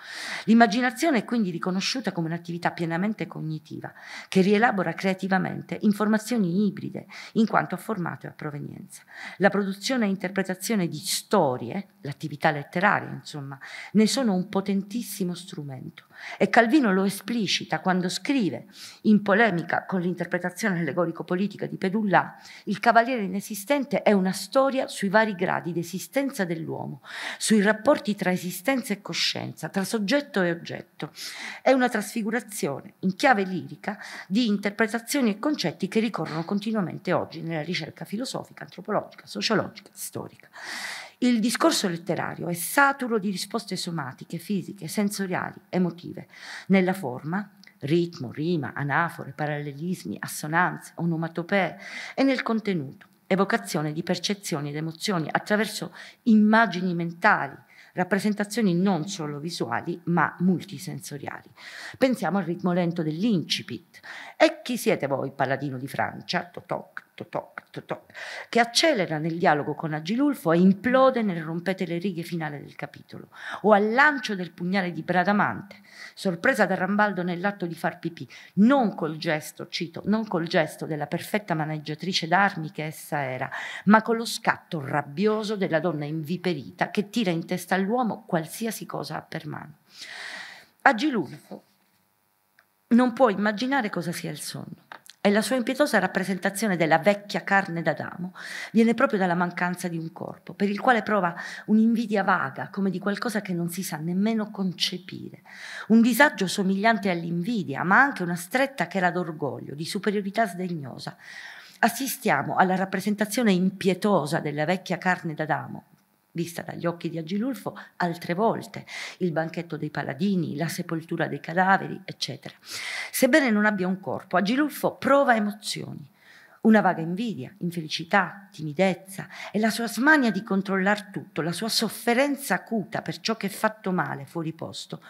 L'immaginazione è quindi riconosciuta come un'attività pienamente cognitiva, che rielabora creativamente informazioni ibride, in quanto a formato e a provenienza. La produzione e interpretazione di storie, l'attività letteraria, insomma, ne sono un potentissimo strumento strumento. E Calvino lo esplicita quando scrive, in polemica con l'interpretazione allegorico-politica di Pedullà, Il Cavaliere Inesistente è una storia sui vari gradi di esistenza dell'uomo, sui rapporti tra esistenza e coscienza, tra soggetto e oggetto. È una trasfigurazione, in chiave lirica, di interpretazioni e concetti che ricorrono continuamente oggi nella ricerca filosofica, antropologica, sociologica, storica. Il discorso letterario è saturo di risposte somatiche, fisiche, sensoriali, emotive. Nella forma, ritmo, rima, anafore, parallelismi, assonanze, onomatopee e nel contenuto, evocazione di percezioni ed emozioni attraverso immagini mentali, rappresentazioni non solo visuali ma multisensoriali. Pensiamo al ritmo lento dell'incipit. E chi siete voi, paladino di Francia, Totoc, che accelera nel dialogo con Agilulfo e implode nel rompete le righe finale del capitolo, o al lancio del pugnale di Bradamante, sorpresa da Rambaldo nell'atto di far pipì, non col gesto, cito, non col gesto della perfetta maneggiatrice d'armi che essa era, ma con lo scatto rabbioso della donna inviperita che tira in testa all'uomo qualsiasi cosa ha per mano. Agilulfo non può immaginare cosa sia il sonno e la sua impietosa rappresentazione della vecchia carne d'Adamo viene proprio dalla mancanza di un corpo, per il quale prova un'invidia vaga, come di qualcosa che non si sa nemmeno concepire, un disagio somigliante all'invidia, ma anche una stretta chela d'orgoglio, di superiorità sdegnosa. Assistiamo alla rappresentazione impietosa della vecchia carne d'Adamo, vista dagli occhi di Agilulfo altre volte, il banchetto dei paladini, la sepoltura dei cadaveri, eccetera. Sebbene non abbia un corpo, Agilulfo prova emozioni, una vaga invidia, infelicità, timidezza e la sua smania di controllare tutto, la sua sofferenza acuta per ciò che è fatto male, fuori posto,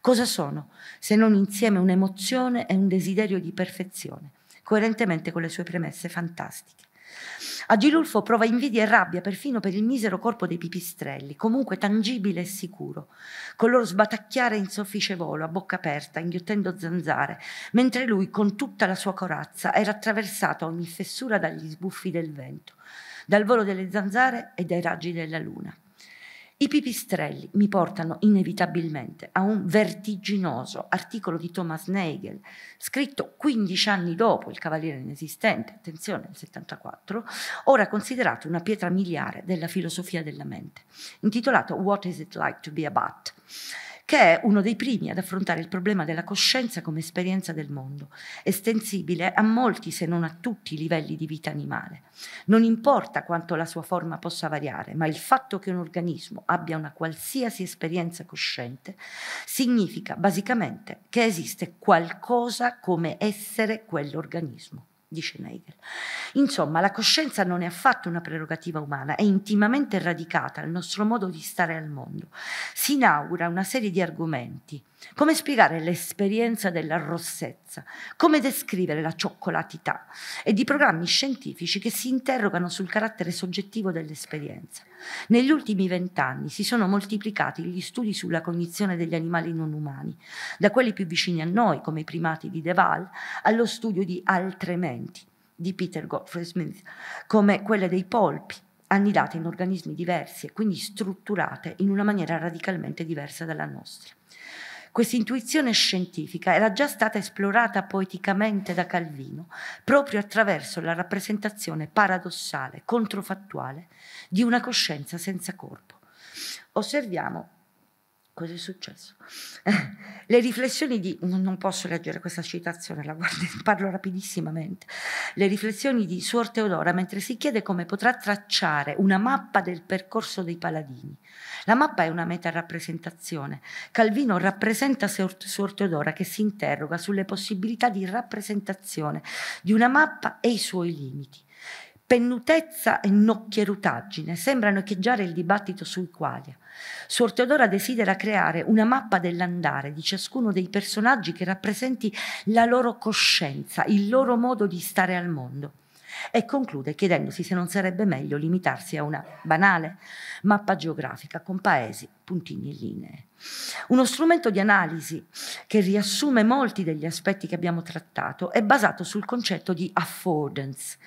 cosa sono se non insieme un'emozione e un desiderio di perfezione, coerentemente con le sue premesse fantastiche. A Gilulfo prova invidia e rabbia perfino per il misero corpo dei pipistrelli, comunque tangibile e sicuro, con loro sbatacchiare in soffice volo, a bocca aperta, inghiottendo zanzare, mentre lui, con tutta la sua corazza, era attraversato a ogni fessura dagli sbuffi del vento, dal volo delle zanzare e dai raggi della luna. I pipistrelli mi portano inevitabilmente a un vertiginoso articolo di Thomas Nagel, scritto 15 anni dopo Il Cavaliere Inesistente, attenzione, nel 74, ora considerato una pietra miliare della filosofia della mente, intitolato What is it like to be a bat? che è uno dei primi ad affrontare il problema della coscienza come esperienza del mondo, estensibile a molti se non a tutti i livelli di vita animale. Non importa quanto la sua forma possa variare, ma il fatto che un organismo abbia una qualsiasi esperienza cosciente significa basicamente che esiste qualcosa come essere quell'organismo dice Nagel. Insomma, la coscienza non è affatto una prerogativa umana, è intimamente radicata al nostro modo di stare al mondo. Si inaugura una serie di argomenti come spiegare l'esperienza della rossezza? Come descrivere la cioccolatità? E di programmi scientifici che si interrogano sul carattere soggettivo dell'esperienza. Negli ultimi vent'anni si sono moltiplicati gli studi sulla cognizione degli animali non umani, da quelli più vicini a noi, come i primati di Deval, allo studio di altre menti, di Peter Godfrey Smith, come quelle dei polpi, annidate in organismi diversi e quindi strutturate in una maniera radicalmente diversa dalla nostra. Questa intuizione scientifica era già stata esplorata poeticamente da Calvino, proprio attraverso la rappresentazione paradossale, controfattuale, di una coscienza senza corpo. Osserviamo Cosa è successo? Eh, le riflessioni di, non posso leggere questa citazione, la guardo, parlo rapidissimamente, le riflessioni di Suor Teodora mentre si chiede come potrà tracciare una mappa del percorso dei paladini. La mappa è una meta rappresentazione. Calvino rappresenta Suor Teodora che si interroga sulle possibilità di rappresentazione di una mappa e i suoi limiti. Pennutezza e nocchierutaggine sembrano echeggiare il dibattito sui quali. Suor Teodora desidera creare una mappa dell'andare di ciascuno dei personaggi che rappresenti la loro coscienza, il loro modo di stare al mondo. E conclude chiedendosi se non sarebbe meglio limitarsi a una banale mappa geografica con paesi, puntini e linee. Uno strumento di analisi che riassume molti degli aspetti che abbiamo trattato è basato sul concetto di affordance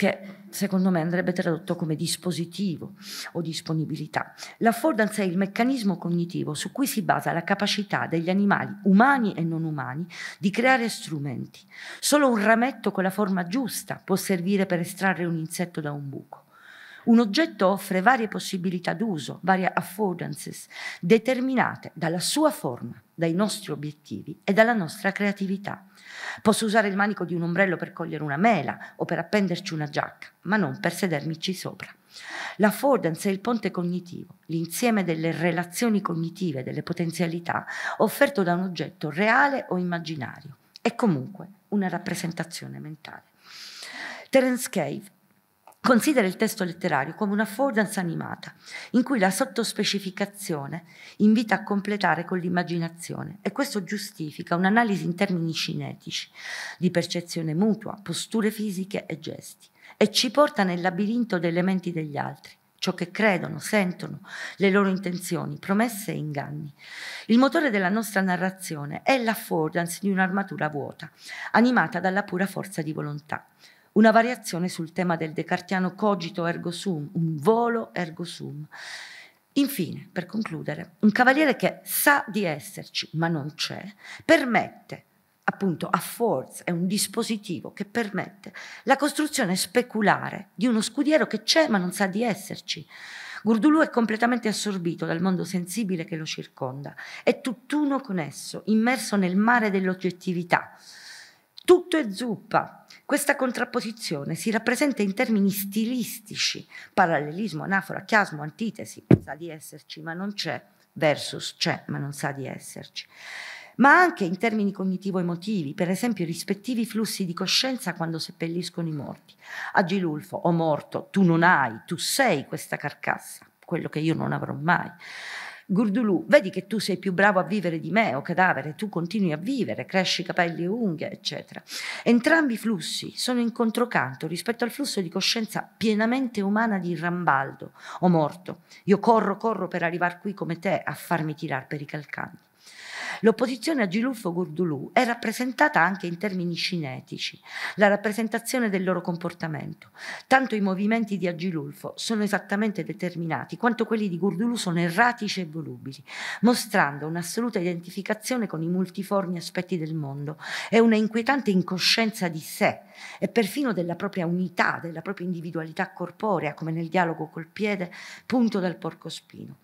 che secondo me andrebbe tradotto come dispositivo o disponibilità. L'affordance è il meccanismo cognitivo su cui si basa la capacità degli animali, umani e non umani, di creare strumenti. Solo un rametto con la forma giusta può servire per estrarre un insetto da un buco. Un oggetto offre varie possibilità d'uso, varie affordances, determinate dalla sua forma, dai nostri obiettivi e dalla nostra creatività. Posso usare il manico di un ombrello per cogliere una mela o per appenderci una giacca, ma non per sedermici sopra. L'affordance è il ponte cognitivo, l'insieme delle relazioni cognitive, delle potenzialità offerto da un oggetto reale o immaginario. È comunque una rappresentazione mentale. Terence Cave Considera il testo letterario come una affordanza animata, in cui la sottospecificazione invita a completare con l'immaginazione e questo giustifica un'analisi in termini cinetici, di percezione mutua, posture fisiche e gesti, e ci porta nel labirinto delle menti degli altri ciò che credono, sentono, le loro intenzioni, promesse e inganni. Il motore della nostra narrazione è l'affordance di un'armatura vuota, animata dalla pura forza di volontà una variazione sul tema del decartiano cogito ergo sum, un volo ergo sum. Infine, per concludere, un cavaliere che sa di esserci ma non c'è, permette appunto a forza è un dispositivo che permette la costruzione speculare di uno scudiero che c'è ma non sa di esserci. Gurdulù è completamente assorbito dal mondo sensibile che lo circonda, è tutt'uno con esso, immerso nel mare dell'oggettività. Tutto è zuppa, questa contrapposizione si rappresenta in termini stilistici, parallelismo, anafora, chiasmo, antitesi, sa di esserci ma non c'è, versus c'è ma non sa di esserci ma anche in termini cognitivo-emotivi, per esempio i rispettivi flussi di coscienza quando seppelliscono i morti. A Gilulfo, o morto, tu non hai, tu sei questa carcassa, quello che io non avrò mai. Gurdulù, vedi che tu sei più bravo a vivere di me, o cadavere, tu continui a vivere, cresci capelli e unghie, eccetera. Entrambi i flussi sono in controcanto rispetto al flusso di coscienza pienamente umana di Rambaldo, o morto. Io corro, corro per arrivare qui come te a farmi tirare per i calcani. L'opposizione a Gilulfo Gurdulù è rappresentata anche in termini cinetici, la rappresentazione del loro comportamento. Tanto i movimenti di Agilulfo sono esattamente determinati quanto quelli di Gurdulù sono erratici e volubili, mostrando un'assoluta identificazione con i multiformi aspetti del mondo e una inquietante incoscienza di sé e perfino della propria unità, della propria individualità corporea, come nel dialogo col piede, punto dal porcospino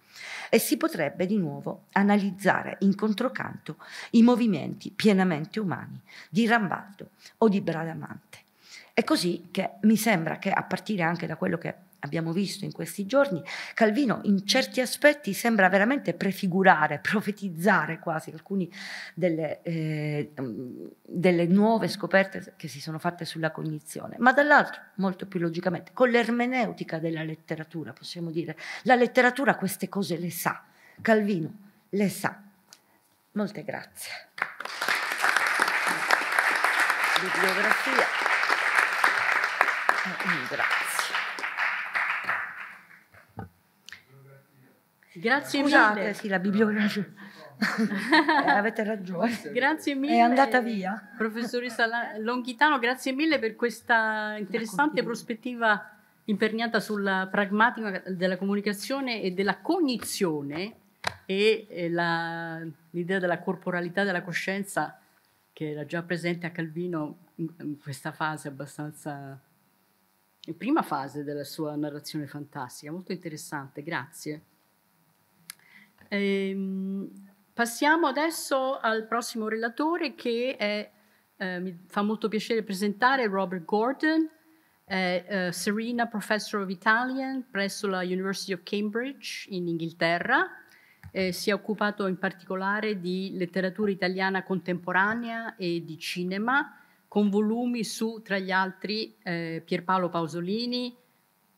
e si potrebbe di nuovo analizzare in controcanto i movimenti pienamente umani di Rambaldo o di Bradamante. È così che mi sembra che a partire anche da quello che abbiamo visto in questi giorni, Calvino in certi aspetti sembra veramente prefigurare, profetizzare quasi alcune delle, eh, mm, delle nuove scoperte che si sono fatte sulla cognizione, ma dall'altro, molto più logicamente, con l'ermeneutica della letteratura, possiamo dire, la letteratura queste cose le sa, Calvino le sa. Molte grazie. Bibliografia. Eh, mm, grazie. Grazie Scusate, mille. sì, la bibliografia. eh, avete ragione. Grazie mille. È andata via.
Professoressa Longhitano, grazie mille per questa interessante prospettiva imperniata sulla pragmatica della comunicazione e della cognizione e l'idea della corporalità della coscienza che era già presente a Calvino in questa fase abbastanza prima fase della sua narrazione fantastica, molto interessante, grazie. Ehm, passiamo adesso al prossimo relatore che è, eh, mi fa molto piacere presentare Robert Gordon, è, uh, Serena Professor of Italian presso la University of Cambridge in Inghilterra. Eh, si è occupato in particolare di letteratura italiana contemporanea e di cinema, con volumi su, tra gli altri, eh, Pierpaolo Pausolini,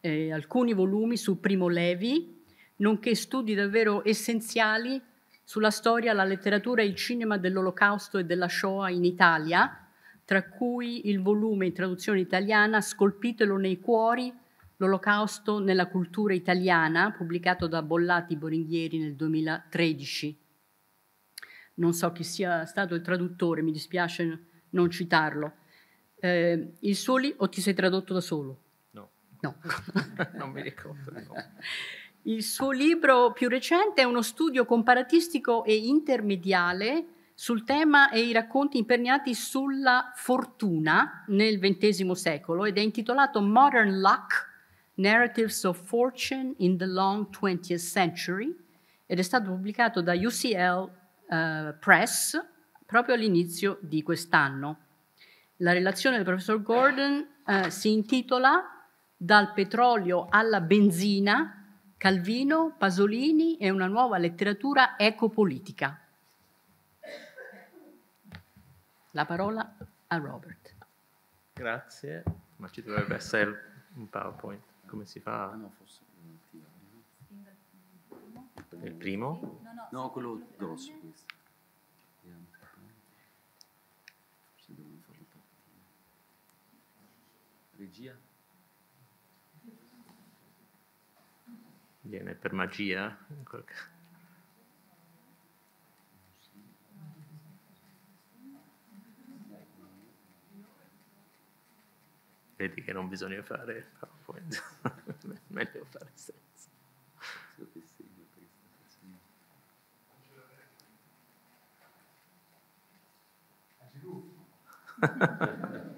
eh, alcuni volumi su Primo Levi, nonché studi davvero essenziali sulla storia, la letteratura e il cinema dell'Olocausto e della Shoah in Italia, tra cui il volume in traduzione italiana Scolpitelo nei cuori, l'Olocausto nella cultura italiana, pubblicato da Bollati Boringhieri nel 2013. Non so chi sia stato il traduttore, mi dispiace non citarlo. Eh, il Soli o ti sei tradotto da solo? No. No. non mi
ricordo. No.
Il suo libro più recente è uno studio comparatistico e intermediale sul tema e i racconti imperniati sulla fortuna nel XX secolo ed è intitolato Modern Luck, Narratives of Fortune in the Long 20th Century ed è stato pubblicato da UCL uh, eh, Press proprio all'inizio di quest'anno. La relazione del professor Gordon uh, si intitola Dal petrolio alla benzina, Calvino, Pasolini e una nuova letteratura ecopolitica. La parola a Robert.
Grazie, ma ci dovrebbe essere un PowerPoint. Come si fa? Ah, no, forse il primo? No, no, no quello grosso questo. Regia? viene per magia? Vedi che non bisogna fare PowerPoint, meglio fare senza.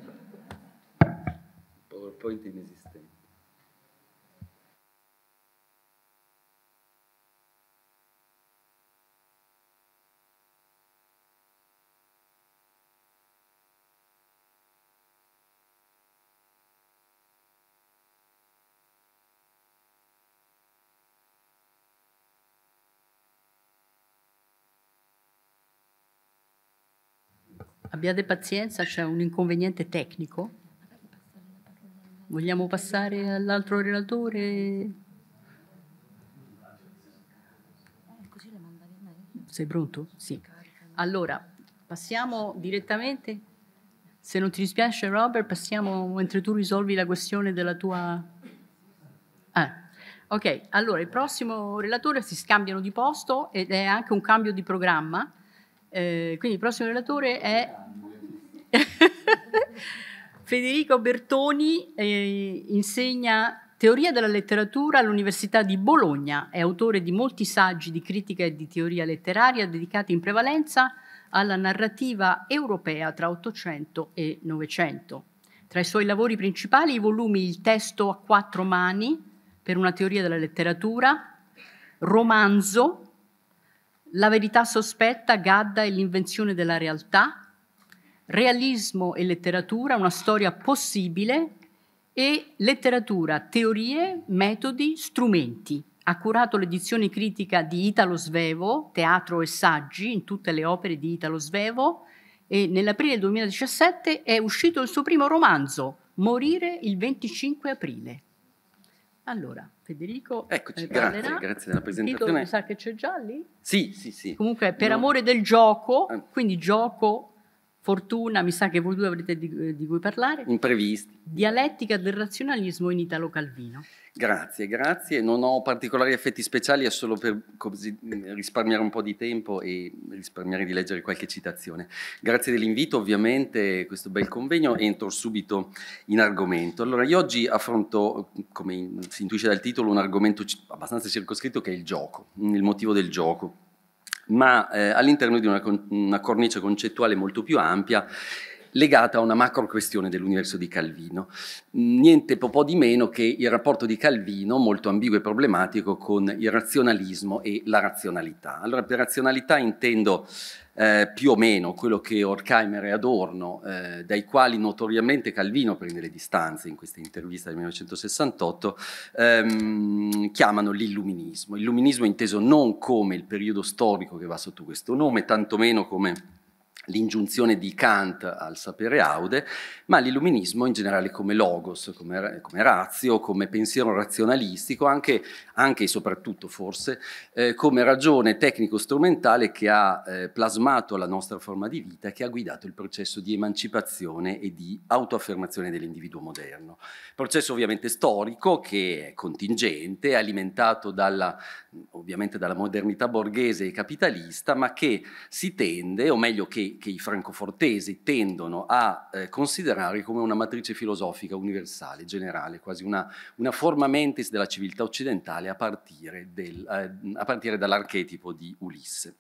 PowerPoint inesistente.
abbiate pazienza, c'è un inconveniente tecnico. Vogliamo passare all'altro relatore? Sei pronto? Sì. Allora, passiamo direttamente. Se non ti dispiace Robert, passiamo mentre tu risolvi la questione della tua... Ah. Ok, allora il prossimo relatore si scambiano di posto ed è anche un cambio di programma eh, quindi il prossimo relatore è Federico Bertoni, eh, insegna teoria della letteratura all'Università di Bologna, è autore di molti saggi di critica e di teoria letteraria dedicati in prevalenza alla narrativa europea tra 800 e 900. Tra i suoi lavori principali i volumi Il testo a quattro mani per una teoria della letteratura, Romanzo la verità sospetta, Gadda e l'invenzione della realtà, realismo e letteratura, una storia possibile e letteratura, teorie, metodi, strumenti. Ha curato l'edizione critica di Italo Svevo, teatro e saggi in tutte le opere di Italo Svevo e nell'aprile 2017 è uscito il suo primo romanzo, Morire il 25 aprile. Allora, Federico eh, Eccoci, grazie, grazie della presentazione. Il titolo mi sa che c'è già lì? Sì, sì, sì. Comunque, per no. amore del gioco, ah. quindi gioco Fortuna, mi sa che voi due avrete di, eh, di cui parlare. Imprevisti. Dialettica del razionalismo in Italo-Calvino.
Grazie, grazie. Non ho particolari effetti speciali, è solo per così, eh, risparmiare un po' di tempo e risparmiare di leggere qualche citazione. Grazie dell'invito, ovviamente, questo bel convegno. Entro subito in argomento. Allora, io oggi affronto, come si intuisce dal titolo, un argomento abbastanza circoscritto che è il gioco, il motivo del gioco ma eh, all'interno di una, una cornice concettuale molto più ampia legata a una macro questione dell'universo di Calvino. Niente po' di meno che il rapporto di Calvino, molto ambiguo e problematico, con il razionalismo e la razionalità. Allora, per razionalità intendo eh, più o meno quello che Horkheimer e Adorno, eh, dai quali notoriamente Calvino prende le distanze in questa intervista del 1968, ehm, chiamano l'illuminismo. Illuminismo inteso non come il periodo storico che va sotto questo nome, tantomeno come l'ingiunzione di Kant al sapere aude, ma l'illuminismo in generale come logos, come, come razio, come pensiero razionalistico, anche, anche e soprattutto forse eh, come ragione tecnico-strumentale che ha eh, plasmato la nostra forma di vita e che ha guidato il processo di emancipazione e di autoaffermazione dell'individuo moderno. Processo ovviamente storico che è contingente, alimentato dalla, ovviamente dalla modernità borghese e capitalista, ma che si tende, o meglio che che i francofortesi tendono a eh, considerare come una matrice filosofica universale, generale, quasi una, una forma mentis della civiltà occidentale a partire, del, eh, a partire dall'archetipo di Ulisse.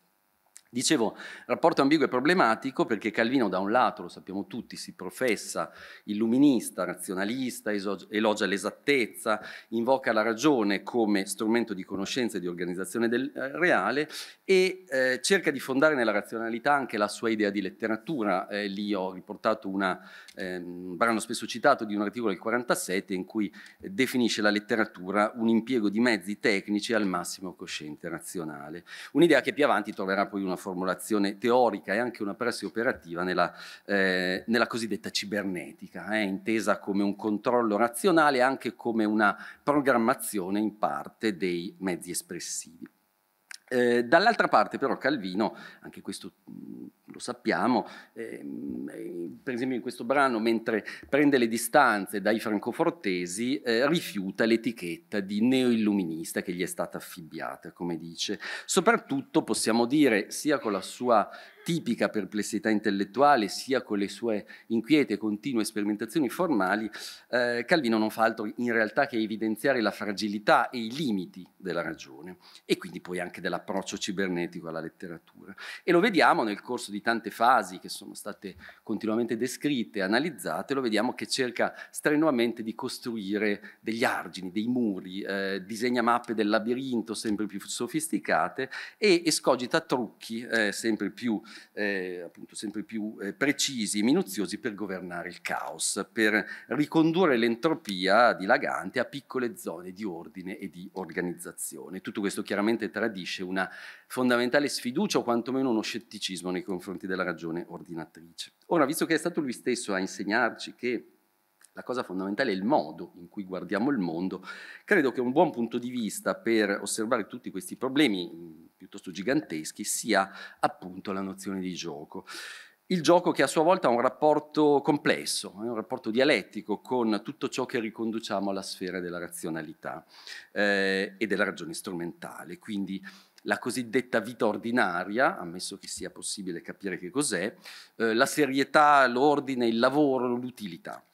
Dicevo, rapporto ambiguo e problematico perché Calvino da un lato, lo sappiamo tutti, si professa illuminista, razionalista, elogia l'esattezza, invoca la ragione come strumento di conoscenza e di organizzazione del eh, reale e eh, cerca di fondare nella razionalità anche la sua idea di letteratura. Eh, lì ho riportato una, ehm, un brano spesso citato di un articolo del 47 in cui eh, definisce la letteratura un impiego di mezzi tecnici al massimo cosciente razionale. Un'idea che più avanti troverà poi una formulazione teorica e anche una prassi operativa nella, eh, nella cosiddetta cibernetica, eh, intesa come un controllo razionale e anche come una programmazione in parte dei mezzi espressivi. Eh, dall'altra parte però Calvino, anche questo mm, lo sappiamo, eh, per esempio in questo brano mentre prende le distanze dai francofortesi eh, rifiuta l'etichetta di neoilluminista che gli è stata affibbiata, come dice. Soprattutto possiamo dire sia con la sua tipica perplessità intellettuale, sia con le sue inquiete e continue sperimentazioni formali, eh, Calvino non fa altro in realtà che evidenziare la fragilità e i limiti della ragione e quindi poi anche dell'approccio cibernetico alla letteratura. E lo vediamo nel corso di tante fasi che sono state continuamente descritte, analizzate, lo vediamo che cerca strenuamente di costruire degli argini, dei muri, eh, disegna mappe del labirinto sempre più sofisticate e escogita trucchi eh, sempre più eh, appunto sempre più eh, precisi e minuziosi per governare il caos, per ricondurre l'entropia dilagante a piccole zone di ordine e di organizzazione. Tutto questo chiaramente tradisce una fondamentale sfiducia o quantomeno uno scetticismo nei confronti della ragione ordinatrice. Ora, visto che è stato lui stesso a insegnarci che la cosa fondamentale è il modo in cui guardiamo il mondo. Credo che un buon punto di vista per osservare tutti questi problemi piuttosto giganteschi, sia appunto la nozione di gioco. Il gioco che a sua volta ha un rapporto complesso, eh, un rapporto dialettico con tutto ciò che riconduciamo alla sfera della razionalità eh, e della ragione strumentale. Quindi la cosiddetta vita ordinaria, ammesso che sia possibile capire che cos'è, eh, la serietà, l'ordine, il lavoro, l'utilità.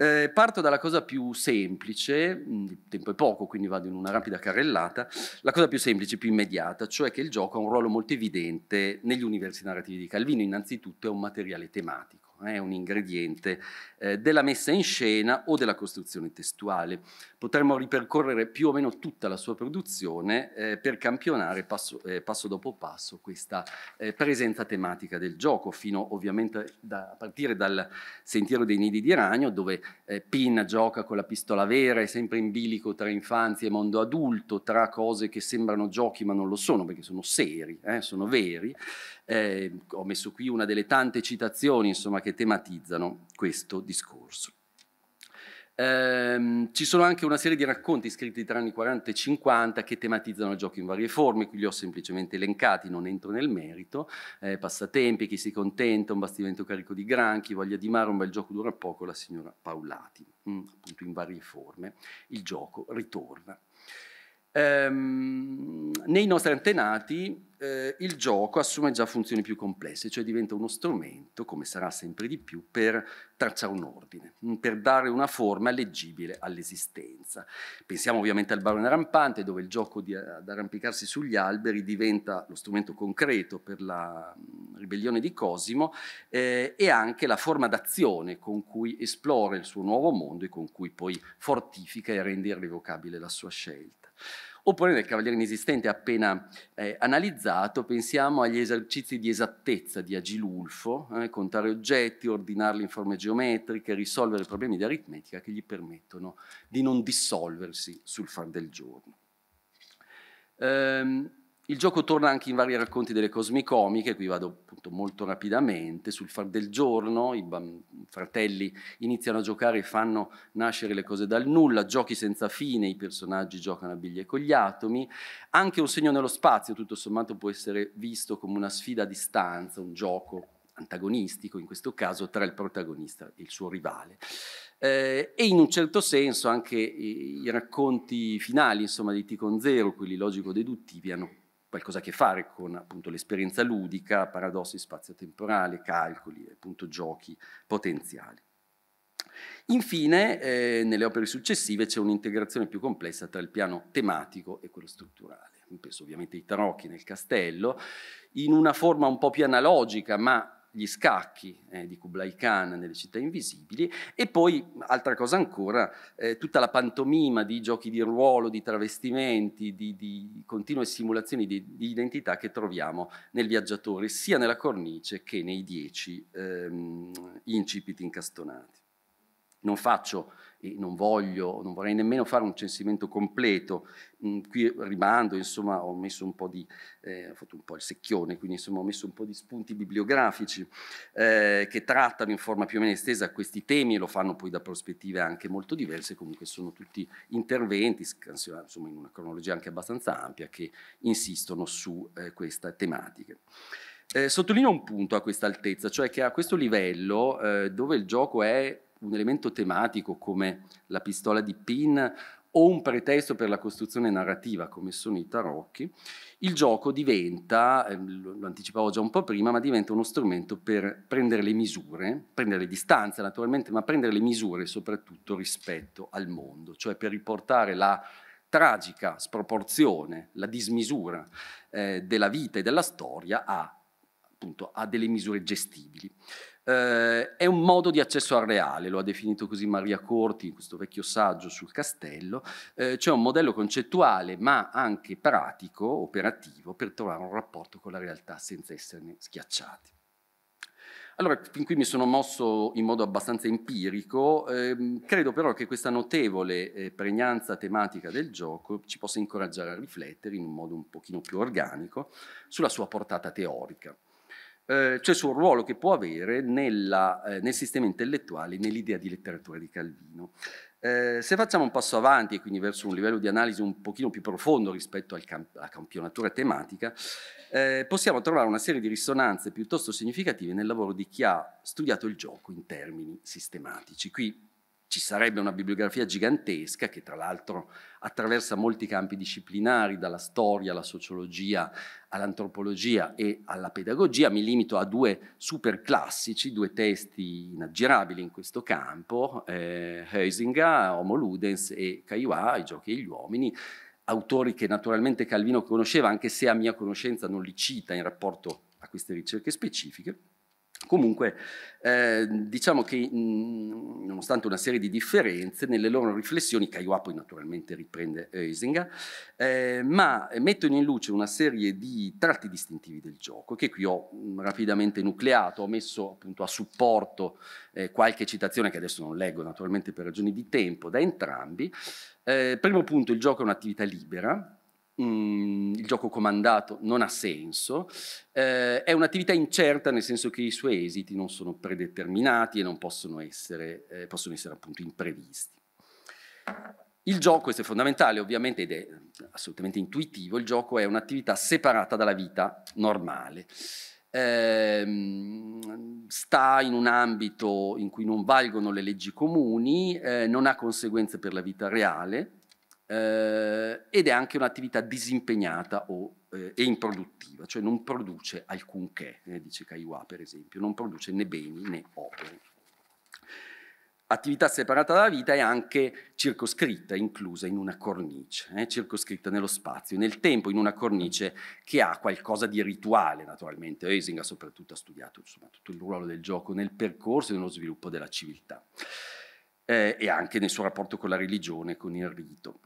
Eh, parto dalla cosa più semplice, mm, il tempo è poco, quindi vado in una rapida carrellata, la cosa più semplice, più immediata, cioè che il gioco ha un ruolo molto evidente negli universi narrativi di Calvino, innanzitutto è un materiale tematico, è un ingrediente eh, della messa in scena o della costruzione testuale. Potremmo ripercorrere più o meno tutta la sua produzione eh, per campionare passo, eh, passo, dopo passo questa eh, presenza tematica del gioco, fino ovviamente da, a partire dal Sentiero dei Nidi di Ragno, dove eh, Pin gioca con la pistola vera, è sempre in bilico tra infanzia e mondo adulto, tra cose che sembrano giochi ma non lo sono, perché sono seri, eh, sono veri. ho messo qui una delle tante citazioni insomma, che tematizzano questo discorso. Ehm, ci sono anche una serie di racconti scritti tra anni 40 e 50 che tematizzano il gioco in varie forme, qui li ho semplicemente elencati, non entro nel merito, eh, passatempi, chi si contenta, un bastimento carico di granchi, voglia di mare, un bel gioco dura poco, la signora Paolati, mm, appunto in varie forme, il gioco ritorna. Ehm, nei nostri antenati eh, il gioco assume già funzioni più complesse, cioè diventa uno strumento, come sarà sempre di più, per tracciare un ordine, mm, per dare una forma leggibile all'esistenza. Pensiamo ovviamente al barone rampante, dove il gioco di, ad arrampicarsi sugli alberi diventa lo strumento concreto per la mm, ribellione di Cosimo eh, e anche la forma d'azione con cui esplora il suo nuovo mondo e con cui poi fortifica e rende irrevocabile la sua scelta. Oppure nel Cavaliere inesistente appena eh, analizzato pensiamo agli esercizi di esattezza di Agilulfo, eh, contare oggetti, ordinarli in forme geometriche, risolvere problemi di aritmetica che gli permettono di non dissolversi sul far del giorno. Ehm, il gioco torna anche in vari racconti delle cosmicomiche, qui vado appunto molto rapidamente, sul far del giorno i fratelli iniziano a giocare e fanno nascere le cose dal nulla, giochi senza fine, i personaggi giocano a biglie con gli atomi, anche un segno nello spazio tutto sommato può essere visto come una sfida a distanza, un gioco antagonistico in questo caso tra il protagonista e il suo rivale. Eh, e in un certo senso anche i, i racconti finali insomma, di Ticon Zero, quelli logico-deduttivi, hanno qualcosa a che fare con appunto l'esperienza ludica, paradossi spazio temporale calcoli, appunto giochi potenziali. Infine, eh, nelle opere successive c'è un'integrazione più complessa tra il piano tematico e quello strutturale. Penso ovviamente ai tarocchi nel castello, in una forma un po' più analogica, ma gli scacchi eh, di Kublai Khan nelle città invisibili e poi, altra cosa ancora, eh, tutta la pantomima di giochi di ruolo, di travestimenti, di, di continue simulazioni di, di, identità che troviamo nel viaggiatore, sia nella cornice che nei dieci ehm, incipiti incastonati. Non faccio e non voglio, non vorrei nemmeno fare un censimento completo. Mm, qui rimando, insomma, ho messo un po' di, eh, ho fatto un po' il secchione, quindi insomma ho messo un po' di spunti bibliografici eh, che trattano in forma più o meno estesa questi temi e lo fanno poi da prospettive anche molto diverse, comunque sono tutti interventi, insomma in una cronologia anche abbastanza ampia, che insistono su eh, queste tematiche. Eh, sottolineo un punto a questa altezza, cioè che a questo livello eh, dove il gioco è un elemento tematico come la pistola di Pin o un pretesto per la costruzione narrativa come sono i tarocchi, il gioco diventa, ehm, lo anticipavo già un po' prima, ma diventa uno strumento per prendere le misure, prendere le distanze naturalmente, ma prendere le misure soprattutto rispetto al mondo, cioè per riportare la tragica sproporzione, la dismisura eh, della vita e della storia a, appunto, a delle misure gestibili eh, è un modo di accesso al reale, lo ha definito così Maria Corti in questo vecchio saggio sul castello, eh, cioè un modello concettuale ma anche pratico, operativo, per trovare un rapporto con la realtà senza esserne schiacciati. Allora, fin qui mi sono mosso in modo abbastanza empirico, ehm, credo però che questa notevole eh, pregnanza tematica del gioco ci possa incoraggiare a riflettere in un modo un pochino più organico sulla sua portata teorica. Eh, cioè sul ruolo che può avere nella, eh, nel sistema intellettuale, nell'idea di letteratura di Calvino. Eh, se facciamo un passo avanti e quindi verso un livello di analisi un pochino più profondo rispetto camp alla campionatura tematica, eh, possiamo trovare una serie di risonanze piuttosto significative nel lavoro di chi ha studiato il gioco in termini sistematici. Qui ci sarebbe una bibliografia gigantesca che tra l'altro attraversa molti campi disciplinari, dalla storia alla sociologia, all'antropologia e alla pedagogia. Mi limito a due super classici, due testi inaggirabili in questo campo, eh, Heusinga, Homo Ludens e Caillois, I giochi e gli uomini, autori che naturalmente Calvino conosceva, anche se a mia conoscenza non li cita in rapporto a queste ricerche specifiche. Comunque, eh, diciamo che mh, mm, nonostante una serie di differenze, nelle loro riflessioni, Kaiwa poi naturalmente riprende Eisinger, eh, eh, ma mettono in luce una serie di tratti distintivi del gioco, che qui ho mh, mm, rapidamente nucleato, ho messo appunto a supporto eh, qualche citazione che adesso non leggo naturalmente per ragioni di tempo da entrambi. Eh, primo punto, il gioco è un'attività libera, mh, mm, il gioco comandato non ha senso, eh, è un'attività incerta nel senso che i suoi esiti non sono predeterminati e non possono essere, eh, possono essere appunto imprevisti. Il gioco, questo è fondamentale ovviamente ed è assolutamente intuitivo, il gioco è un'attività separata dalla vita normale. Eh, sta in un ambito in cui non valgono le leggi comuni, eh, non ha conseguenze per la vita reale, eh, ed è anche un'attività disimpegnata o, eh, e improduttiva, cioè non produce alcunché, eh, dice Kaiwa per esempio, non produce né beni né opere. Attività separata dalla vita è anche circoscritta, inclusa in una cornice, eh, circoscritta nello spazio, nel tempo, in una cornice che ha qualcosa di rituale naturalmente. Eisinger soprattutto ha studiato insomma, tutto il ruolo del gioco nel percorso e nello sviluppo della civiltà. Eh, e anche nel suo rapporto con la religione, con il rito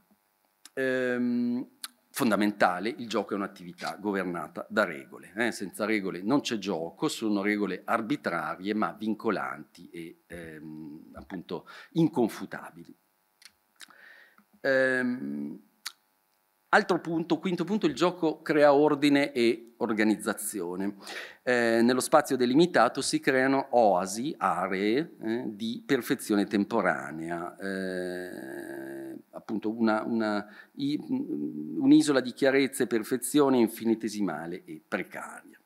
ehm, fondamentale, il gioco è un'attività governata da regole. Eh? Senza regole non c'è gioco, sono regole arbitrarie ma vincolanti e ehm, appunto inconfutabili. Ehm, Altro punto, quinto punto, il gioco crea ordine e organizzazione. Eh, nello spazio delimitato si creano oasi, aree eh, di perfezione temporanea, eh, appunto mm, un'isola di chiarezza e perfezione infinitesimale e precaria.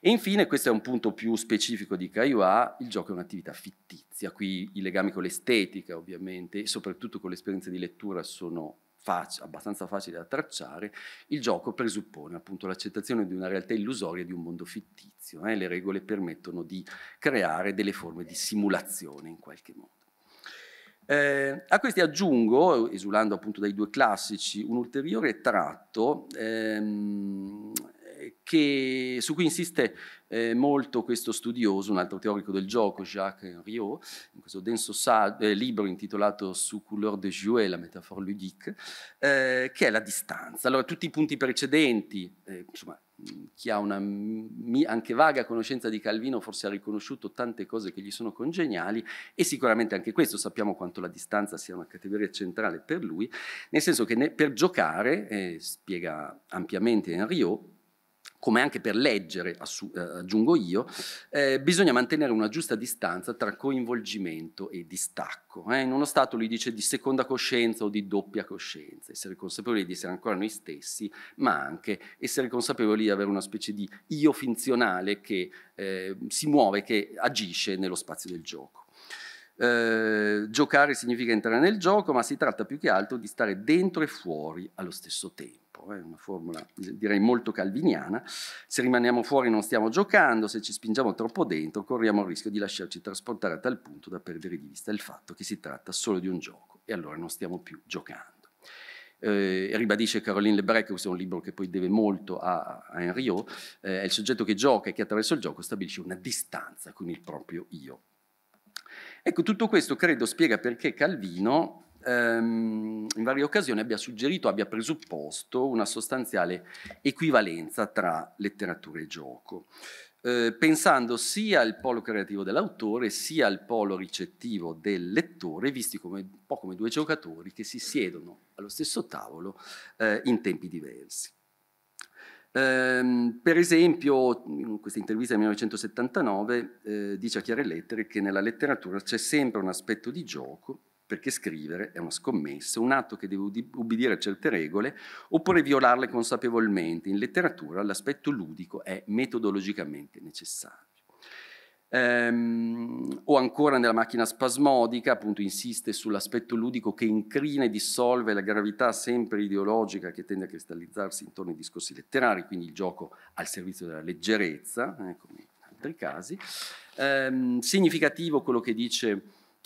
E infine, questo è un punto più specifico di Kaiwa, il gioco è un'attività fittizia, qui i legami con l'estetica ovviamente e soprattutto con l'esperienza di lettura sono fac- abbastanza facile da tracciare, il gioco presuppone appunto l'accettazione di una realtà illusoria di un mondo fittizio. Eh? Le regole permettono di creare delle forme di simulazione in qualche modo. Eh, a questi aggiungo, esulando appunto dai due classici, un ulteriore tratto ehm, che, su cui insiste eh, molto questo studioso, un altro teorico del gioco, Jacques Henriot, in questo denso eh, libro intitolato Su couleur de jouet, la metafora ludique, eh, che è la distanza. Allora, tutti i punti precedenti, eh, insomma, chi ha una anche vaga conoscenza di Calvino forse ha riconosciuto tante cose che gli sono congeniali e sicuramente anche questo sappiamo quanto la distanza sia una categoria centrale per lui, nel senso che per giocare, eh, spiega ampiamente Henriot, come anche per leggere, eh, aggiungo io, eh, bisogna mantenere una giusta distanza tra coinvolgimento e distacco. Eh? In uno Stato lui dice di seconda coscienza o di doppia coscienza, essere consapevoli di essere ancora noi stessi, ma anche essere consapevoli di avere una specie di io finzionale che eh, si muove, che agisce nello spazio del gioco. Eh, giocare significa entrare nel gioco, ma si tratta più che altro di stare dentro e fuori allo stesso tempo troppo, è eh, una formula direi molto calviniana, se rimaniamo fuori non stiamo giocando, se ci spingiamo troppo dentro corriamo il rischio di lasciarci trasportare a tal punto da perdere di vista il fatto che si tratta solo di un gioco e allora non stiamo più giocando. Eh, ribadisce Caroline Lebrec, questo è un libro che poi deve molto a, a Henriot, eh, è il soggetto che gioca e che attraverso il gioco stabilisce una distanza con il proprio io. Ecco, tutto questo credo spiega perché Calvino ehm, in varie occasioni abbia suggerito, abbia presupposto una sostanziale equivalenza tra letteratura e gioco. Eh, pensando sia al polo creativo dell'autore sia al polo ricettivo del lettore, visti come, un po' come due giocatori che si siedono allo stesso tavolo eh, in tempi diversi. Eh, per esempio, in questa intervista del 1979 eh, dice a chiare lettere che nella letteratura c'è sempre un aspetto di gioco perché scrivere è una scommessa, un atto che deve ubbidire a certe regole oppure violarle consapevolmente. In letteratura l'aspetto ludico è metodologicamente necessario. Ehm, o ancora nella macchina spasmodica, appunto insiste sull'aspetto ludico che incrina e dissolve la gravità sempre ideologica che tende a cristallizzarsi intorno ai discorsi letterari, quindi il gioco al servizio della leggerezza, eh, come in altri casi. Ehm, significativo quello che dice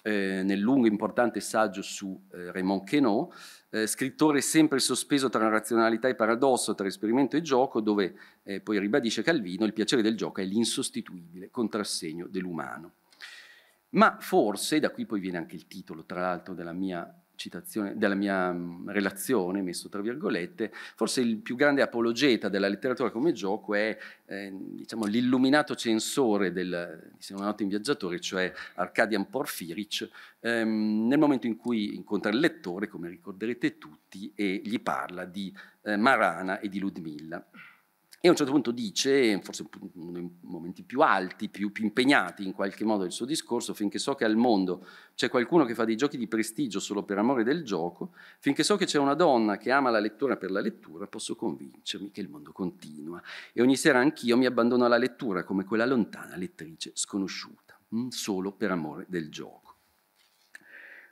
eh, nel lungo e importante saggio su eh, Raymond Queneau, eh, scrittore sempre sospeso tra razionalità e paradosso, tra esperimento e gioco, dove eh, poi ribadisce Calvino il piacere del gioco è l'insostituibile contrassegno dell'umano. Ma forse, da qui poi viene anche il titolo, tra l'altro, della mia citazione, della mia mm, relazione, messo tra virgolette, forse il più grande apologeta della letteratura come gioco è eh, diciamo, l'illuminato censore del, di Siamo Notte in Viaggiatore, cioè Arkadian Porfirich, ehm, nel momento in cui incontra il lettore, come ricorderete tutti, e gli parla di eh, Marana e di Ludmilla. E a un certo punto dice, forse uno dei momenti più alti, più, più, impegnati in qualche modo del suo discorso, finché so che al mondo c'è qualcuno che fa dei giochi di prestigio solo per amore del gioco, finché so che c'è una donna che ama la lettura per la lettura, posso convincermi che il mondo continua. E ogni sera anch'io mi abbandono alla lettura come quella lontana lettrice sconosciuta, mm, solo per amore del gioco.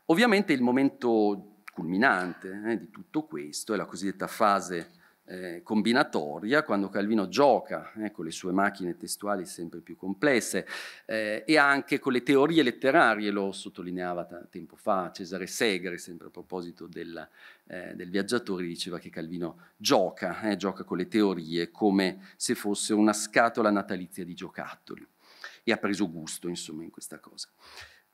Ovviamente il momento culminante eh, di tutto questo è la cosiddetta fase eh, combinatoria, quando Calvino gioca eh, con le sue macchine testuali sempre più complesse eh, e anche con le teorie letterarie, lo sottolineava tempo fa Cesare Segre, sempre a proposito del, eh, del viaggiatore, diceva che Calvino gioca, eh, gioca con le teorie come se fosse una scatola natalizia di giocattoli e ha preso gusto insomma in questa cosa.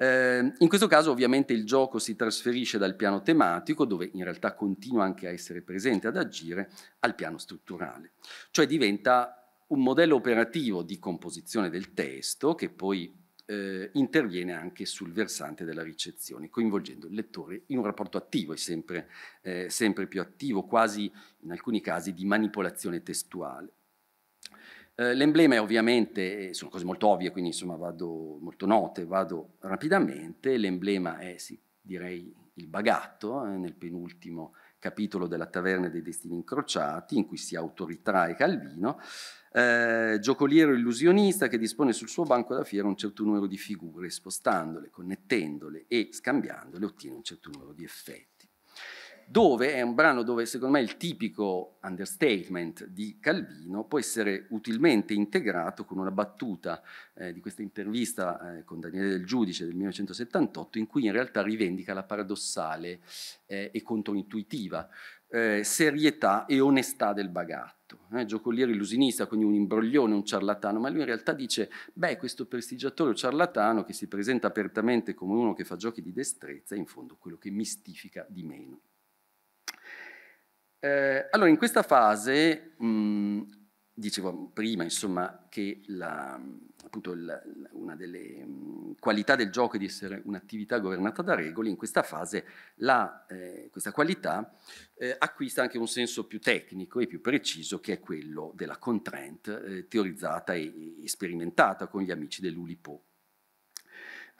Eh, in questo caso ovviamente il gioco si trasferisce dal piano tematico, dove in realtà continua anche a essere presente, ad agire, al piano strutturale. Cioè diventa un modello operativo di composizione del testo che poi eh, interviene anche sul versante della ricezione, coinvolgendo il lettore in un rapporto attivo e sempre, eh, sempre più attivo, quasi in alcuni casi di manipolazione testuale. Eh, l'emblema è ovviamente, eh, sono cose molto ovvie, quindi insomma vado molto note, vado rapidamente, l'emblema è sì, direi il bagatto eh, nel penultimo capitolo della Taverna dei Destini Incrociati, in cui si autoritrae Calvino, eh, giocoliero illusionista che dispone sul suo banco da fiera un certo numero di figure, spostandole, connettendole e scambiandole ottiene un certo numero di effetti dove è un brano dove secondo me il tipico understatement di Calvino può essere utilmente integrato con una battuta eh, di questa intervista eh, con Daniele del Giudice del 1978 in cui in realtà rivendica la paradossale eh, e controintuitiva eh, serietà e onestà del bagatto. Eh, giocoliere illusionista, quindi un imbroglione, un ciarlatano, ma lui in realtà dice, beh, questo prestigiatore ciarlatano che si presenta apertamente come uno che fa giochi di destrezza è in fondo quello che mistifica di meno. Eh, allora, in questa fase, mh, dicevo prima, insomma, che la, appunto la, una delle mh, qualità del gioco è di essere un'attività governata da regole, in questa fase la, eh, questa qualità eh, acquista anche un senso più tecnico e più preciso, che è quello della contrent, eh, teorizzata e, e, sperimentata con gli amici dell'Ulipo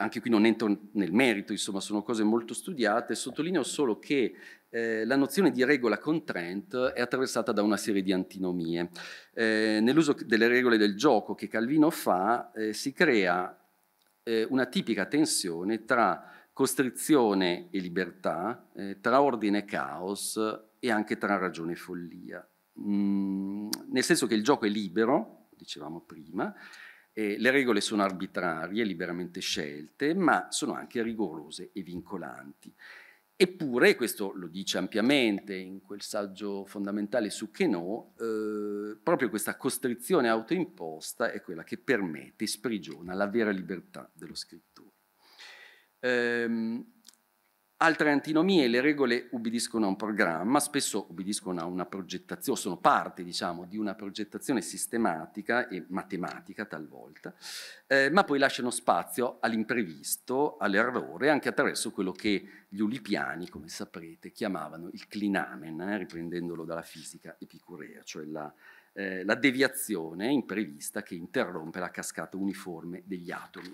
anche qui non entro nel merito, insomma, sono cose molto studiate, sottolineo solo che eh, la nozione di regola con Trent è attraversata da una serie di antinomie. Eh, nell'uso delle regole del gioco che Calvino fa eh, si crea eh, una tipica tensione tra costrizione e libertà, eh, tra ordine e caos e anche tra ragione e follia. Mm, nel senso che il gioco è libero, dicevamo prima, eh, le regole sono arbitrarie, liberamente scelte, ma sono anche rigorose e vincolanti. Eppure, questo lo dice ampiamente in quel saggio fondamentale su Queneau, eh, proprio questa costrizione autoimposta è quella che permette, sprigiona la vera libertà dello scrittore. Ehm, Altre antinomie, le regole ubbidiscono a un programma, spesso ubbidiscono a una progettazione, sono parte diciamo, di una progettazione sistematica e matematica talvolta, eh, ma poi lasciano spazio all'imprevisto, all'errore, anche attraverso quello che gli ulipiani, come saprete, chiamavano il clinamen, eh, riprendendolo dalla fisica epicurea, cioè la, eh, la deviazione imprevista che interrompe la cascata uniforme degli atomi.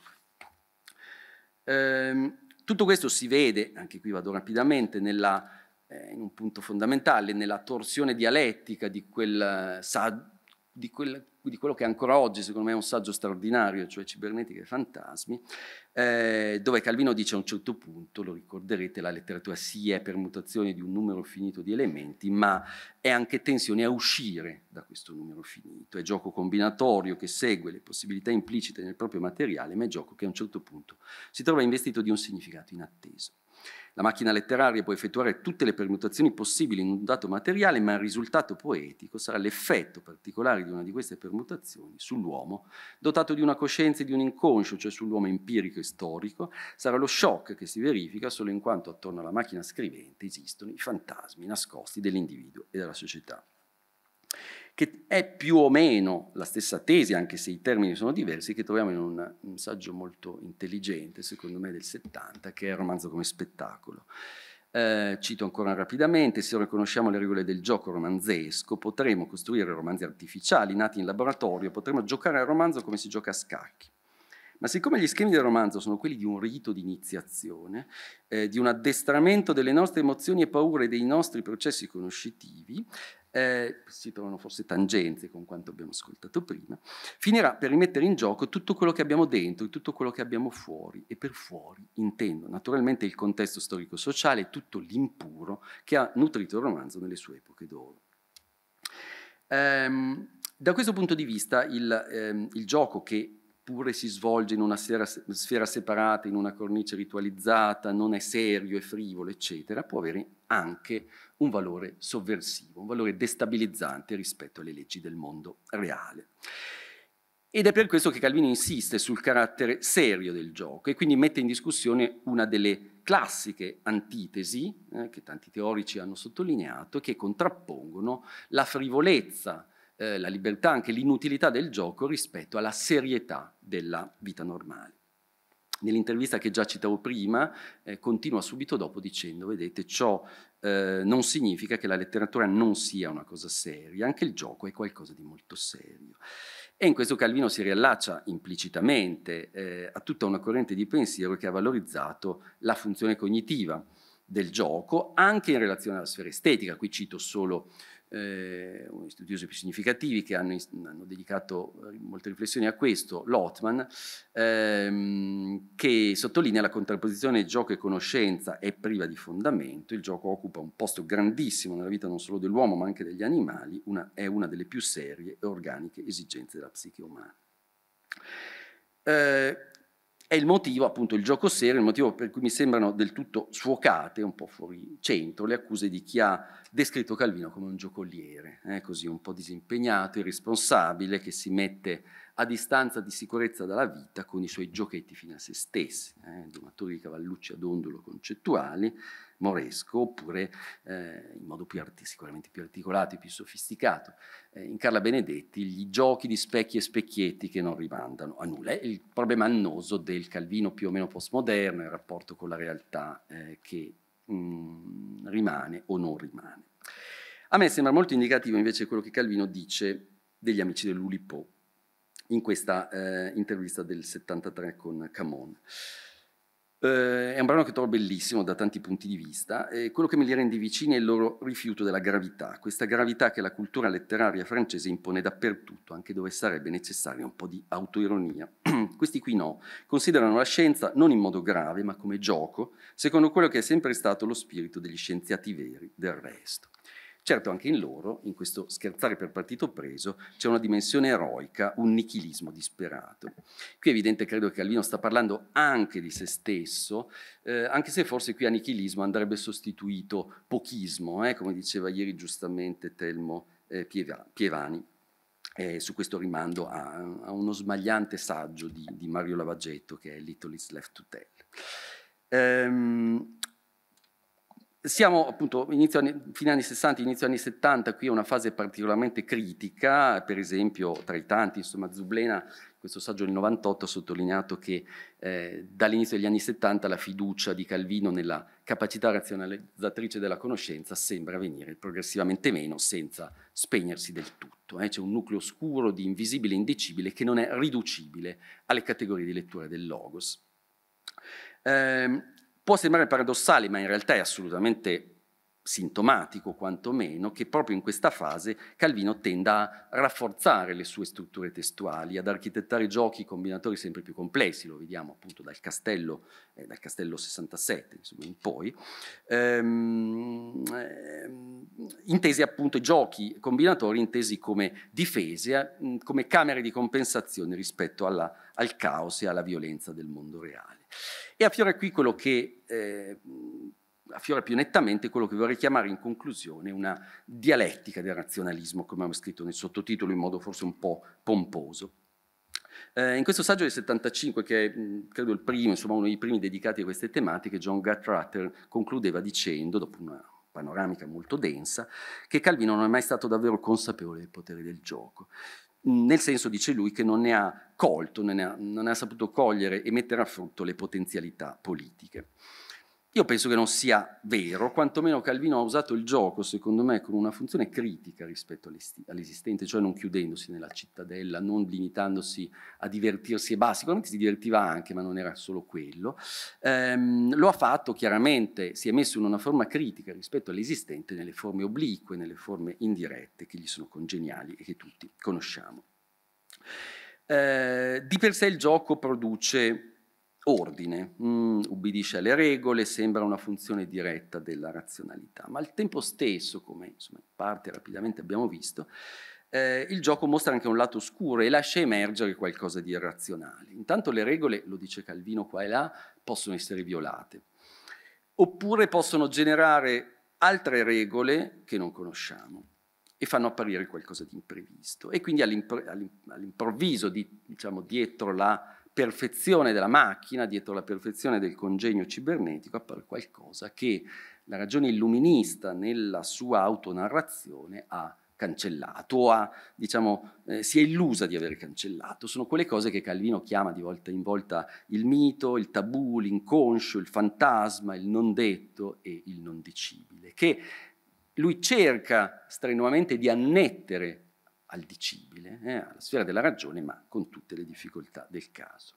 Ehm, tutto questo si vede, anche qui vado rapidamente, nella, eh, in un punto fondamentale, nella torsione dialettica di quel eh, saggio di, quella, di, quello che ancora oggi secondo me è un saggio straordinario, cioè Cibernetica e Fantasmi, eh, dove Calvino dice a un certo punto, lo ricorderete, la letteratura si è permutazione di un numero finito di elementi, ma è anche tensione a uscire da questo numero finito, è gioco combinatorio che segue le possibilità implicite nel proprio materiale, ma è gioco che a un certo punto si trova investito di un significato inatteso. La macchina letteraria può effettuare tutte le permutazioni possibili in un dato materiale, ma il risultato poetico sarà l'effetto particolare di una di queste permutazioni sull'uomo, dotato di una coscienza e di un inconscio, cioè sull'uomo empirico e storico, sarà lo shock che si verifica solo in quanto attorno alla macchina scrivente esistono i fantasmi nascosti dell'individuo e della società che è più o meno la stessa tesi, anche se i termini sono diversi, che troviamo in un, un saggio molto intelligente, secondo me del 70, che è il romanzo come spettacolo. Eh, cito ancora rapidamente, se riconosciamo le regole del gioco romanzesco, potremo costruire romanzi artificiali nati in laboratorio, potremo giocare al romanzo come si gioca a scacchi. Ma siccome gli schemi del romanzo sono quelli di un rito di iniziazione, eh, di un addestramento delle nostre emozioni e paure e dei nostri processi conoscitivi, eh, si trovano forse tangenze con quanto abbiamo ascoltato prima, finirà per rimettere in gioco tutto quello che abbiamo dentro e tutto quello che abbiamo fuori, e per fuori intendo naturalmente il contesto storico-sociale e tutto l'impuro che ha nutrito il romanzo nelle sue epoche d'oro. Ehm, da questo punto di vista il, ehm, il gioco che pure si svolge in una sfera, sfera, separata, in una cornice ritualizzata, non è serio, è frivolo, eccetera, può avere anche un valore sovversivo, un valore destabilizzante rispetto alle leggi del mondo reale. Ed è per questo che Calvino insiste sul carattere serio del gioco e quindi mette in discussione una delle classiche antitesi eh, che tanti teorici hanno sottolineato che contrappongono la frivolezza, eh, la libertà, anche l'inutilità del gioco rispetto alla serietà della vita normale. Nell'intervista che già citavo prima, eh, continua subito dopo dicendo, vedete, ciò eh, non significa che la letteratura non sia una cosa seria, anche il gioco è qualcosa di molto serio. E in questo Calvino si riallaccia implicitamente eh, a tutta una corrente di pensiero che ha valorizzato la funzione cognitiva del gioco, anche in relazione alla sfera estetica. Qui cito solo eh, studiosi più significativi che hanno, hanno, dedicato eh, molte riflessioni a questo, Lotman, ehm, che sottolinea la contrapposizione gioco e conoscenza è priva di fondamento, il gioco occupa un posto grandissimo nella vita non solo dell'uomo ma anche degli animali, una, è una delle più serie e organiche esigenze della psiche umana. Eh, è il motivo, appunto, il gioco serio, il motivo per cui mi sembrano del tutto sfocate, un po' fuori centro, le accuse di chi ha descritto Calvino come un giocoliere, eh, così un po' disimpegnato, irresponsabile, che si mette a distanza di sicurezza dalla vita con i suoi giochetti fino a se stessi, eh, domatori di cavallucci ad ondolo concettuali, moresco, oppure eh, in modo più sicuramente più articolato e più sofisticato, eh, in Carla Benedetti gli giochi di specchi e specchietti che non rimandano a nulla, è il problema annoso del Calvino più o meno postmoderno, il rapporto con la realtà eh, che mh, mm, rimane o non rimane. A me sembra molto indicativo invece quello che Calvino dice degli amici dell'Ulipo in questa eh, intervista del 73 con Camon. Eh, è un brano che trovo bellissimo da tanti punti di vista e quello che me li rende vicini è il loro rifiuto della gravità, questa gravità che la cultura letteraria francese impone dappertutto, anche dove sarebbe necessaria un po' di autoironia. Questi qui no, considerano la scienza non in modo grave ma come gioco, secondo quello che è sempre stato lo spirito degli scienziati veri del resto. Certo, anche in loro, in questo scherzare per partito preso, c'è una dimensione eroica, un nichilismo disperato. Qui è evidente, credo, che Calvino sta parlando anche di se stesso, eh, anche se forse qui a nichilismo andrebbe sostituito pochismo, eh, come diceva ieri giustamente Telmo eh, Pievani. su questo rimando a, a, uno smagliante saggio di, di Mario Lavagetto che è Little is Left to Tell. Um, siamo appunto inizio anni, fine anni 60, inizio anni 70, qui è una fase particolarmente critica, per esempio tra i tanti, insomma Zublena, questo saggio del 98 ha sottolineato che eh, dall'inizio degli anni 70 la fiducia di Calvino nella capacità razionalizzatrice della conoscenza sembra venire progressivamente meno senza spegnersi del tutto. Eh? C'è un nucleo oscuro di invisibile e indicibile che non è riducibile alle categorie di lettura del logos. Eh, Può sembrare paradossale, ma in realtà è assolutamente sintomatico quantomeno che proprio in questa fase Calvino tenda a rafforzare le sue strutture testuali, ad architettare giochi combinatori sempre più complessi, lo vediamo appunto dal Castello, eh, dal castello 67 insomma, in poi, ehm, ehm, intesi appunto giochi combinatori intesi come difese, mm, come camere di compensazione rispetto alla, al caos e alla violenza del mondo reale. E affiora qui quello che, eh, affiora più nettamente quello che vorrei chiamare in conclusione una dialettica del razionalismo, come ho scritto nel sottotitolo in modo forse un po' pomposo. Eh, in questo saggio del 75, che è credo il primo, insomma uno dei primi dedicati a queste tematiche, John Gattrutter concludeva dicendo, dopo una panoramica molto densa, che Calvino non è mai stato davvero consapevole del potere del gioco nel senso, dice lui, che non ne ha colto, non ne ha, non ne ha saputo cogliere e mettere a frutto le potenzialità politiche. Io penso che non sia vero, quantomeno Calvino ha usato il gioco, secondo me, con una funzione critica rispetto all'esistente, cioè non chiudendosi nella cittadella, non limitandosi a divertirsi e basta. Sicuramente si divertiva anche, ma non era solo quello. Ehm, lo ha fatto chiaramente, si è messo in una forma critica rispetto all'esistente nelle forme oblique, nelle forme indirette che gli sono congeniali e che tutti conosciamo. Ehm, di per sé il gioco produce ordine, mm, ubbidisce alle regole, sembra una funzione diretta della razionalità, ma al tempo stesso, come insomma, in parte rapidamente abbiamo visto, eh, il gioco mostra anche un lato scuro e lascia emergere qualcosa di irrazionale. Intanto le regole, lo dice Calvino qua e là, possono essere violate, oppure possono generare altre regole che non conosciamo e fanno apparire qualcosa di imprevisto. E quindi all'improvviso, di, diciamo, dietro la perfezione della macchina, dietro la perfezione del congegno cibernetico, appare qualcosa che la ragione illuminista nella sua autonarrazione ha cancellato o ha, diciamo, eh, si è illusa di aver cancellato. Sono quelle cose che Calvino chiama di volta in volta il mito, il tabù, l'inconscio, il fantasma, il non detto e il non dicibile, che lui cerca strenuamente di annettere al dicibile, eh, alla sfera della ragione, ma con tutte le difficoltà del caso.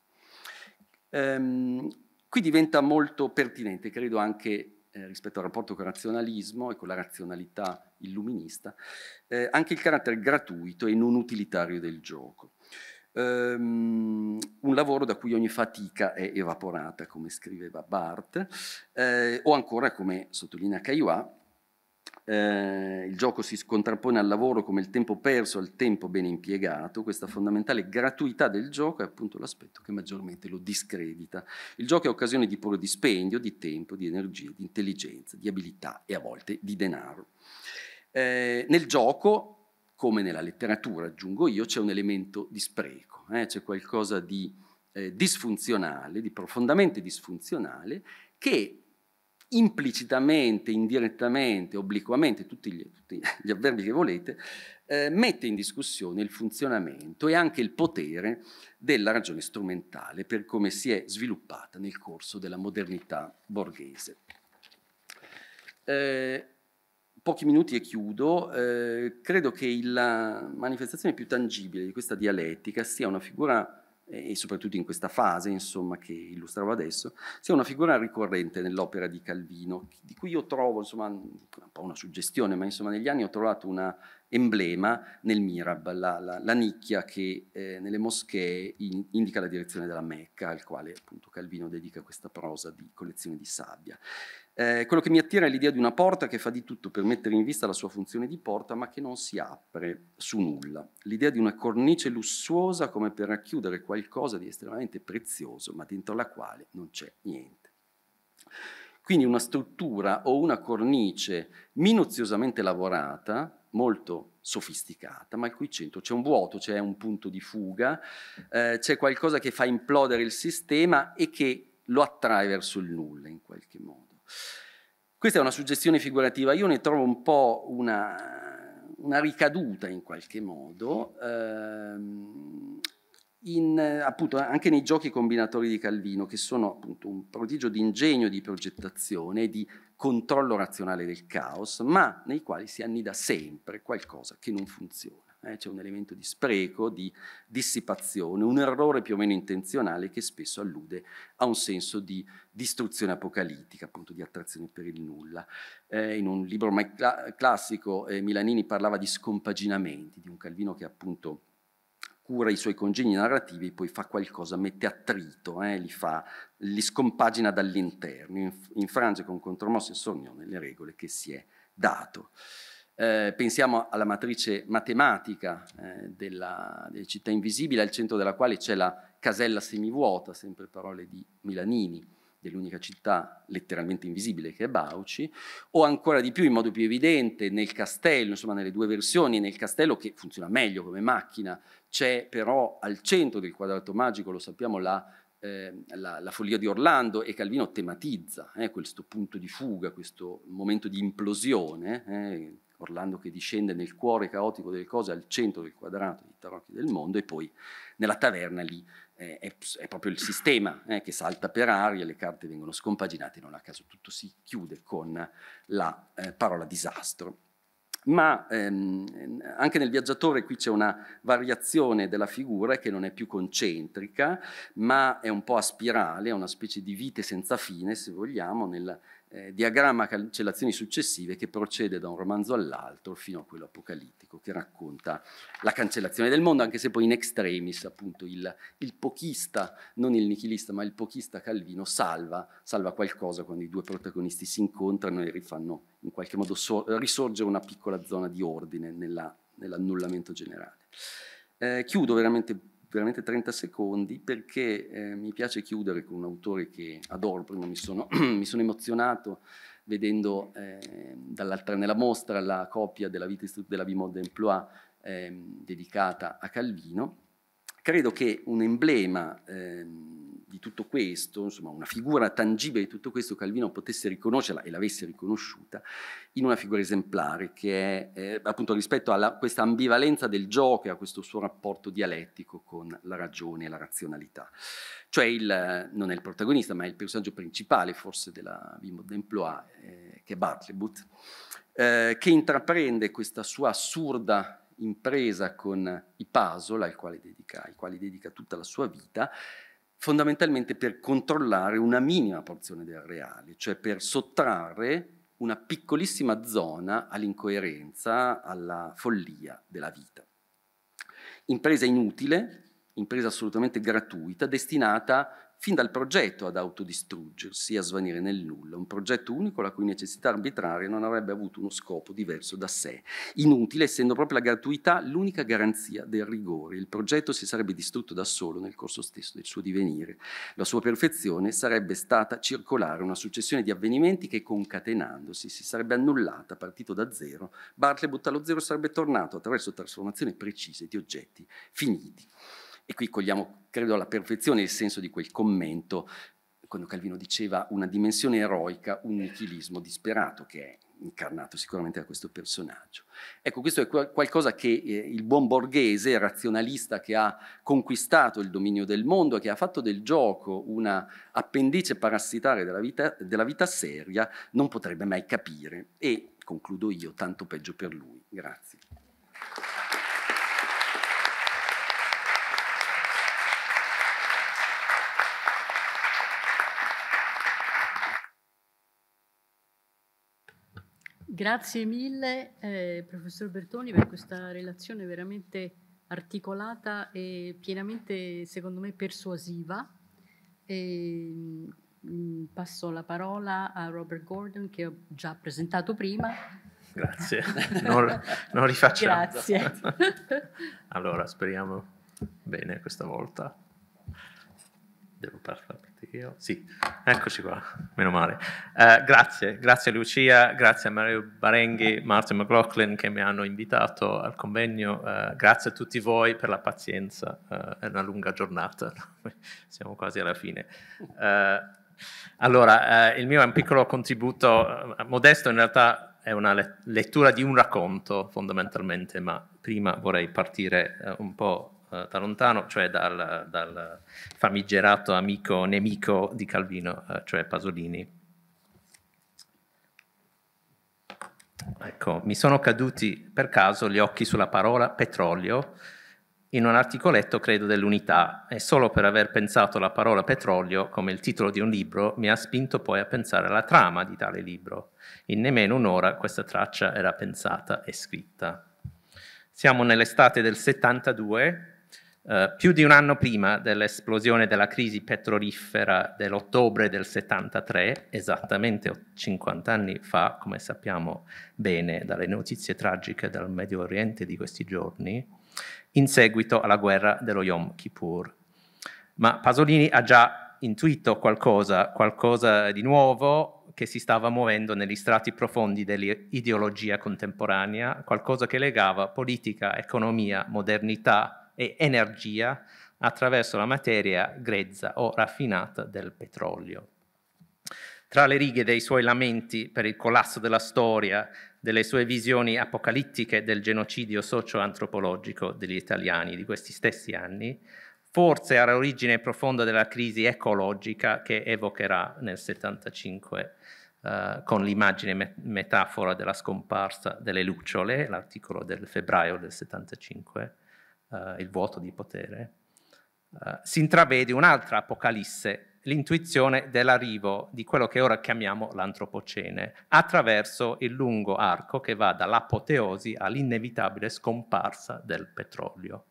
Ehm, qui diventa molto pertinente, credo anche eh, rispetto al rapporto con il razionalismo e con la razionalità illuminista, eh, anche il carattere gratuito e non utilitario del gioco. Um, un lavoro da cui ogni fatica è evaporata, come scriveva Barth, eh, o ancora, come sottolinea Caillois, eh, il gioco si contrappone al lavoro come il tempo perso al tempo ben impiegato, questa fondamentale gratuità del gioco è appunto l'aspetto che maggiormente lo discredita. Il gioco è occasione di puro dispendio di tempo, di energie, di intelligenza, di abilità e a volte di denaro. Eh, nel gioco, come nella letteratura aggiungo io, c'è un elemento di spreco, eh? c'è qualcosa di eh, disfunzionale, di profondamente disfunzionale, che implicitamente, indirettamente, obliquamente, tutti gli, tutti gli avverbi che volete, eh, mette in discussione il funzionamento e anche il potere della ragione strumentale per come si è sviluppata nel corso della modernità borghese. Eh, pochi minuti e chiudo, eh, credo che la manifestazione più tangibile di questa dialettica sia una figura e soprattutto in questa fase, insomma, che illustravo adesso, sia una figura ricorrente nell'opera di Calvino, di cui io trovo, insomma, un po' una suggestione, ma insomma negli anni ho trovato un emblema nel Mirab, la, la, la nicchia che eh, nelle moschee in, indica la direzione della Mecca, al quale appunto Calvino dedica questa prosa di collezione di sabbia. Eh, quello che mi attira è l'idea di una porta che fa di tutto per mettere in vista la sua funzione di porta, ma che non si apre su nulla. L'idea di una cornice lussuosa come per racchiudere qualcosa di estremamente prezioso, ma dentro la quale non c'è niente. Quindi una struttura o una cornice minuziosamente lavorata, molto sofisticata, ma al cui centro c'è un vuoto, c'è un punto di fuga, eh, c'è qualcosa che fa implodere il sistema e che lo attrae verso il nulla in qualche modo. Questa è una suggestione figurativa, io ne trovo un po' una, una ricaduta in qualche modo, ehm, in, appunto, anche nei giochi combinatori di Calvino, che sono appunto, un prodigio di ingegno di progettazione e di controllo razionale del caos, ma nei quali si annida sempre qualcosa che non funziona eh, c'è un elemento di spreco, di dissipazione, un errore più o meno intenzionale che spesso allude a un senso di distruzione apocalittica, appunto di attrazione per il nulla. Eh, in un libro ormai cl classico eh, Milanini parlava di scompaginamenti, di un Calvino che appunto cura i suoi congegni narrativi, poi fa qualcosa, mette attrito, eh, li, fa, li scompagina dall'interno, inf infrange con contromosse e sornione le regole che si è dato. Eh, pensiamo alla matrice matematica eh, della, delle città invisibili, al centro della quale c'è la casella semivuota, sempre parole di Milanini, dell'unica città letteralmente invisibile che è Bauci, o ancora di più, in modo più evidente, nel castello, insomma nelle due versioni, nel castello che funziona meglio come macchina, c'è però al centro del quadrato magico, lo sappiamo, la eh, la, la, follia di Orlando e Calvino tematizza eh, questo punto di fuga, questo momento di implosione, eh, Orlando che discende nel cuore caotico delle cose, al centro del quadrato di tarocchi del mondo, e poi nella taverna lì eh, è, è, proprio il sistema eh, che salta per aria, le carte vengono scompaginate, non a caso tutto si chiude con la eh, parola disastro. Ma ehm, anche nel viaggiatore qui c'è una variazione della figura che non è più concentrica, ma è un po' a spirale, è una specie di vite senza fine, se vogliamo, nel, eh, diagramma cancellazioni successive che procede da un romanzo all'altro fino a quello apocalittico che racconta la cancellazione del mondo, anche se poi in extremis appunto il, il pochista, non il nichilista, ma il pochista Calvino salva, salva, qualcosa quando i due protagonisti si incontrano e rifanno in qualche modo so risorgere una piccola zona di ordine nell'annullamento generale. Eh, chiudo veramente veramente 30 secondi perché eh, mi piace chiudere con un autore che adoro, prima mi sono, mi sono emozionato vedendo eh, nella mostra la copia della Vita Istrutt della Vie Mode Emploi eh, dedicata a Calvino Credo che un emblema eh, di tutto questo, insomma una figura tangibile di tutto questo, Calvino potesse riconoscerla e l'avesse riconosciuta in una figura esemplare che è eh, appunto rispetto a questa ambivalenza del gioco e a questo suo rapporto dialettico con la ragione e la razionalità. Cioè il, non è il protagonista ma è il personaggio principale forse della Vimod d'Emplois eh, che è Bartlebut, eh, che intraprende questa sua assurda impresa con i puzzle ai quali dedica, ai quali dedica tutta la sua vita, fondamentalmente per controllare una minima porzione del reale, cioè per sottrarre una piccolissima zona all'incoerenza, alla follia della vita. Impresa inutile, impresa assolutamente gratuita, destinata fin dal progetto ad autodistruggersi, a svanire nel nulla, un progetto unico la cui necessità arbitraria non avrebbe avuto uno scopo diverso da sé. Inutile, essendo proprio la gratuità l'unica garanzia del rigore. Il progetto si sarebbe distrutto da solo nel corso stesso del suo divenire. La sua perfezione sarebbe stata circolare, una successione di avvenimenti che concatenandosi si sarebbe annullata, partito da zero. Bartleby allo zero sarebbe tornato attraverso trasformazioni precise di oggetti finiti. E qui cogliamo, credo, alla perfezione il senso di quel commento quando Calvino diceva una dimensione eroica, un nichilismo disperato che è incarnato sicuramente da questo personaggio. Ecco, questo è qualcosa che eh, il buon borghese, razionalista che ha conquistato il dominio del mondo, che ha fatto del gioco una appendice parassitaria della vita, della vita seria, non potrebbe mai capire. E concludo io, tanto peggio per lui. Grazie.
Grazie mille, eh, professor Bertoni, per questa relazione veramente articolata e pienamente, secondo me, persuasiva. E, mh, mm, passo la parola a Robert Gordon, che ho già presentato prima.
Grazie, non, non rifacciamo. Grazie.
allora, speriamo bene questa volta. Devo parlare. Io. Sì, eccoci qua, meno male. Eh, grazie, grazie a Lucia, grazie a Mario Barenghi, Martin McLaughlin che mi hanno invitato al convegno, eh, grazie a tutti voi per la pazienza, eh, è una lunga giornata, siamo quasi alla fine. Eh, allora, eh, il mio è un piccolo contributo, eh, modesto in realtà è una lettura di un racconto fondamentalmente, ma prima vorrei partire un po' da eh, lontano, cioè dal, dal, famigerato amico nemico di Calvino, eh, cioè Pasolini. Ecco, mi sono caduti per caso gli occhi sulla parola petrolio in un articoletto, credo, dell'unità e solo per aver pensato alla parola petrolio come il titolo di un libro mi ha spinto poi a pensare alla trama di tale libro. In nemmeno un'ora questa traccia era pensata e scritta. Siamo nell'estate del 72, eh, più di un anno prima dell'esplosione della crisi petrolifera dell'ottobre del 73, esattamente 50 anni fa, come sappiamo bene dalle notizie tragiche dal Medio Oriente di questi giorni, in seguito alla guerra dello Yom Kippur. Ma Pasolini ha già intuito qualcosa, qualcosa di nuovo che si stava muovendo negli strati profondi dell'ideologia contemporanea, qualcosa che legava politica, economia, modernità, e energia attraverso la materia grezza o raffinata del petrolio. Tra le righe dei suoi lamenti per il collasso della storia, delle sue visioni apocalittiche del genocidio socio-antropologico degli italiani di questi stessi anni, forse era origine profonda della crisi ecologica che evocherà nel 75 eh, con l'immagine met metafora della scomparsa delle lucciole, l'articolo del febbraio del 75, eh, il vuoto di potere, eh, si intravede un'altra apocalisse, l'intuizione dell'arrivo di quello che ora chiamiamo l'antropocene, attraverso il lungo arco che va dall'apoteosi all'inevitabile scomparsa del petrolio.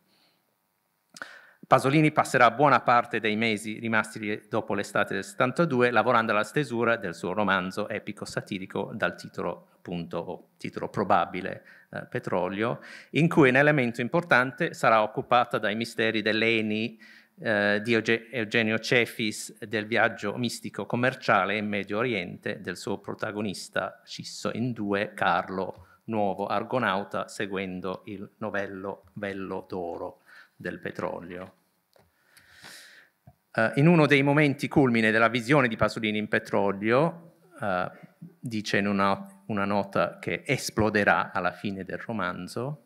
Pasolini passerà buona parte dei mesi rimasti dopo l'estate del 72 lavorando alla stesura del suo romanzo epico satirico dal titolo appunto o titolo probabile eh, petrolio, in cui un elemento importante sarà occupata dai misteri dell'Eni eh, di Eugenio Cefis del viaggio mistico commerciale in Medio Oriente del suo protagonista scisso in due, Carlo Nuovo Argonauta, seguendo il novello Vello d'oro del petrolio. Uh, in uno dei momenti culmine della visione di Pasolini in petrolio, uh, dice in una una nota che esploderà alla fine del romanzo,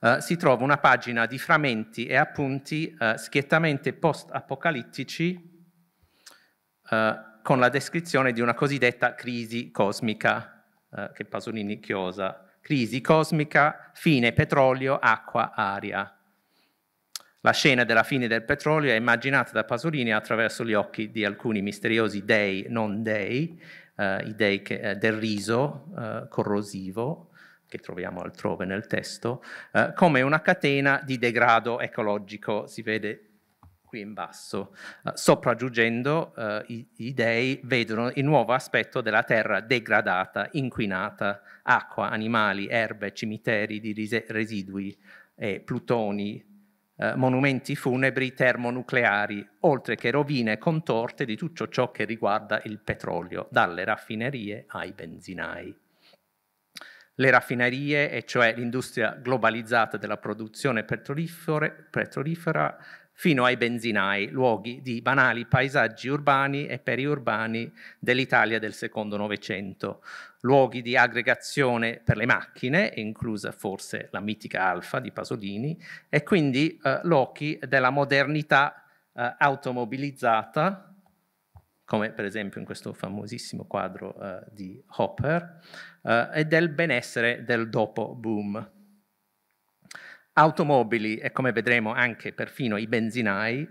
Uh, si trova una pagina di frammenti e appunti uh, schiettamente post-apocalittici uh, con la descrizione di una cosiddetta crisi cosmica che Pasolini chiosa. Crisi cosmica, fine petrolio, acqua, aria. La scena della fine del petrolio è immaginata da Pasolini attraverso gli occhi di alcuni misteriosi dei non dei eh, ideiche eh, del riso eh, corrosivo, che troviamo altrove nel testo, eh, come una catena di degrado ecologico, si vede qui in basso. Eh, sopraggiungendo, eh, i, i dei vedono il nuovo aspetto della terra degradata, inquinata, acqua, animali, erbe, cimiteri di residui e plutoni eh, monumenti funebri termonucleari, oltre che rovine contorte di tutto ciò che riguarda il petrolio, dalle raffinerie ai benzinai. Le raffinerie, e cioè l'industria globalizzata della produzione petrolifera, fino ai benzinai, luoghi di banali paesaggi urbani e periurbani dell'Italia del secondo Novecento, luoghi di aggregazione per le macchine, inclusa forse la mitica Alfa di Pasolini, e quindi eh, luoghi della modernità eh, automobilizzata, come per esempio in questo famosissimo quadro eh, di Hopper, eh, e del benessere del dopo boom automobili e come vedremo anche perfino i benzinai,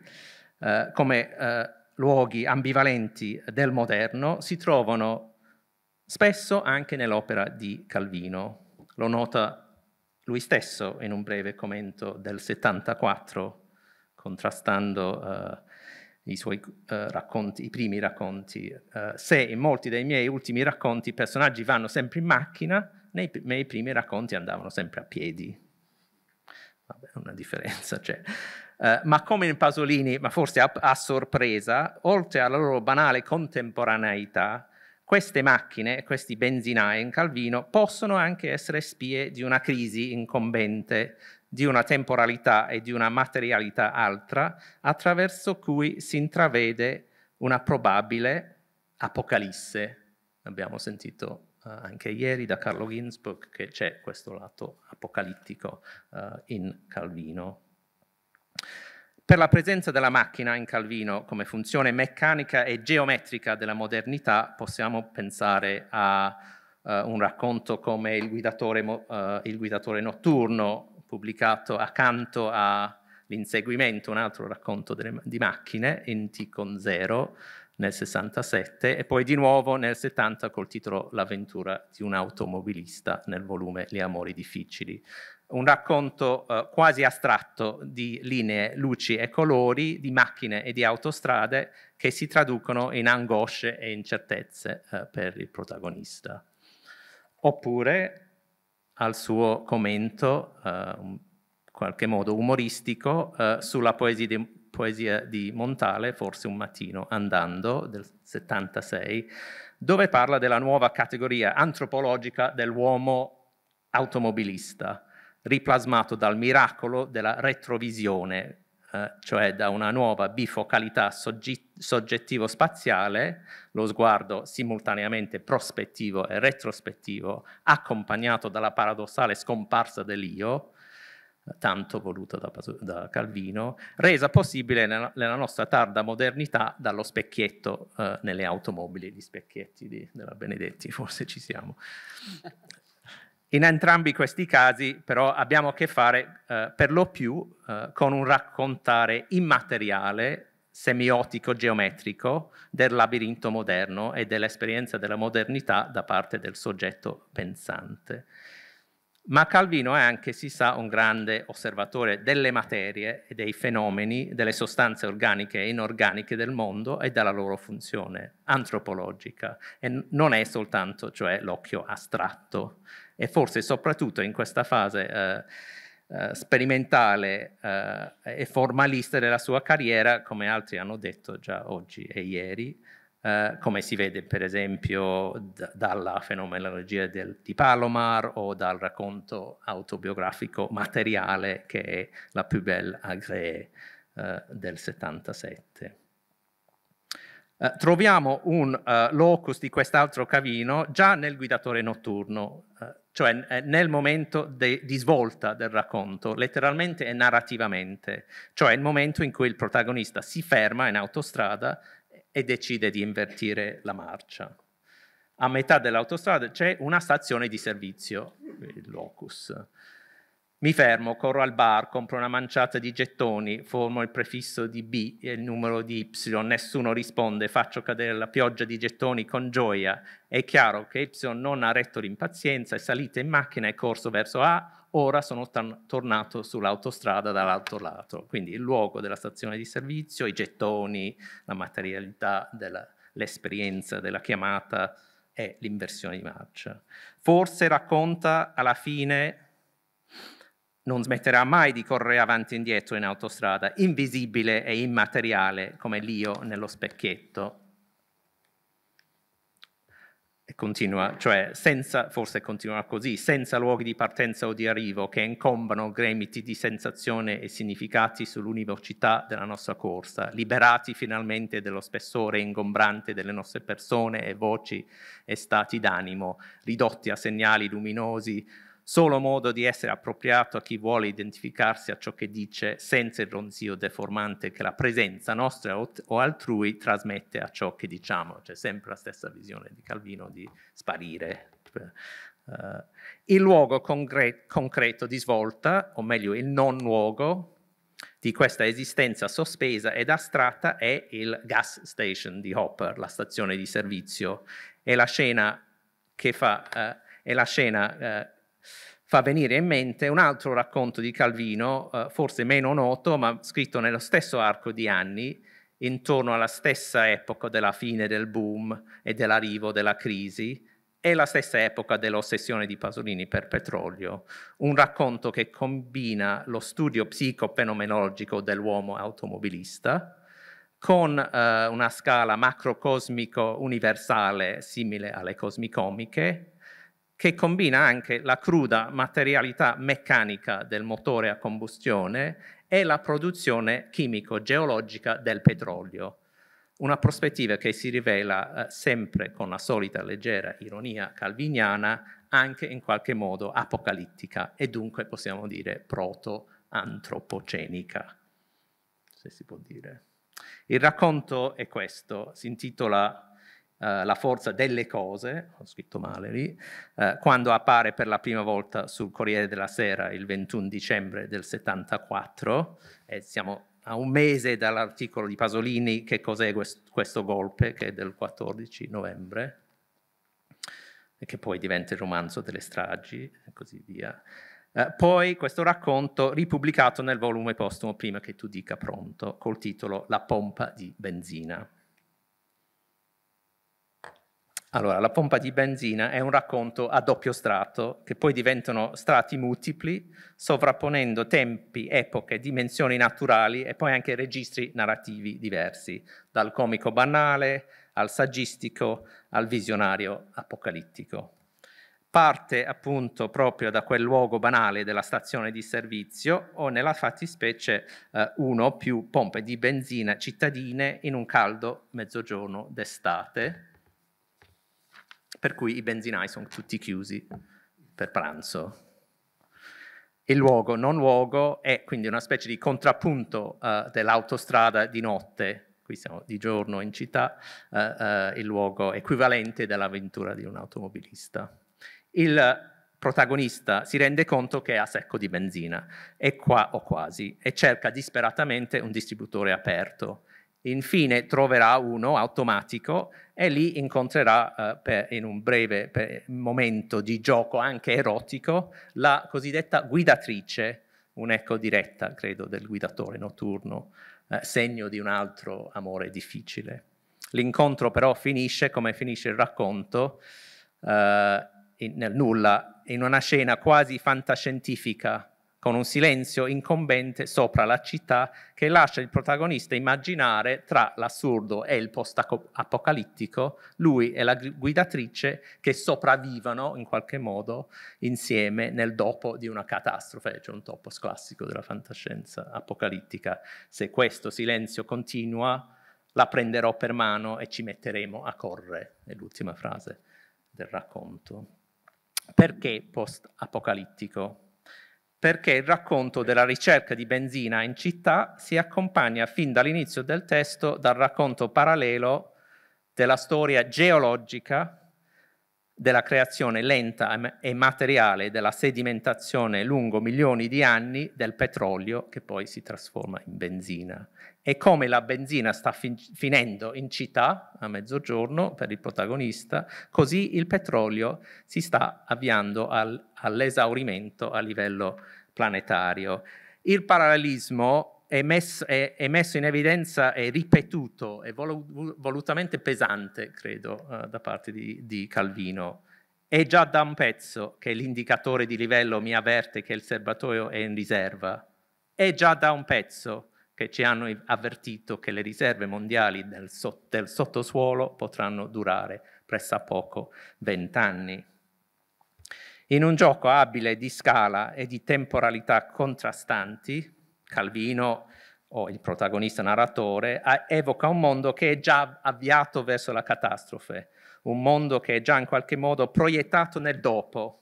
eh, come eh, luoghi ambivalenti del moderno, si trovano spesso anche nell'opera di Calvino. Lo nota lui stesso in un breve commento del 74, contrastando eh, i suoi eh, racconti, i primi racconti. Eh, se in molti dei miei ultimi racconti i personaggi vanno sempre in macchina, nei miei primi racconti andavano sempre a piedi una differenza c'è. Cioè, uh, eh, ma come in Pasolini, ma forse a, a sorpresa, oltre alla loro banale contemporaneità, queste macchine, questi benzinai in Calvino, possono anche essere spie di una crisi incombente, di una temporalità e di una materialità altra, attraverso cui si intravede una probabile apocalisse. Abbiamo sentito eh, anche ieri da Carlo Ginsburg che c'è questo lato apocalittico eh, in Calvino. Per la presenza della macchina in Calvino come funzione meccanica e geometrica della modernità possiamo pensare a uh, un racconto come il guidatore, uh, il guidatore, notturno pubblicato accanto a L'inseguimento, un altro racconto delle, di macchine in T zero, nel 67 e poi di nuovo nel 70 col titolo L'avventura di un automobilista nel volume Gli amori difficili. Un racconto eh, quasi astratto di linee, luci e colori, di macchine e di autostrade che si traducono in angosce e incertezze eh, per il protagonista. Oppure al suo commento, eh, in qualche modo umoristico, eh, sulla poesia di, poesia di Montale, Forse un mattino andando, del 76, dove parla della nuova categoria antropologica dell'uomo automobilista, riplasmato dal miracolo della retrovisione, eh, cioè da una nuova bifocalità soggettivo-spaziale, lo sguardo simultaneamente prospettivo e retrospettivo, accompagnato dalla paradossale scomparsa dell'io, tanto voluto da, da Calvino, resa possibile nella, nostra tarda modernità dallo specchietto eh, nelle automobili, gli specchietti di, della Benedetti, forse ci siamo. In entrambi questi casi però abbiamo a che fare eh, per lo più eh, con un raccontare immateriale, semiotico, geometrico del labirinto moderno e dell'esperienza della modernità da parte del soggetto pensante. Ma Calvino è anche, si sa, un grande osservatore delle materie e dei fenomeni, delle sostanze organiche e inorganiche del mondo e della loro funzione antropologica. E non è soltanto, cioè, l'occhio astratto. E forse soprattutto in questa fase eh, eh, sperimentale eh, e formalista della sua carriera, come altri hanno detto già oggi e ieri, eh, come si vede per esempio d- dalla fenomenologia del, di Palomar o dal racconto autobiografico materiale che è La più belle agrée eh, del 77. Uh, eh, troviamo un uh, locus di quest'altro cavino già nel guidatore notturno, uh, cioè n- nel momento de- di svolta del racconto, letteralmente e narrativamente, cioè il momento in cui il protagonista si ferma in autostrada e decide di invertire la marcia. A metà dell'autostrada c'è una stazione di servizio, il locus. Mi fermo, corro al bar, compro una manciata di gettoni, formo il prefisso di B e il numero di Y, nessuno risponde, faccio cadere la pioggia di gettoni con gioia. È chiaro che Y non ha retto l'impazienza, è salita in macchina e corso verso A, ora sono t- tornato sull'autostrada dall'altro lato. Quindi il luogo della stazione di servizio, i gettoni, la materialità, dell'esperienza della chiamata e l'inversione di marcia. Forse racconta alla fine non smetterà mai di correre avanti e indietro in autostrada, invisibile e immateriale come l'io nello specchietto e continua, cioè senza, forse continua così, senza luoghi di partenza o di arrivo che incombano gremiti di sensazione e significati sull'università della nostra corsa, liberati finalmente dello spessore ingombrante delle nostre persone e voci e stati d'animo, ridotti a segnali luminosi solo modo di essere appropriato a chi vuole identificarsi a ciò che dice senza il ronzio deformante che la presenza nostra o altrui trasmette a ciò che diciamo, c'è sempre la stessa visione di Calvino di sparire. Uh, il luogo concre- concreto di svolta, o meglio il non luogo di questa esistenza sospesa ed astratta è il gas station di Hopper, la stazione di servizio. È la scena che fa, uh, è la scena uh, fa venire in mente un altro racconto di Calvino, eh, forse meno noto, ma scritto nello stesso arco di anni, intorno alla stessa epoca della fine del boom e dell'arrivo della crisi, e la stessa epoca dell'ossessione di Pasolini per petrolio, un racconto che combina lo studio psicofenomenologico dell'uomo automobilista con eh, una scala macrocosmico universale simile alle cosmicomiche, che combina anche la cruda materialità meccanica del motore a combustione e la produzione chimico-geologica del petrolio. Una prospettiva che si rivela eh, sempre con la solita leggera ironia calviniana, anche in qualche modo apocalittica e dunque possiamo dire proto-antropocenica, se si può dire. Il racconto è questo, si intitola eh, la forza delle cose, ho scritto male lì, uh, quando appare per la prima volta sul Corriere della Sera il 21 dicembre del 74, e siamo a un mese dall'articolo di Pasolini, che cos'è quest- questo golpe, che è del 14 novembre, e che poi diventa il romanzo delle stragi e così via. Uh, poi questo racconto ripubblicato nel volume postumo prima che tu dica pronto, col titolo La pompa di benzina, allora, la pompa di benzina è un racconto a doppio strato, che poi diventano strati multipli, sovrapponendo tempi, epoche, dimensioni naturali e poi anche registri narrativi diversi, dal comico banale al saggistico al visionario apocalittico. Parte appunto proprio da quel luogo banale della stazione di servizio o nella fattispecie eh, uno o più pompe di benzina cittadine in un caldo mezzogiorno d'estate per cui i benzinai sono tutti chiusi per pranzo. Il luogo, non luogo, è quindi una specie di contrappunto uh, dell'autostrada di notte, qui siamo di giorno in città, uh, uh, il luogo equivalente dell'avventura di un automobilista. Il protagonista si rende conto che è a secco di benzina, è qua o quasi, e cerca disperatamente un distributore aperto. Infine troverà uno automatico e lì incontrerà eh, per, in un breve per, momento di gioco anche erotico la cosiddetta guidatrice, un'eco diretta, credo, del guidatore notturno, eh, segno di un altro amore difficile. L'incontro però finisce come finisce il racconto, eh, in, nel nulla, in una scena quasi fantascientifica, con un silenzio incombente sopra la città che lascia il protagonista immaginare tra l'assurdo e il post-apocalittico lui e la guidatrice che sopravvivono in qualche modo insieme nel dopo di una catastrofe, cioè un topos classico della fantascienza apocalittica. Se questo silenzio continua, la prenderò per mano e ci metteremo a correre, è l'ultima frase del racconto. Perché post-apocalittico? perché il racconto della ricerca di benzina in città si accompagna fin dall'inizio del testo dal racconto parallelo della storia geologica della creazione lenta e materiale della sedimentazione lungo milioni di anni del petrolio che poi si trasforma in benzina. E come la benzina sta fin finendo in città a mezzogiorno per il protagonista, così il petrolio si sta avviando al all'esaurimento a livello planetario. Il parallelismo è messo, è, è messo in evidenza, è ripetuto, e volu volutamente pesante, credo, eh, da parte di, di Calvino. È già da un pezzo che l'indicatore di livello mi avverte che il serbatoio è in riserva. È già da un pezzo che ci hanno avvertito che le riserve mondiali del, so del sottosuolo potranno durare pressappoco vent'anni. In un gioco abile di scala e di temporalità contrastanti, Calvino o il protagonista narratore evoca un mondo che è già avviato verso la catastrofe, un mondo che è già in qualche modo proiettato nel dopo.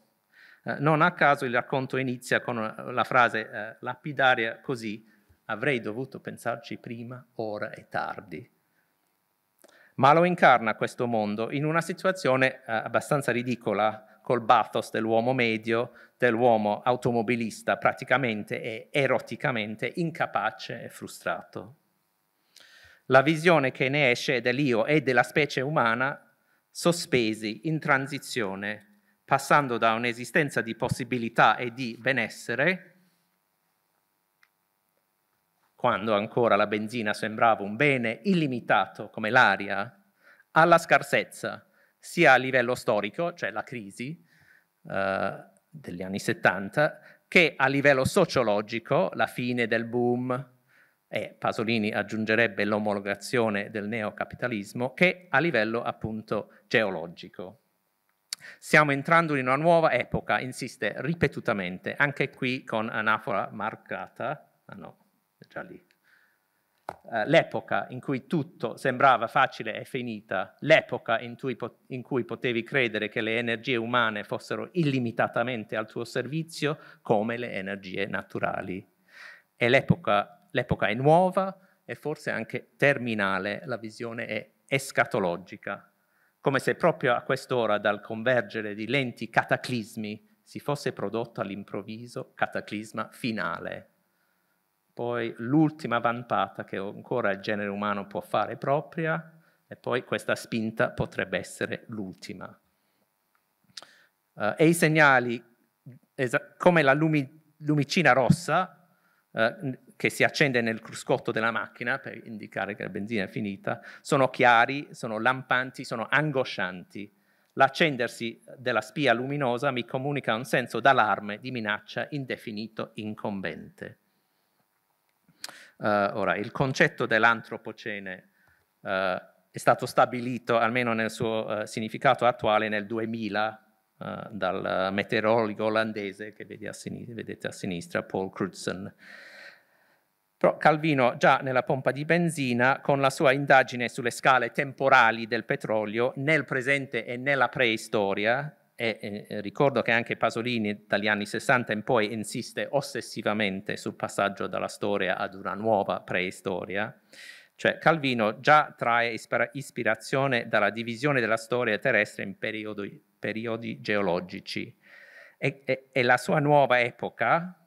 Eh, non a caso il racconto inizia con eh, la frase eh, lapidaria così, avrei dovuto pensarci prima, ora è tardi. Ma lo incarna questo mondo in una situazione eh, abbastanza ridicola, col bathos dell'uomo medio, dell'uomo automobilista praticamente è eroticamente incapace e frustrato. La visione che ne esce è dell'io e della specie umana sospesi in transizione, passando da un'esistenza di possibilità e di benessere, quando ancora la benzina sembrava un bene illimitato come l'aria, alla scarsezza, sia a livello storico, cioè la crisi, eh, degli anni 70 che a livello sociologico, la fine del boom, e Pasolini aggiungerebbe l'omologazione del neocapitalismo, che a livello appunto geologico. Stiamo entrando in una nuova epoca, insiste ripetutamente, anche qui con anafora marcata, ah no, è già lì, eh, l'epoca in cui tutto sembrava facile e finita, l'epoca in, in cui potevi credere che le energie umane fossero illimitatamente al tuo servizio come le energie naturali. E l'epoca, l'epoca è nuova e forse anche terminale, la visione è escatologica, come se proprio a quest'ora dal convergere di lenti cataclismi si fosse prodotto all'improvviso cataclisma finale poi l'ultima vampata che ancora il genere umano può fare propria, e poi questa spinta potrebbe essere l'ultima. Uh, e i segnali, come la lumi lumicina rossa, uh, che si accende nel cruscotto della macchina per indicare che la benzina è finita, sono chiari, sono lampanti, sono angoscianti. L'accendersi della spia luminosa mi comunica un senso d'allarme, di minaccia indefinito, incombente. Eh, ora, il concetto dell'antropocene eh, è stato stabilito, almeno nel suo eh, significato attuale, nel 2000 dal meteorologo olandese che vede a vedete a sinistra, Paul Crutzen. Però Calvino già nella pompa di benzina, con la sua indagine sulle scale temporali del petrolio nel presente e nella preistoria, e eh, ricordo che anche Pasolini dagli anni 60 in poi insiste ossessivamente sul passaggio dalla storia ad una nuova preistoria, cioè Calvino già trae ispira ispirazione dalla divisione della storia terrestre in periodi, periodi geologici e, e, e, la sua nuova epoca,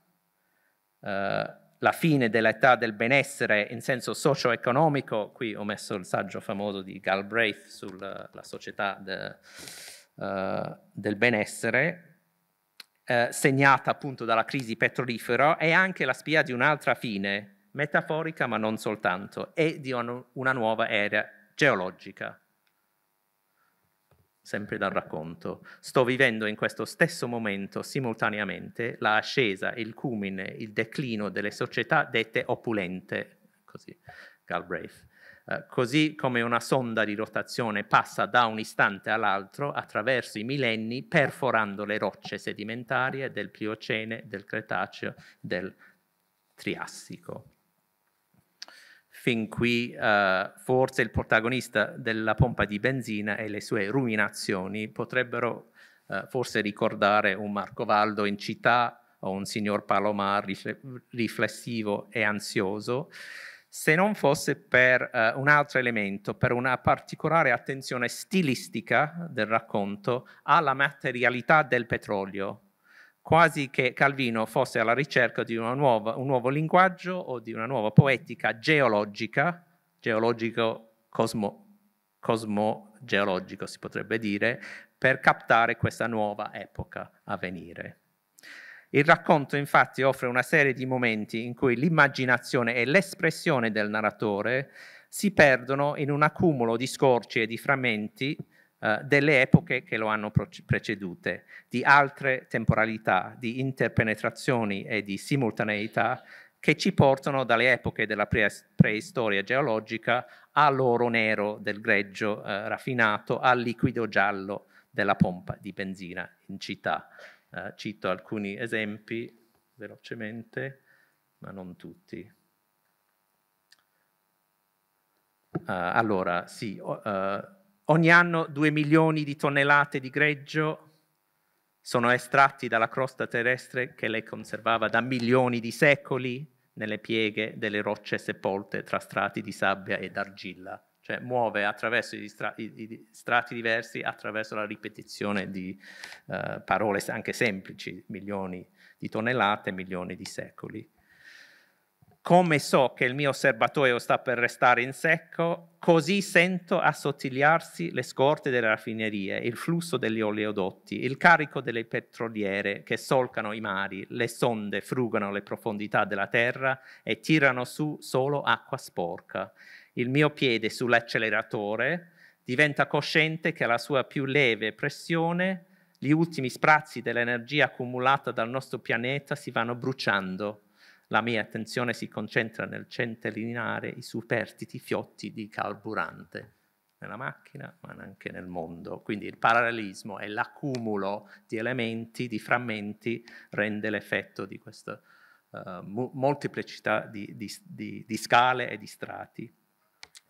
eh, la fine dell'età del benessere in senso socio-economico, qui ho messo il saggio famoso di Galbraith sulla società... De, eh, del benessere, eh, segnata appunto dalla crisi petrolifera, è anche la spia di un'altra fine, metaforica ma non soltanto, e di una nuova era geologica. Sempre dal racconto. Sto vivendo in questo stesso momento simultaneamente la ascesa, il culmine, il declino delle società dette opulente, così Galbraith. Eh, così come una sonda di rotazione passa da un istante all'altro attraverso i millenni perforando le rocce sedimentarie del Pliocene, del Cretaceo, del Triassico. Fin qui eh, forse il protagonista della pompa di benzina e le sue ruminazioni potrebbero eh, forse ricordare un Marco Valdo in città o un signor Palomar riflessivo e ansioso, se non fosse per eh, un altro elemento, per una particolare attenzione stilistica del racconto alla materialità del petrolio, quasi che Calvino fosse alla ricerca di nuova, un nuovo linguaggio o di una nuova poetica geologica, geologico cosmo, cosmogeologico si potrebbe dire, per captare questa nuova epoca a venire. Il racconto infatti offre una serie di momenti in cui l'immaginazione e l'espressione del narratore si perdono in un accumulo di scorci e di frammenti eh, delle epoche che lo hanno precedute, di altre temporalità, di interpenetrazioni e di simultaneità che ci portano dalle epoche della pre- preistoria geologica all'oro nero del greggio eh, raffinato, al liquido giallo della pompa di benzina in città. Eh, cito alcuni esempi velocemente, ma non tutti. Uh, allora, sì, uh, ogni anno 2 milioni di tonnellate di greggio sono estratti dalla crosta terrestre che lei conservava da milioni di secoli nelle pieghe delle rocce sepolte tra strati di sabbia ed argilla cioè muove attraverso i, stra i strati diversi, attraverso la ripetizione di eh, parole anche semplici, milioni di tonnellate, milioni di secoli. Come so che il mio serbatoio sta per restare in secco, così sento assottigliarsi le scorte delle raffinerie, il flusso degli oleodotti, il carico delle petroliere che solcano i mari, le sonde frugano le profondità della terra e tirano su solo acqua sporca il mio piede sull'acceleratore, diventa cosciente che alla sua più leve pressione gli ultimi sprazzi dell'energia accumulata dal nostro pianeta si vanno bruciando. La mia attenzione si concentra nel centellinare i superstiti fiotti di carburante nella macchina, ma anche nel mondo. Quindi il parallelismo e l'accumulo di elementi, di frammenti, rende l'effetto di questa uh, molteplicità di, di, di, di scale e di strati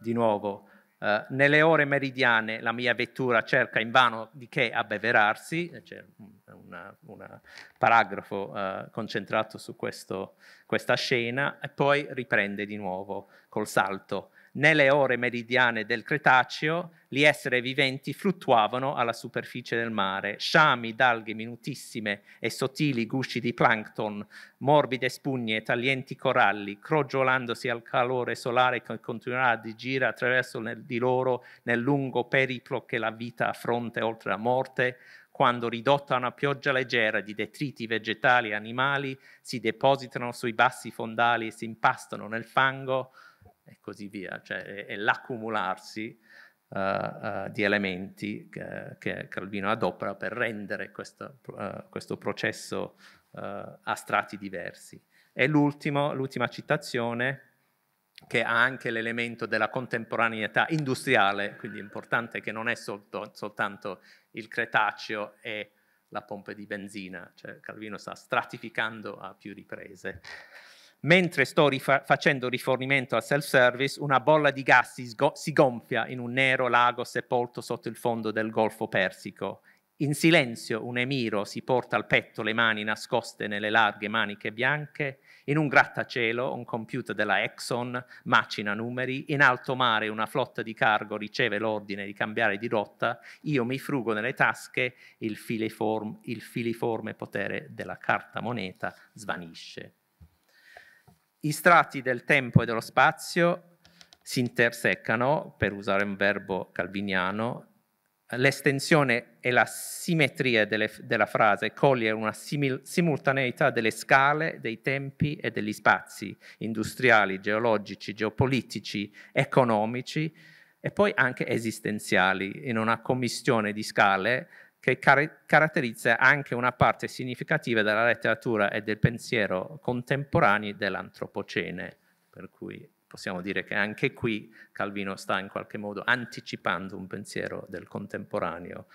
di nuovo, eh, nelle ore meridiane la mia vettura cerca invano di che abbeverarsi, eh, c'è un paragrafo eh, concentrato su questo, questa scena, e poi riprende di nuovo col salto nelle ore meridiane del Cretaceo gli esseri viventi fluttuavano alla superficie del mare, sciami d'alghe minutissime e sottili gusci di plankton, morbide spugne e taglienti coralli, crogiolandosi al calore solare che continuerà a gira attraverso di loro nel lungo periplo che la vita affronta oltre la morte, quando ridotta a una pioggia leggera di detriti vegetali e animali si depositano sui bassi fondali e si impastano nel fango, e così via, cioè è, è l'accumularsi uh, uh, di elementi che, che, Calvino adopera per rendere questo, uh, questo processo a strati diversi. E l'ultima citazione che ha anche l'elemento della contemporaneità industriale, quindi è importante che non è solto, soltanto il Cretaceo e la pompa di benzina, cioè Calvino sta stratificando a più riprese mentre sto rifa- facendo rifornimento al self-service, una bolla di gas si, sgo- si gonfia in un nero lago sepolto sotto il fondo del Golfo Persico. In silenzio un emiro si porta al petto le mani nascoste nelle larghe maniche bianche, in un grattacielo un computer della Exxon macina numeri, in alto mare una flotta di cargo riceve l'ordine di cambiare di rotta, io mi frugo nelle tasche, il filiforme, il filiforme potere della carta moneta svanisce i strati del tempo e dello spazio si intersecano, per usare un verbo calviniano, l'estensione e la simmetria delle, della frase cogliere una simil, simultaneità delle scale, dei tempi e degli spazi industriali, geologici, geopolitici, economici e poi anche esistenziali in una commissione di scale che car caratterizza anche una parte significativa della letteratura e del pensiero contemporanei dell'antropocene, per cui possiamo dire che anche qui Calvino sta in qualche modo anticipando un pensiero del contemporaneo.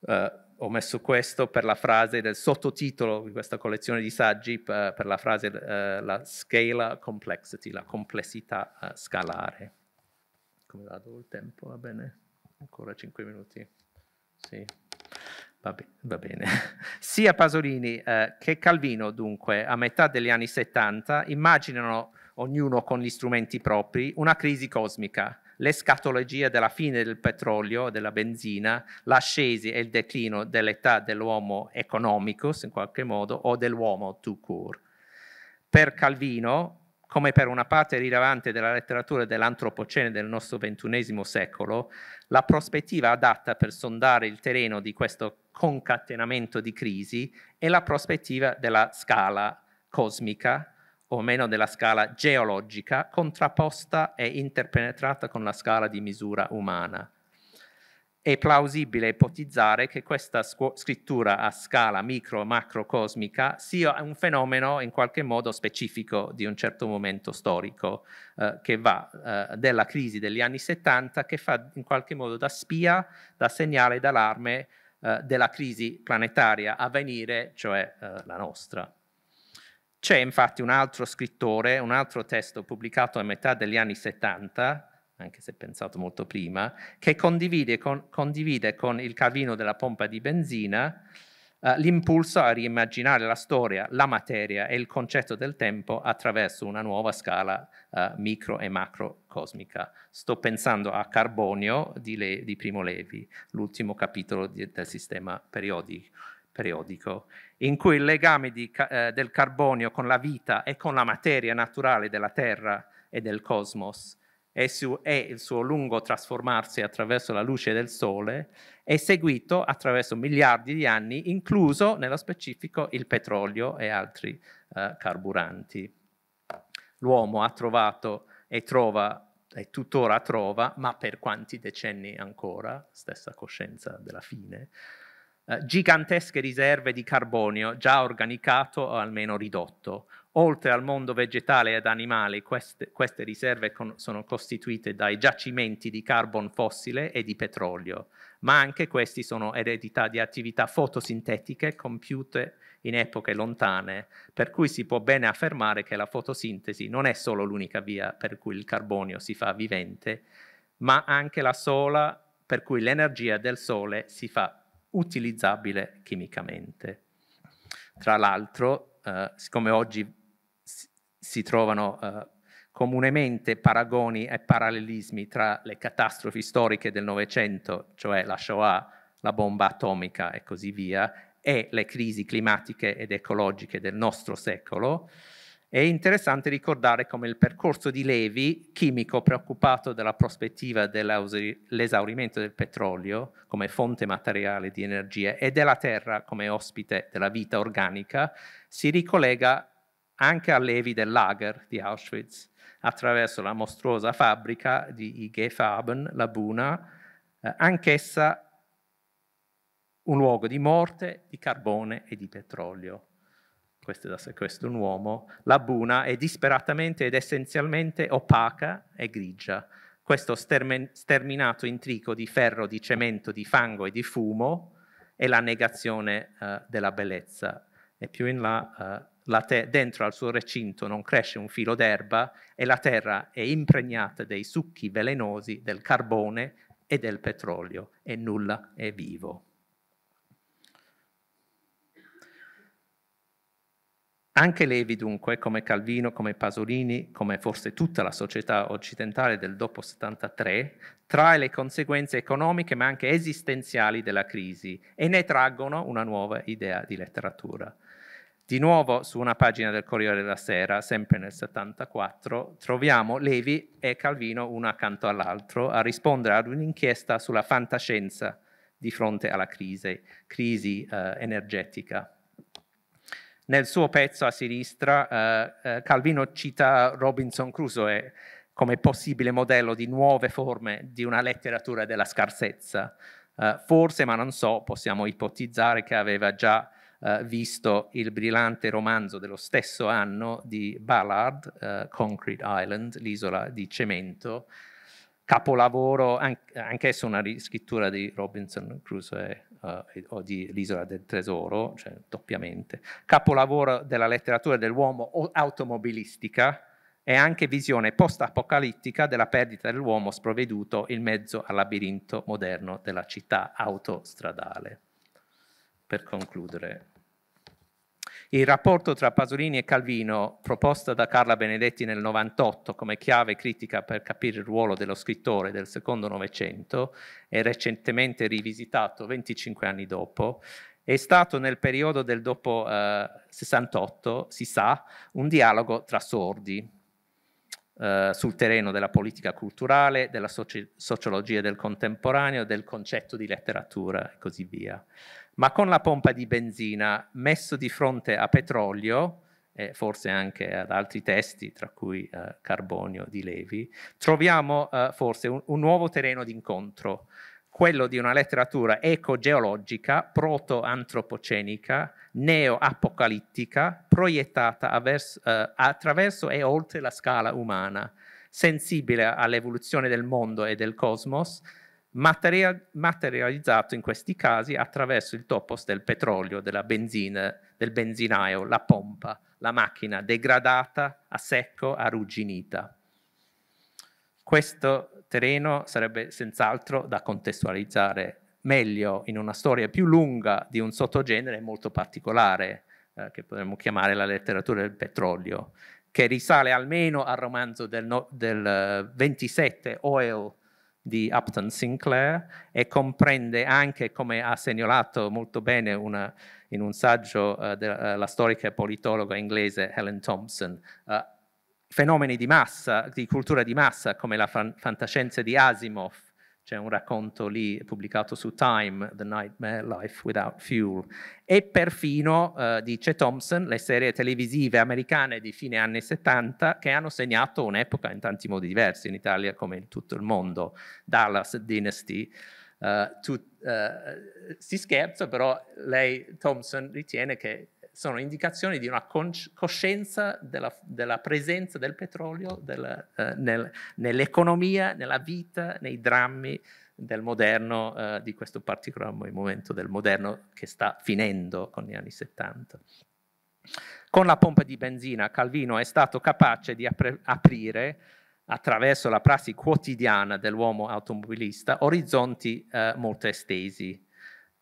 Uh, ho messo questo per la frase del sottotitolo di questa collezione di saggi, eh, per, la frase uh, la scala complexity, la complessità uh, scalare. Come vado il tempo? Va bene? Ancora 5 minuti. Sì. Va, be- va, bene. Sia Pasolini eh, che Calvino, dunque, a metà degli anni 70, immaginano, ognuno con gli strumenti propri, una crisi cosmica. Le scatologie della fine del petrolio, e della benzina, l'ascesi e il declino dell'età dell'uomo economicus, in qualche modo, o dell'uomo tout court. Per Calvino, come per una parte rilevante della letteratura dell'antropocene del nostro ventunesimo secolo, la prospettiva adatta per sondare il terreno di questo concatenamento di crisi è la prospettiva della scala cosmica, o meno della scala geologica, contrapposta e interpenetrata con la scala di misura umana. È plausibile ipotizzare che questa scrittura a scala micro macrocosmica sia un fenomeno in qualche modo specifico di un certo momento storico eh, che va eh, dalla crisi degli anni 70 che fa in qualche modo da spia, da segnale d'allarme eh, della crisi planetaria a venire, cioè eh, la nostra. C'è infatti un altro scrittore, un altro testo pubblicato a metà degli anni 70 anche se pensato molto prima, che condivide con, condivide con il cavino della pompa di benzina eh, l'impulso a riimmaginare la storia, la materia e il concetto del tempo attraverso una nuova scala eh, micro e macro cosmica. Sto pensando a Carbonio di, Le, di Primo Levi, l'ultimo capitolo di, del sistema periodico periodico, in cui il legame di, eh, del carbonio con la vita e con la materia naturale della Terra e del cosmos e, il suo lungo trasformarsi attraverso la luce del sole è seguito attraverso miliardi di anni, incluso nello specifico il petrolio e altri eh, carburanti. L'uomo ha trovato e trova e tuttora trova, ma per quanti decenni ancora, stessa coscienza della fine, eh, gigantesche riserve di carbonio già organicato o almeno ridotto, Oltre al mondo vegetale ed animale, queste, queste riserve con, sono costituite dai giacimenti di carbon fossile e di petrolio, ma anche questi sono eredità di attività fotosintetiche compiute in epoche lontane, per cui si può bene affermare che la fotosintesi non è solo l'unica via per cui il carbonio si fa vivente, ma anche la sola per cui l'energia del sole si fa utilizzabile chimicamente. Tra l'altro, eh, siccome oggi si trovano eh, comunemente paragoni e parallelismi tra le catastrofi storiche del Novecento, cioè la Shoah, la bomba atomica e così via, e le crisi climatiche ed ecologiche del nostro secolo. È interessante ricordare come il percorso di Levi, chimico preoccupato dalla prospettiva dell'esaurimento del petrolio come fonte materiale di energia e della terra come ospite della vita organica, si ricollega anche allevi levi del lager di Auschwitz, attraverso la mostruosa fabbrica di IG Faben, la Buna, eh, anch'essa un luogo di morte, di carbone e di petrolio. Questo è da sequestro un uomo. La Buna è disperatamente ed essenzialmente opaca e grigia. Questo sterminato intrico di ferro, di cemento, di fango e di fumo è la negazione eh, della bellezza. E più in là eh, te- dentro al suo recinto non cresce un filo d'erba e la terra è impregnata dei succhi velenosi del carbone e del petrolio e nulla è vivo. Anche Levi dunque, come Calvino, come Pasolini, come forse tutta la società occidentale del dopo 73, trae le conseguenze economiche ma anche esistenziali della crisi e ne traggono una nuova idea di letteratura. Di nuovo su una pagina del Corriere della Sera, sempre nel 74, troviamo Levi e Calvino uno accanto all'altro a rispondere ad un'inchiesta sulla fantascienza di fronte alla crisi, crisi eh, energetica. Nel suo pezzo a sinistra eh, eh, Calvino cita Robinson Crusoe come possibile modello di nuove forme di una letteratura della scarsezza. Eh, forse, ma non so, possiamo ipotizzare che aveva già eh, visto il brillante romanzo dello stesso anno di Ballard, eh, Concrete Island, l'isola di cemento, capolavoro an- anch'esso una riscrittura di Robinson Crusoe uh, o di L'isola del tesoro, cioè doppiamente, capolavoro della letteratura dell'uomo automobilistica, e anche visione post-apocalittica della perdita dell'uomo sprovveduto in mezzo al labirinto moderno della città autostradale. Per concludere, il rapporto tra Pasolini e Calvino, proposto da Carla Benedetti nel 98 come chiave critica per capire il ruolo dello scrittore del secondo Novecento e recentemente rivisitato 25 anni dopo, è stato nel periodo del dopo eh, 68, si sa, un dialogo tra sordi eh, sul terreno della politica culturale, della soci sociologia del contemporaneo, del concetto di letteratura e così via ma con la pompa di benzina messo di fronte a petrolio e forse anche ad altri testi, tra cui eh, Carbonio di Levi, troviamo eh, forse un, un, nuovo terreno d'incontro, quello di una letteratura ecogeologica, proto-antropocenica, neo-apocalittica, proiettata avverso, eh, attraverso e oltre la scala umana, sensibile all'evoluzione del mondo e del cosmos, materializzato in questi casi attraverso il topos del petrolio, della benzina, del benzinaio, la pompa, la macchina degradata, a secco, arrugginita. Questo terreno sarebbe senz'altro da contestualizzare meglio in una storia più lunga di un sottogenere molto particolare, eh, che potremmo chiamare la letteratura del petrolio, che risale almeno al romanzo del, no, del 27 eh, Oil di Upton Sinclair e comprende anche, come ha segnalato molto bene una, in un saggio uh, eh, della eh, storica e politologa inglese Helen Thompson, uh, fenomeni di massa, di cultura di massa come la fan fantascienza di Asimov, c'è un racconto lì pubblicato su Time, The Nightmare Life Without Fuel, e perfino, eh, dice Thompson, le serie televisive americane di fine anni 70 che hanno segnato un'epoca in tanti modi diversi in Italia come in tutto il mondo, Dallas Dynasty. Eh, tu, eh, si scherza, però lei, Thompson, ritiene che sono indicazioni di una coscienza della, della presenza del petrolio del, eh, nel, nell'economia, nella vita, nei drammi del moderno, eh, di questo particolare momento del moderno che sta finendo con gli anni 70. Con la pompa di benzina Calvino è stato capace di apre, aprire attraverso la prassi quotidiana dell'uomo automobilista orizzonti eh, molto estesi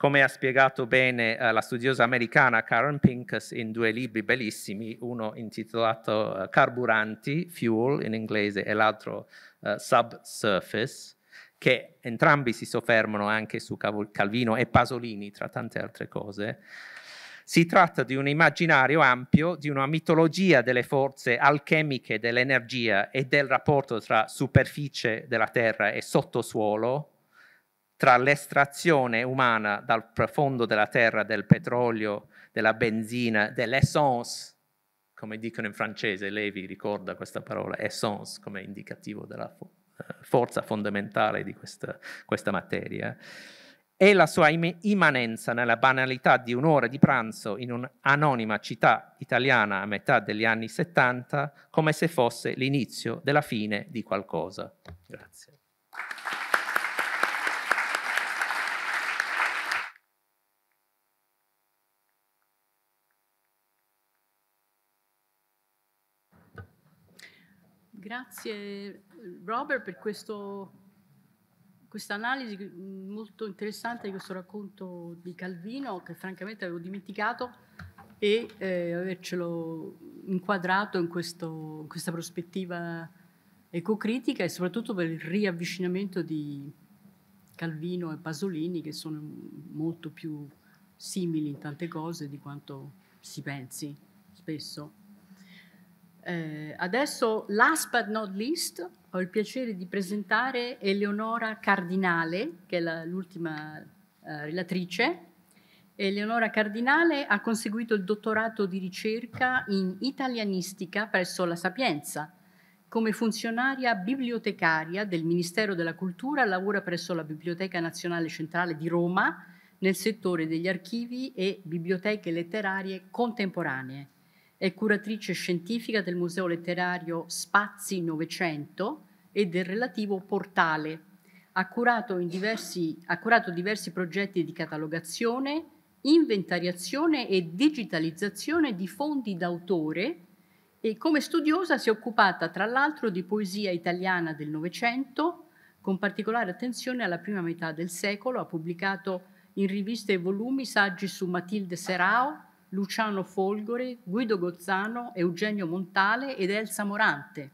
come ha spiegato bene eh, la studiosa americana Karen Pincus in due libri bellissimi, uno intitolato eh, Carburanti, Fuel in inglese, e l'altro eh, Subsurface, che entrambi si soffermano anche su Calvino e Pasolini, tra tante altre cose. Si tratta di un immaginario ampio, di una mitologia delle forze alchemiche dell'energia e del rapporto tra superficie della Terra e sottosuolo, tra l'estrazione umana dal profondo della terra del petrolio, della benzina, dell'essence, come dicono in francese, lei vi ricorda questa parola, essence, come indicativo della eh, forza fondamentale di questa, questa materia, e eh, la sua im- immanenza nella banalità di un'ora di pranzo in un'anonima città italiana a metà degli anni 70, come se fosse l'inizio della fine di qualcosa. Grazie.
Grazie Robert per questa analisi molto interessante di questo racconto di Calvino che francamente avevo dimenticato e eh, avercelo inquadrato in, questo, in questa prospettiva ecocritica e soprattutto per il riavvicinamento di Calvino e Pasolini che sono molto più simili in tante cose di quanto si pensi spesso. Eh, adesso, last but not least, ho il piacere di presentare Eleonora Cardinale, che è l'ultima eh, relatrice. Eleonora Cardinale ha conseguito il dottorato di ricerca in italianistica presso la Sapienza. Come funzionaria bibliotecaria del Ministero della Cultura lavora presso la Biblioteca Nazionale Centrale di Roma nel settore degli archivi e biblioteche letterarie contemporanee è curatrice scientifica del Museo Letterario Spazi Novecento e del relativo portale. Ha curato, diversi, ha curato diversi progetti di catalogazione, inventariazione e digitalizzazione di fondi d'autore e come studiosa si è occupata tra l'altro di poesia italiana del Novecento, con particolare attenzione alla prima metà del secolo, ha pubblicato in riviste e volumi saggi su Matilde Serao, Luciano Folgore, Guido Gozzano, Eugenio Montale ed Elsa Morante.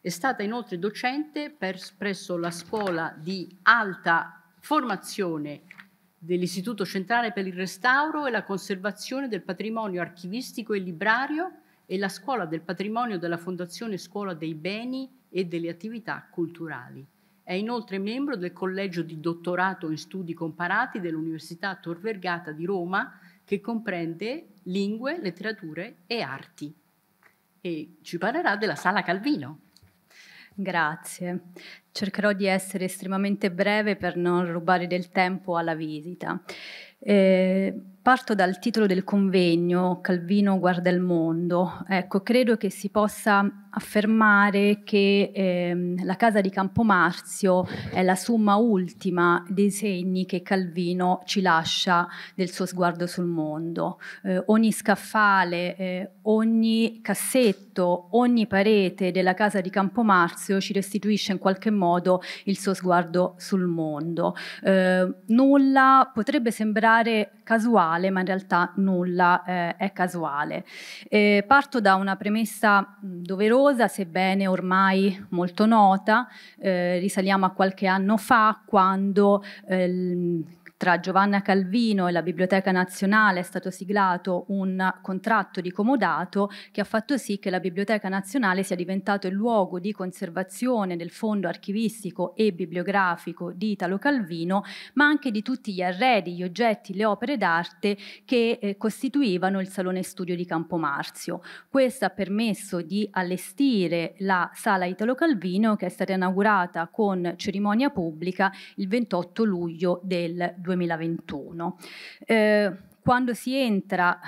È stata inoltre docente per, presso la scuola di alta formazione dell'Istituto Centrale per il Restauro e la Conservazione del Patrimonio Archivistico e Librario e la Scuola del Patrimonio della Fondazione Scuola dei Beni e delle Attività Culturali. È inoltre membro del Collegio di Dottorato in Studi Comparati dell'Università Tor Vergata di Roma che comprende lingue, letterature e arti e ci
parlerà della Sala Calvino. Grazie. Cercherò di essere estremamente breve per non rubare del tempo alla visita. Eh, parto dal titolo del convegno, Calvino guarda il mondo. Ecco, credo che si possa affermare che ehm, la casa di Campomarzio è la somma ultima dei segni che Calvino ci lascia del suo sguardo sul mondo. Eh, ogni scaffale, eh, ogni cassetto, ogni parete della casa di Campomarzio ci restituisce in qualche modo il suo sguardo sul mondo. Eh, nulla potrebbe sembrare casuale, ma in realtà nulla eh, è casuale. Eh, parto da una premessa mm, doverosa paurosa, sebbene ormai molto nota, eh, risaliamo a qualche anno fa quando eh, tra Giovanna Calvino e la Biblioteca Nazionale è stato siglato un contratto di comodato che ha fatto sì che la Biblioteca Nazionale sia diventato il luogo di conservazione del fondo archivistico e bibliografico di Italo Calvino, ma anche di tutti gli arredi, gli oggetti, le opere d'arte che eh, costituivano il Salone Studio di Campomarzio. Questo ha permesso di allestire la Sala Italo Calvino che è stata inaugurata con cerimonia pubblica il 28 luglio del 2020. 2021. Eh, quando si entra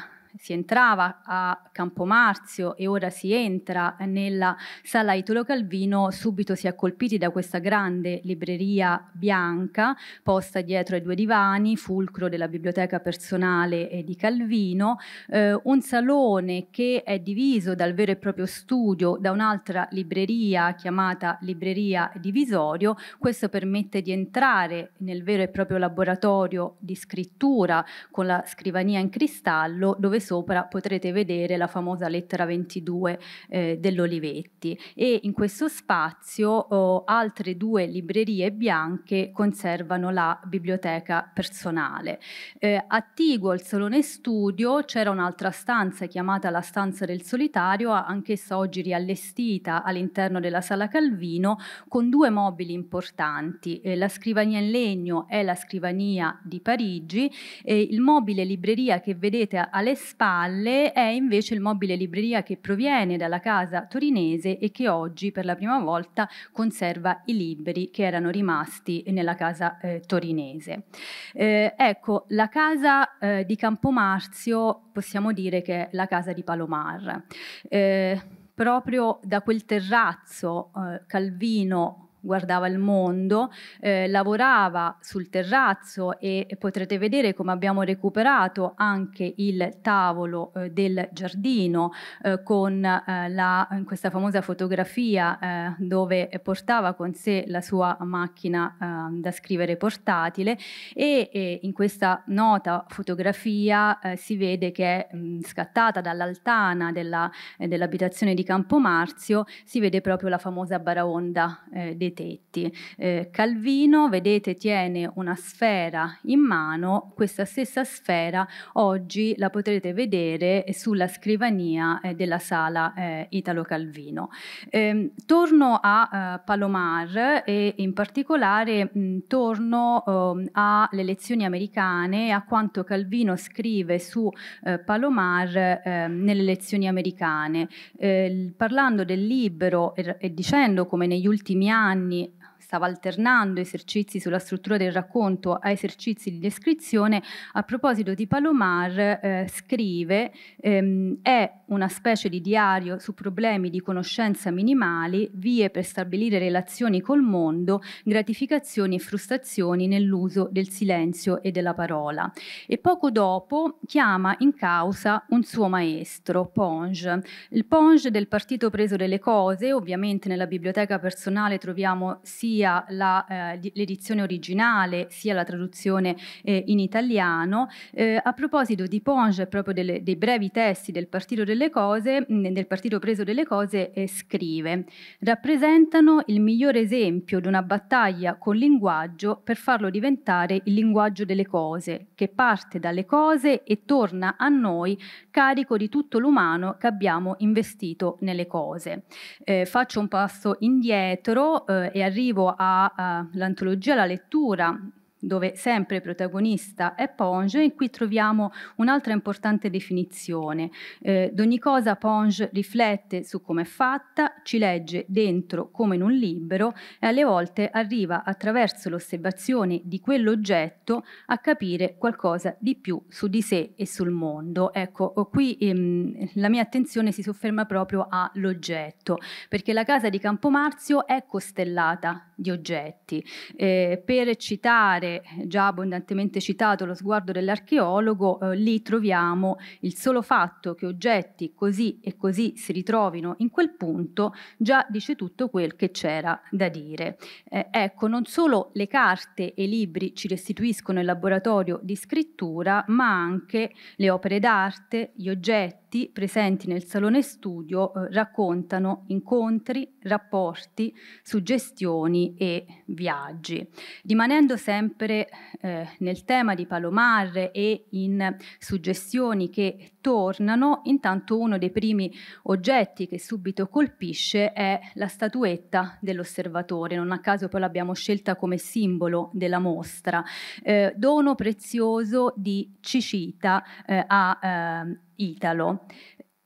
si entrava a Campomarzio e ora si entra nella sala Italo Calvino, subito si è colpiti da questa grande libreria bianca posta dietro ai due divani, fulcro della biblioteca personale eh, di Calvino, eh, un salone che è diviso dal vero e proprio studio da un'altra libreria chiamata Libreria Divisorio, questo permette di entrare nel vero e proprio laboratorio di scrittura con la scrivania in cristallo dove sono sopra potrete vedere la famosa lettera 22 eh, dell'Olivetti e in questo spazio oh, altre due librerie bianche conservano la biblioteca personale. Eh, attigo al salone studio c'era un'altra stanza chiamata la stanza del solitario, anch'essa oggi riallestita all'interno della sala Calvino con due mobili importanti, eh, la scrivania in legno e la scrivania di Parigi, e il mobile libreria che vedete alle spalle spalle è invece il mobile libreria che proviene dalla casa torinese e che oggi per la prima volta conserva i libri che erano rimasti nella casa eh, torinese. Eh, ecco, la casa eh, di Campomarzio possiamo dire che è la casa di Palomar eh, proprio da quel terrazzo eh, Calvino guardava il mondo, eh, lavorava sul terrazzo e, potrete vedere come abbiamo recuperato anche il tavolo eh, del giardino eh, con eh, la, questa famosa fotografia eh, dove portava con sé la sua macchina eh, da scrivere portatile e, e, in questa nota fotografia si vede che è mh, mm, scattata dall'altana dell'abitazione dell di Campomarzio, si vede proprio la famosa baraonda eh, dei tetti. Eh, Calvino, vedete, tiene una sfera in mano, questa stessa sfera oggi la potrete vedere sulla scrivania eh, della sala eh, Italo Calvino. Ehm, torno a eh, Palomar e in particolare mh, mm, torno ehm, alle lezioni americane e a quanto Calvino scrive su eh, Palomar ehm, nelle lezioni americane. Eh, parlando del libro e, e dicendo come negli ultimi anni anni stava alternando esercizi sulla struttura del racconto a esercizi di descrizione, a proposito di Palomar eh, scrive ehm, è una specie di diario su problemi di conoscenza minimali, vie per stabilire relazioni col mondo, gratificazioni e frustrazioni nell'uso del silenzio e della parola. E poco dopo chiama in causa un suo maestro, Ponge. Il Ponge del partito preso delle cose, ovviamente nella biblioteca personale troviamo sia sia eh, l'edizione eh, originale sia la traduzione eh, in italiano. Eh, a proposito di Ponge, proprio delle, dei brevi testi del Partito delle Cose, mh, del Partito Preso delle Cose, eh, scrive: rappresentano il migliore esempio di una battaglia col linguaggio per farlo diventare il linguaggio delle cose, che parte dalle cose e torna a noi carico di tutto l'umano che abbiamo investito nelle cose. Eh, faccio un passo indietro e arrivo all'antologia, eh, alla lettura dove sempre protagonista è Ponge, in cui troviamo un'altra importante definizione. Eh, d'ogni cosa Ponge riflette su come è fatta, ci legge dentro come in un libro e alle volte arriva attraverso l'osservazione di quell'oggetto a capire qualcosa di più su di sé e sul mondo. Ecco, oh, qui ehm, la mia attenzione si sofferma proprio all'oggetto, perché la casa di Campomarzio è costellata di oggetti. Eh, per citare già abbondantemente citato, lo sguardo dell'archeologo, eh, lì troviamo il solo fatto che oggetti così e così si ritrovino in quel punto, già dice tutto quel che c'era da dire. Eh, ecco, non solo le carte e i libri ci restituiscono il laboratorio di scrittura, ma anche le opere d'arte, gli oggetti, presenti nel salone studio eh, raccontano incontri, rapporti, suggestioni e viaggi. Rimanendo sempre opere eh, nel tema di Palomar e in suggestioni che tornano, intanto uno dei primi oggetti che subito colpisce è la statuetta dell'osservatore, non a caso poi l'abbiamo scelta come simbolo della mostra, eh, dono prezioso di Cicita eh, a ehm, Italo.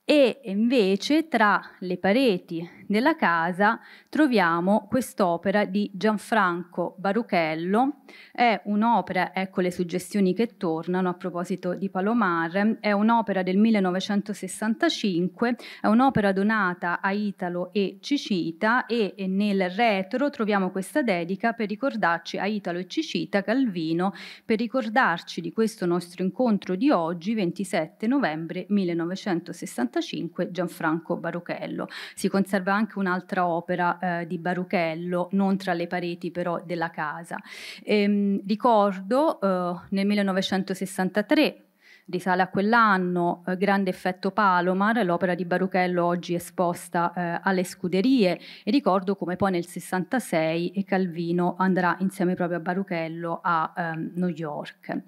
E invece tra le pareti nella casa troviamo quest'opera di Gianfranco Baruchello, è un'opera, ecco le suggestioni che tornano a proposito di Palomar, è un'opera del 1965, è un'opera donata a Italo e Cicita e, nel retro troviamo questa dedica per ricordarci a Italo e Cicita Calvino, per ricordarci di questo nostro incontro di oggi, 27 novembre 1965, Gianfranco Baruchello. Si conserva anche un'altra opera eh, di Baruchello, non tra le pareti però della casa. Ehm, ricordo eh, nel 1963 risale a quell'anno, eh, grande effetto Palomar, l'opera di Baruchello oggi esposta eh, alle scuderie e ricordo come poi nel 66 Calvino andrà insieme proprio a Baruchello a ehm, New York.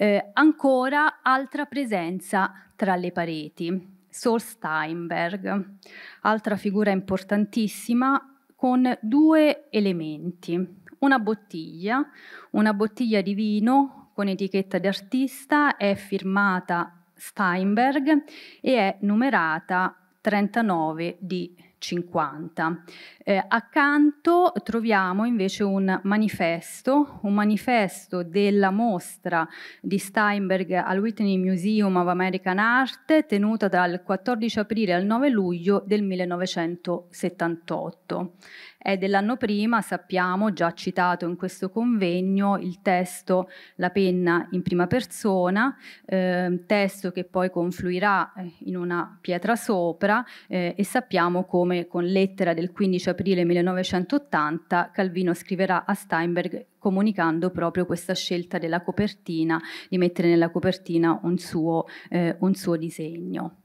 Eh, ancora altra presenza tra le pareti. Saul Steinberg, altra figura importantissima, con due elementi. Una bottiglia, una bottiglia di vino con etichetta d'artista, è firmata Steinberg e è numerata 39 di 50. Eh, accanto troviamo invece un manifesto, un manifesto della mostra di Steinberg al Whitney Museum of American Art tenuta dal 14 aprile al 9 luglio del 1978. È dell'anno prima, sappiamo, già citato in questo convegno, il testo La penna in prima persona, eh, testo che poi confluirà eh, in una pietra sopra eh, e sappiamo come con lettera del 15 aprile aprile 1980 Calvino scriverà a Steinberg comunicando proprio questa scelta della copertina, di mettere nella copertina un suo, eh, un suo disegno.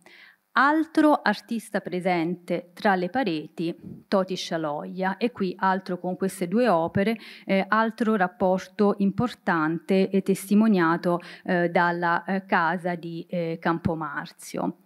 Altro artista presente tra le pareti, Toti Scialoia, e qui altro con queste due opere, eh, altro rapporto importante e testimoniato eh, dalla eh, casa di eh, Campomarzio.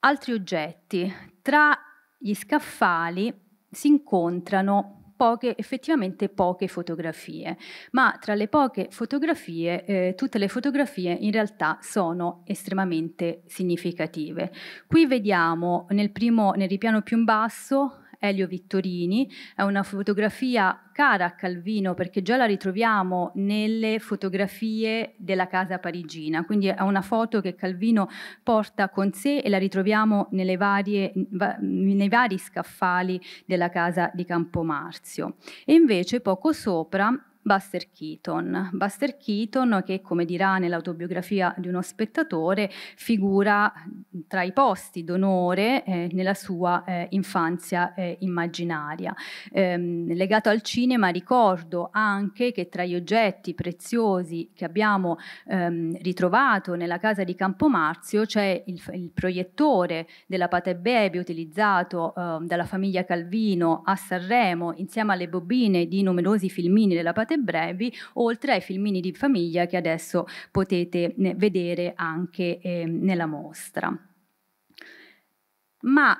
Altri oggetti, tra gli scaffali si incontrano Poche, effettivamente poche fotografie, ma tra le poche fotografie, eh, tutte le fotografie in realtà sono estremamente significative. Qui vediamo nel, primo, nel ripiano più in basso Elio Vittorini, è una fotografia cara a Calvino perché già la ritroviamo nelle fotografie della casa parigina, quindi è una foto che Calvino porta con sé e la ritroviamo varie, nei vari scaffali della casa di Campomarzio. E invece poco sopra Buster Keaton. Buster Keaton che, come dirà nell'autobiografia di uno spettatore, figura tra i posti d'onore eh, nella sua eh, infanzia eh, immaginaria. Ehm, legato al cinema ricordo anche che tra gli oggetti preziosi che abbiamo ehm, ritrovato nella casa di Campomarzio c'è il, il, proiettore della Pate Baby utilizzato ehm, dalla famiglia Calvino a Sanremo insieme alle bobine di numerosi filmini della Pate puntate brevi, oltre ai filmini di famiglia che adesso potete vedere anche eh, nella mostra. Ma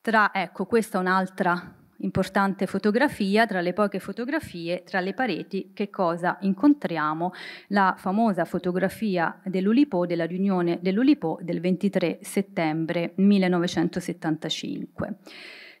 tra, ecco, questa è un'altra importante fotografia, tra le poche fotografie, tra le pareti, che cosa incontriamo? La famosa fotografia dell'Ulipo, della riunione dell'Ulipo del 23 settembre 1975.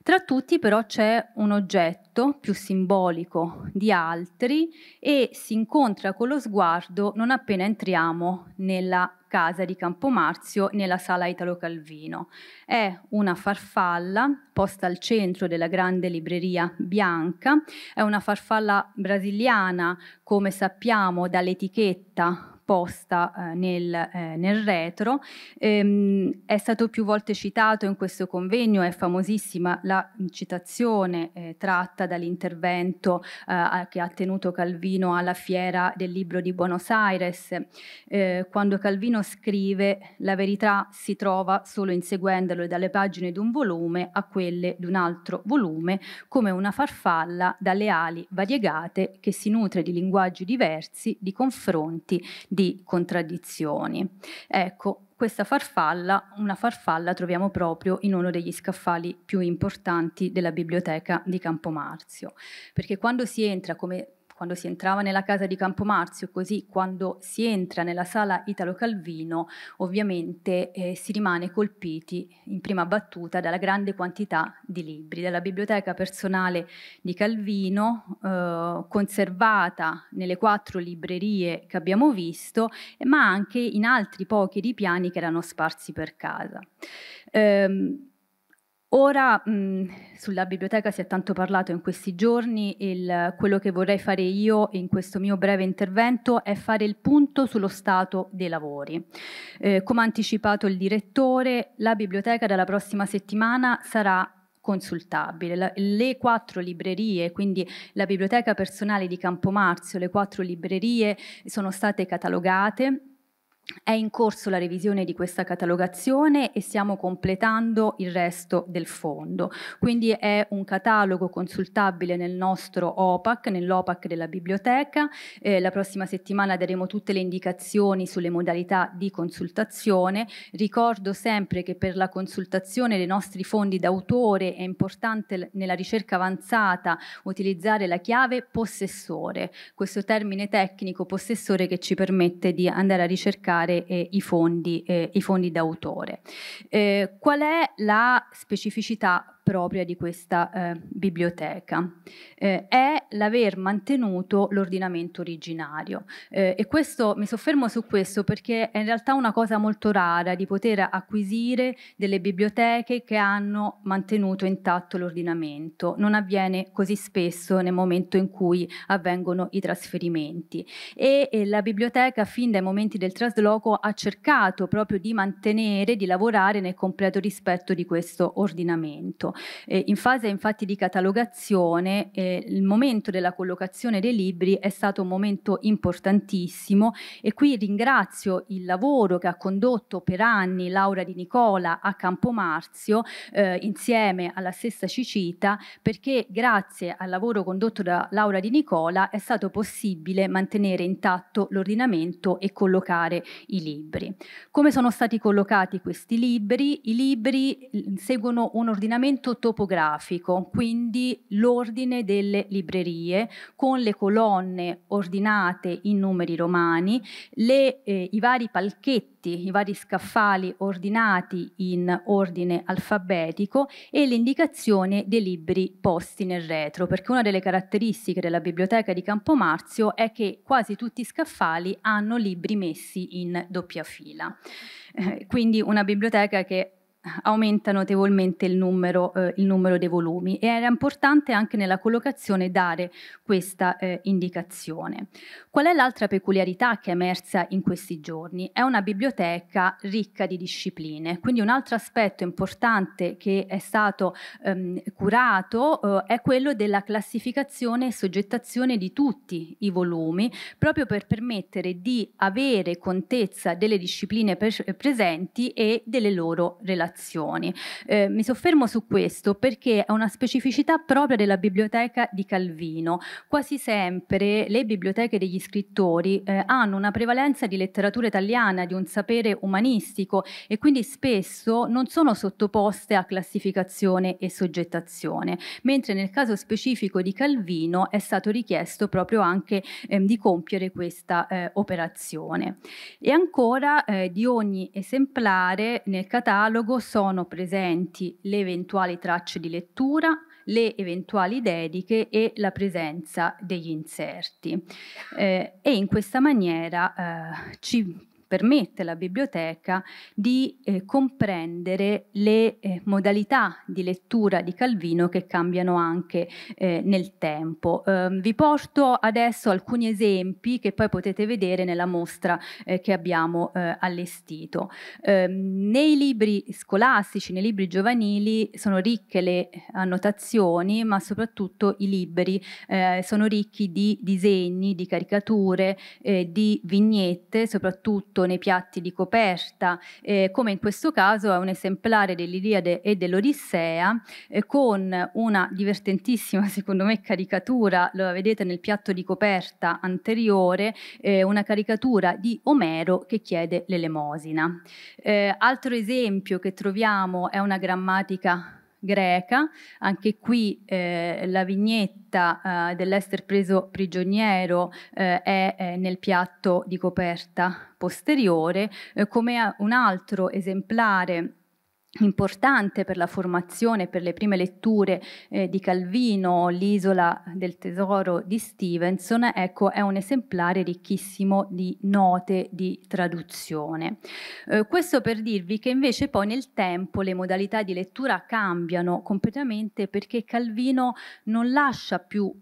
Tra tutti però c'è un oggetto più simbolico di altri e si incontra con lo sguardo non appena entriamo nella casa di Campomarzio nella sala Italo Calvino. È una farfalla posta al centro della grande libreria bianca, è una farfalla brasiliana, come sappiamo dall'etichetta esposta eh, nel, eh, nel, retro. Ehm, è stato più volte citato in questo convegno, è famosissima la citazione eh, tratta dall'intervento eh, che ha tenuto Calvino alla fiera del libro di Buenos Aires, eh, quando Calvino scrive la verità si trova solo inseguendolo dalle pagine di un volume a quelle di un altro volume, come una farfalla dalle ali variegate che si nutre di linguaggi diversi, di confronti, di di contraddizioni. Ecco, questa farfalla, una farfalla troviamo proprio in uno degli scaffali più importanti della biblioteca di Campomarzio, perché quando si entra come quando si entrava nella casa di Campo Marzio, così quando si entra nella sala Italo Calvino, ovviamente eh, si rimane colpiti in prima battuta dalla grande quantità di libri, della biblioteca personale di Calvino, eh, conservata nelle quattro librerie che abbiamo visto, ma anche in altri pochi ripiani che erano sparsi per casa. Ehm, Ora, mh, sulla biblioteca si è tanto parlato in questi giorni, il, quello che vorrei fare io in questo mio breve intervento è fare il punto sullo stato dei lavori. Eh, come ha anticipato il direttore, la biblioteca dalla prossima settimana sarà consultabile. La, le quattro librerie, quindi la biblioteca personale di Campomarzio, le quattro librerie sono state catalogate è in corso la revisione di questa catalogazione e stiamo completando il resto del fondo. Quindi è un catalogo consultabile nel nostro OPAC, nell'OPAC della biblioteca. Eh, la prossima settimana daremo tutte le indicazioni sulle modalità di consultazione. Ricordo sempre che per la consultazione dei nostri fondi d'autore è importante nella ricerca avanzata utilizzare la chiave possessore, questo termine tecnico possessore che ci permette di andare a ricercare utilizzare eh, i, fondi, eh, i fondi d'autore. Eh, qual è la specificità propria di questa eh, biblioteca, eh, è l'aver mantenuto l'ordinamento originario. Eh, e questo, mi soffermo su questo perché è in realtà una cosa molto rara di poter acquisire delle biblioteche che hanno mantenuto intatto l'ordinamento. Non avviene così spesso nel momento in cui avvengono i trasferimenti. E, e la biblioteca fin dai momenti del trasloco ha cercato proprio di mantenere, di lavorare nel completo rispetto di questo ordinamento. Eh, in fase infatti di catalogazione eh, il momento della collocazione dei libri è stato un momento importantissimo e qui ringrazio il lavoro che ha condotto per anni Laura Di Nicola a Campomarzio eh, insieme alla stessa Cicita perché grazie al lavoro condotto da Laura Di Nicola è stato possibile mantenere intatto l'ordinamento e collocare i libri. Come sono stati collocati questi libri? I libri mm, seguono un ordinamento l'ordinamento topografico, quindi l'ordine delle librerie con le colonne ordinate in numeri romani, le, eh, i vari palchetti, i vari scaffali ordinati in ordine alfabetico e l'indicazione dei libri posti nel retro, perché una delle caratteristiche della biblioteca di Campomarzio è che quasi tutti i scaffali hanno libri messi in doppia fila. Eh, quindi una biblioteca che aumenta notevolmente il numero, eh, il numero, dei volumi e era importante anche nella collocazione dare questa eh, indicazione. Qual è l'altra peculiarità che è emersa in questi giorni? È una biblioteca ricca di discipline, quindi un altro aspetto importante che è stato ehm, curato eh, è quello della classificazione e soggettazione di tutti i volumi, proprio per permettere di avere contezza delle discipline pre- presenti e delle loro relazioni. Eh, mi soffermo su questo perché è una specificità propria della biblioteca di Calvino. Quasi sempre le biblioteche degli scrittori eh, hanno una prevalenza di letteratura italiana, di un sapere umanistico e quindi spesso non sono sottoposte a classificazione e soggettazione, mentre nel caso specifico di Calvino è stato richiesto proprio anche ehm, di compiere questa eh, operazione. E ancora eh, di ogni esemplare nel catalogo sono presenti le eventuali tracce di lettura, le eventuali dediche e la presenza degli inserti eh, e in questa maniera eh, ci permette alla biblioteca di eh, comprendere le eh, modalità di lettura di Calvino che cambiano anche eh, nel tempo. Ehm, vi porto adesso alcuni esempi che poi potete vedere nella mostra eh, che abbiamo eh, allestito. Ehm, nei libri scolastici, nei libri giovanili sono ricche le annotazioni, ma soprattutto i libri eh, sono ricchi di disegni, di caricature, di vignette, soprattutto soprattutto nei piatti di coperta, eh, come in questo caso è un esemplare dell'Iliade e dell'Odissea, eh, con una divertentissima, secondo me, caricatura, lo vedete nel piatto di coperta anteriore, eh, una caricatura di Omero che chiede l'elemosina. Eh, altro esempio che troviamo è una grammatica greca, anche qui eh, la vignetta eh, dell'essere preso prigioniero eh, è eh, nel piatto di coperta posteriore, eh, come un altro esemplare importante per la formazione, per le prime letture eh, di Calvino, l'isola del tesoro di Stevenson, ecco, è un esemplare ricchissimo di note di traduzione. Eh, questo per dirvi che invece poi nel tempo le modalità di lettura cambiano completamente perché Calvino non lascia più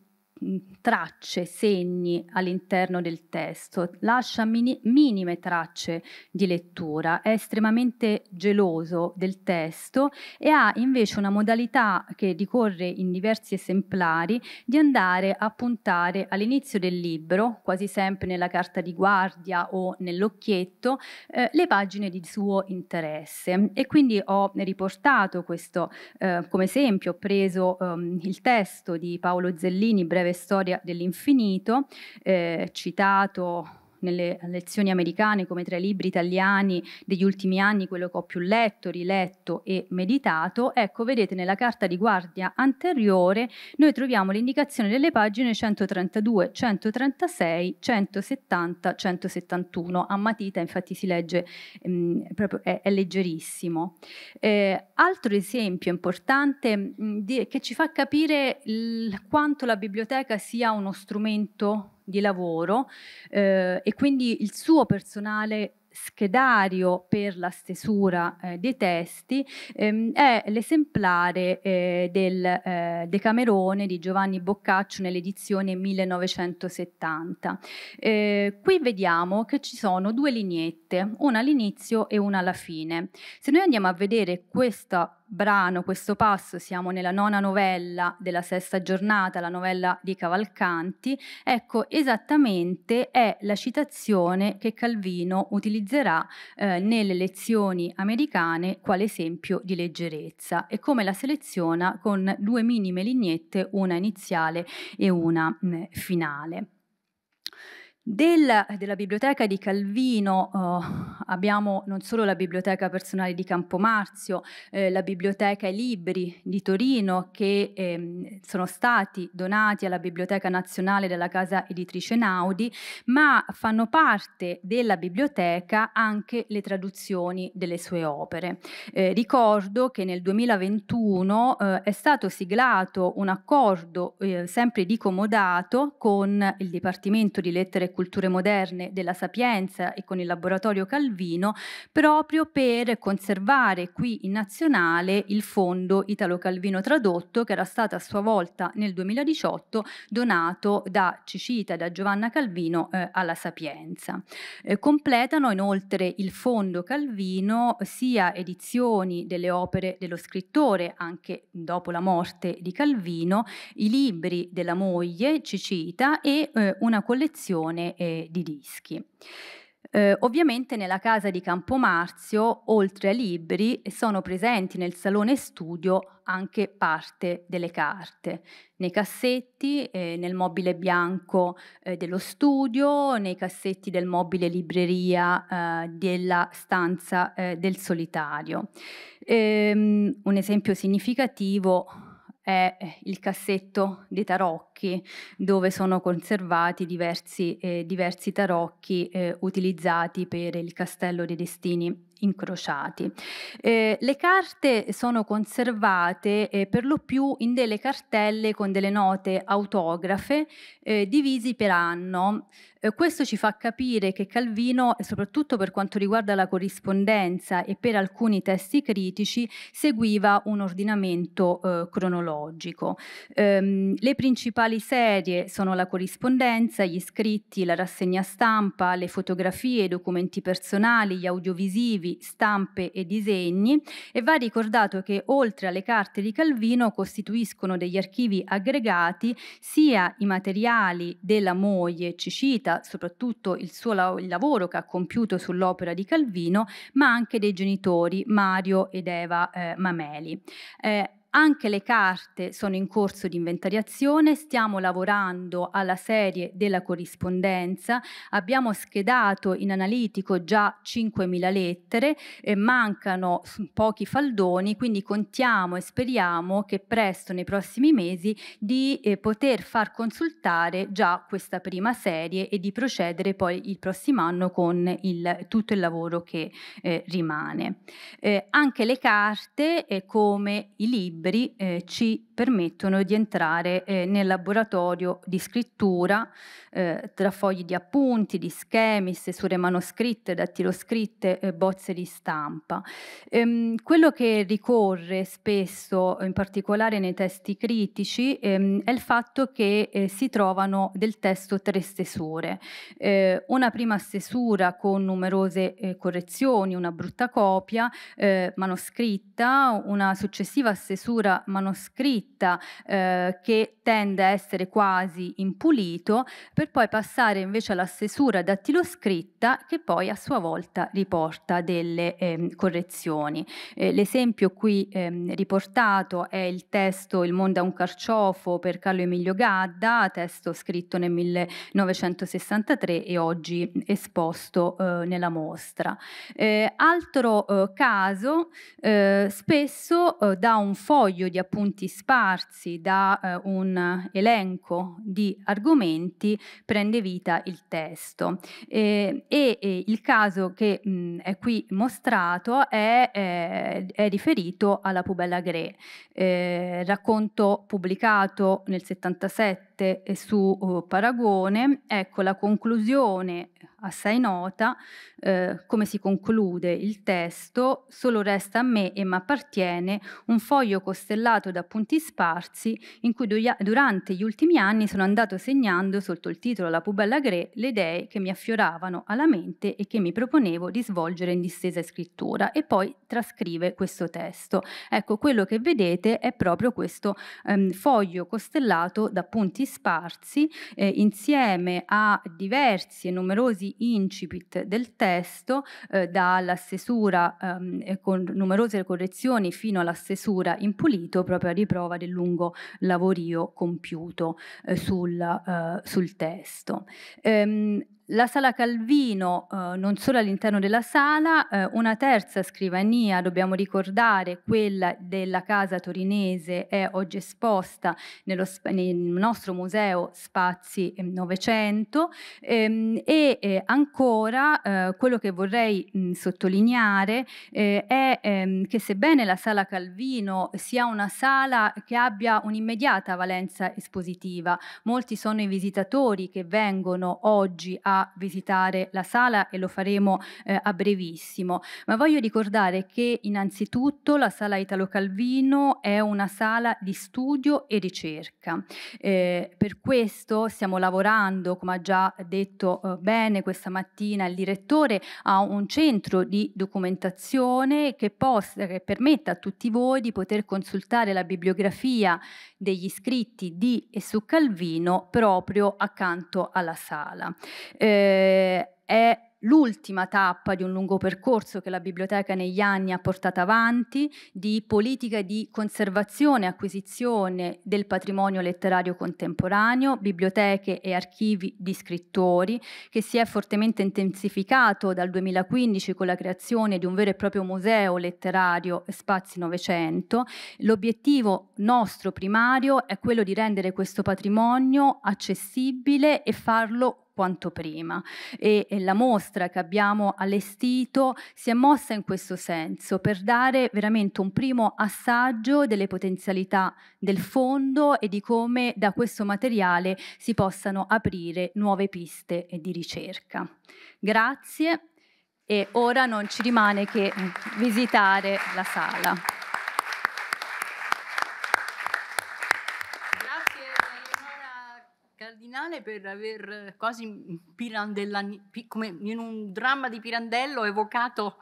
Mm, tracce, segni all'interno del testo, lascia mini minime tracce di lettura, è estremamente geloso del testo e ha invece una modalità che ricorre in diversi esemplari di andare a puntare all'inizio del libro, quasi sempre nella carta di guardia o nell'occhietto, eh, le pagine di suo interesse. E quindi ho riportato questo eh, come esempio, ho preso ehm, il testo di Paolo Zellini, Breve breve storia dell'infinito, eh, citato nelle lezioni americane come tra i libri italiani degli ultimi anni, quello che ho più letto, riletto e meditato, ecco, vedete nella carta di guardia anteriore noi troviamo l'indicazione delle pagine 132, 136, 170, 171. A matita infatti si legge, mh, mm, proprio è, è leggerissimo. Eh, altro esempio importante mh, mm, di, che ci fa capire il, quanto la biblioteca sia uno strumento di lavoro eh, e quindi il suo personale schedario per la stesura eh, dei testi ehm, è l'esemplare eh, del eh, Decamerone di Giovanni Boccaccio nell'edizione 1970. Eh, qui vediamo che ci sono due lineette, una all'inizio e una alla fine. Se noi andiamo a vedere questa brano, questo passo, siamo nella nona novella della sesta giornata, la novella di Cavalcanti, ecco esattamente è la citazione che Calvino utilizzerà eh, nelle lezioni americane quale esempio di leggerezza e come la seleziona con due minime lignette, una iniziale e una mh, mm, finale. Della, della, biblioteca di Calvino eh, abbiamo non solo la biblioteca personale di Campomarzio, eh, la biblioteca e libri di Torino che eh, sono stati donati alla Biblioteca Nazionale della Casa Editrice Naudi, ma fanno parte della biblioteca anche le traduzioni delle sue opere. Eh, ricordo che nel 2021 eh, è stato siglato un accordo eh, sempre di comodato con il Dipartimento di Lettere e culture moderne della Sapienza e con il laboratorio Calvino, proprio per conservare qui in nazionale il fondo Italo-Calvino tradotto che era stato a sua volta nel 2018 donato da Cicita e da Giovanna Calvino eh, alla Sapienza. Eh, completano inoltre il fondo Calvino sia edizioni delle opere dello scrittore, anche dopo la morte di Calvino, i libri della moglie Cicita e eh, una collezione produzione eh, di dischi. Eh, ovviamente nella casa di Campomarzio, oltre a libri, sono presenti nel salone studio anche parte delle carte, nei cassetti, eh, nel mobile bianco eh, dello studio, nei cassetti del mobile libreria eh, della stanza eh, del solitario. Ehm, un esempio significativo è eh, il cassetto dei tarocchi tarocchi dove sono conservati diversi, eh, diversi tarocchi eh, utilizzati per il castello dei destini incrociati. Eh, le carte sono conservate eh, per lo più in delle cartelle con delle note autografe eh, divisi per anno. Eh, questo ci fa capire che Calvino, soprattutto per quanto riguarda la corrispondenza e per alcuni testi critici, seguiva un ordinamento eh, cronologico. Ehm, le principali principali serie sono la corrispondenza, gli scritti, la rassegna stampa, le fotografie, i documenti personali, gli audiovisivi, stampe e disegni e va ricordato che oltre alle carte di Calvino costituiscono degli archivi aggregati sia i materiali della moglie ci cita soprattutto il suo la il lavoro che ha compiuto sull'opera di Calvino, ma anche dei genitori Mario ed Eva eh, Mameli. Eh, anche le carte sono in corso di inventariazione, stiamo lavorando alla serie della corrispondenza, abbiamo schedato in analitico già 5.000 lettere, eh, mancano pochi faldoni, quindi contiamo e speriamo che presto nei prossimi mesi di eh, poter far consultare già questa prima serie e di procedere poi il prossimo anno con il, tutto il lavoro che eh, rimane. Eh, anche le carte, eh, come i libri, liberi eh, ci permettono di entrare eh, nel laboratorio di scrittura eh, tra fogli di appunti, di schemi, stesure manoscritte, dattiloscritte, eh, bozze di stampa. Ehm, quello che ricorre spesso, in particolare nei testi critici, ehm, è il fatto che eh, si trovano del testo tre stesure. Eh, una prima stesura con numerose eh, correzioni, una brutta copia eh, manoscritta, una successiva stesura manoscritta ditta eh, che tende a essere quasi impulito, per poi passare invece alla stesura dattiloscritta che poi a sua volta riporta delle eh, correzioni. Eh, l'esempio qui eh, riportato è il testo Il mondo è un carciofo per Carlo Emilio Gadda, testo scritto nel 1963 e oggi esposto eh, nella mostra. Eh, altro eh, caso, spesso da un foglio di appunti sparsi, da un elenco di argomenti prende vita il testo. E, e, e il caso che mh, è qui mostrato è, è, eh, è riferito alla Pubella Gre, eh, racconto pubblicato nel 77 7 su uh, Paragone, ecco la conclusione assai nota, eh, come si conclude il testo, solo resta a me e mi appartiene un foglio costellato da punti sparsi in cui du- durante gli ultimi anni sono andato segnando sotto il titolo La Pubella Gre le idee che mi affioravano alla mente e che mi proponevo di svolgere in distesa e scrittura e poi trascrive questo testo. Ecco, quello che vedete è proprio questo ehm, foglio costellato da punti sparsi eh, insieme a diversi e numerosi incipit del testo, eh, dalla stesura ehm, con numerose correzioni fino alla stesura in pulito, proprio a riprova del lungo lavorio compiuto eh, sul, eh, sul, testo. Ehm, la sala Calvino, eh, non solo all'interno della sala, eh, una terza scrivania, dobbiamo ricordare, quella della casa torinese, è oggi esposta nello, nel nostro museo Spazi ehm, Novecento ehm, e eh, ancora eh, quello che vorrei mh, sottolineare eh, è ehm, che sebbene la sala Calvino sia una sala che abbia un'immediata valenza espositiva, molti sono i visitatori che vengono oggi a visitare la sala e lo faremo eh, a brevissimo, ma voglio ricordare che innanzitutto la sala Italo Calvino è una sala di studio e ricerca. Eh, per questo stiamo lavorando, come ha già detto eh, bene questa mattina il direttore, a un centro di documentazione che, possa, che permetta a tutti voi di poter consultare la bibliografia degli scritti di e su Calvino proprio accanto alla sala. Eh, eh, è l'ultima tappa di un lungo percorso che la biblioteca negli anni ha portato avanti di politica di conservazione e acquisizione del patrimonio letterario contemporaneo, biblioteche e archivi di scrittori, che si è fortemente intensificato dal 2015 con la creazione di un vero e proprio museo letterario Spazi Novecento. L'obiettivo nostro primario è quello di rendere questo patrimonio accessibile e farlo quanto prima e, e, la mostra che abbiamo allestito si è mossa in questo senso per dare veramente un primo assaggio delle potenzialità del fondo e di come da questo materiale si possano aprire nuove piste di ricerca. Grazie e ora non ci rimane che visitare la sala.
finale per aver eh, quasi come in un dramma di Pirandello evocato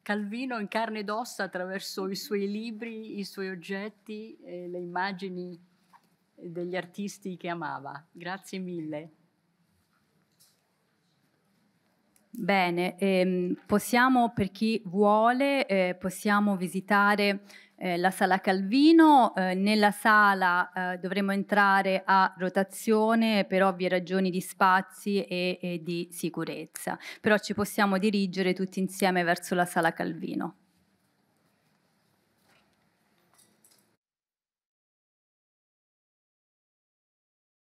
Calvino in carne ed ossa attraverso i suoi libri, i suoi oggetti e le immagini degli artisti che amava. Grazie mille.
Bene, ehm, possiamo per chi vuole, eh, possiamo visitare eh, la sala Calvino, eh, nella sala eh, dovremo entrare a rotazione per ovvie ragioni di spazi e, e di sicurezza, però ci possiamo dirigere tutti insieme verso la sala Calvino.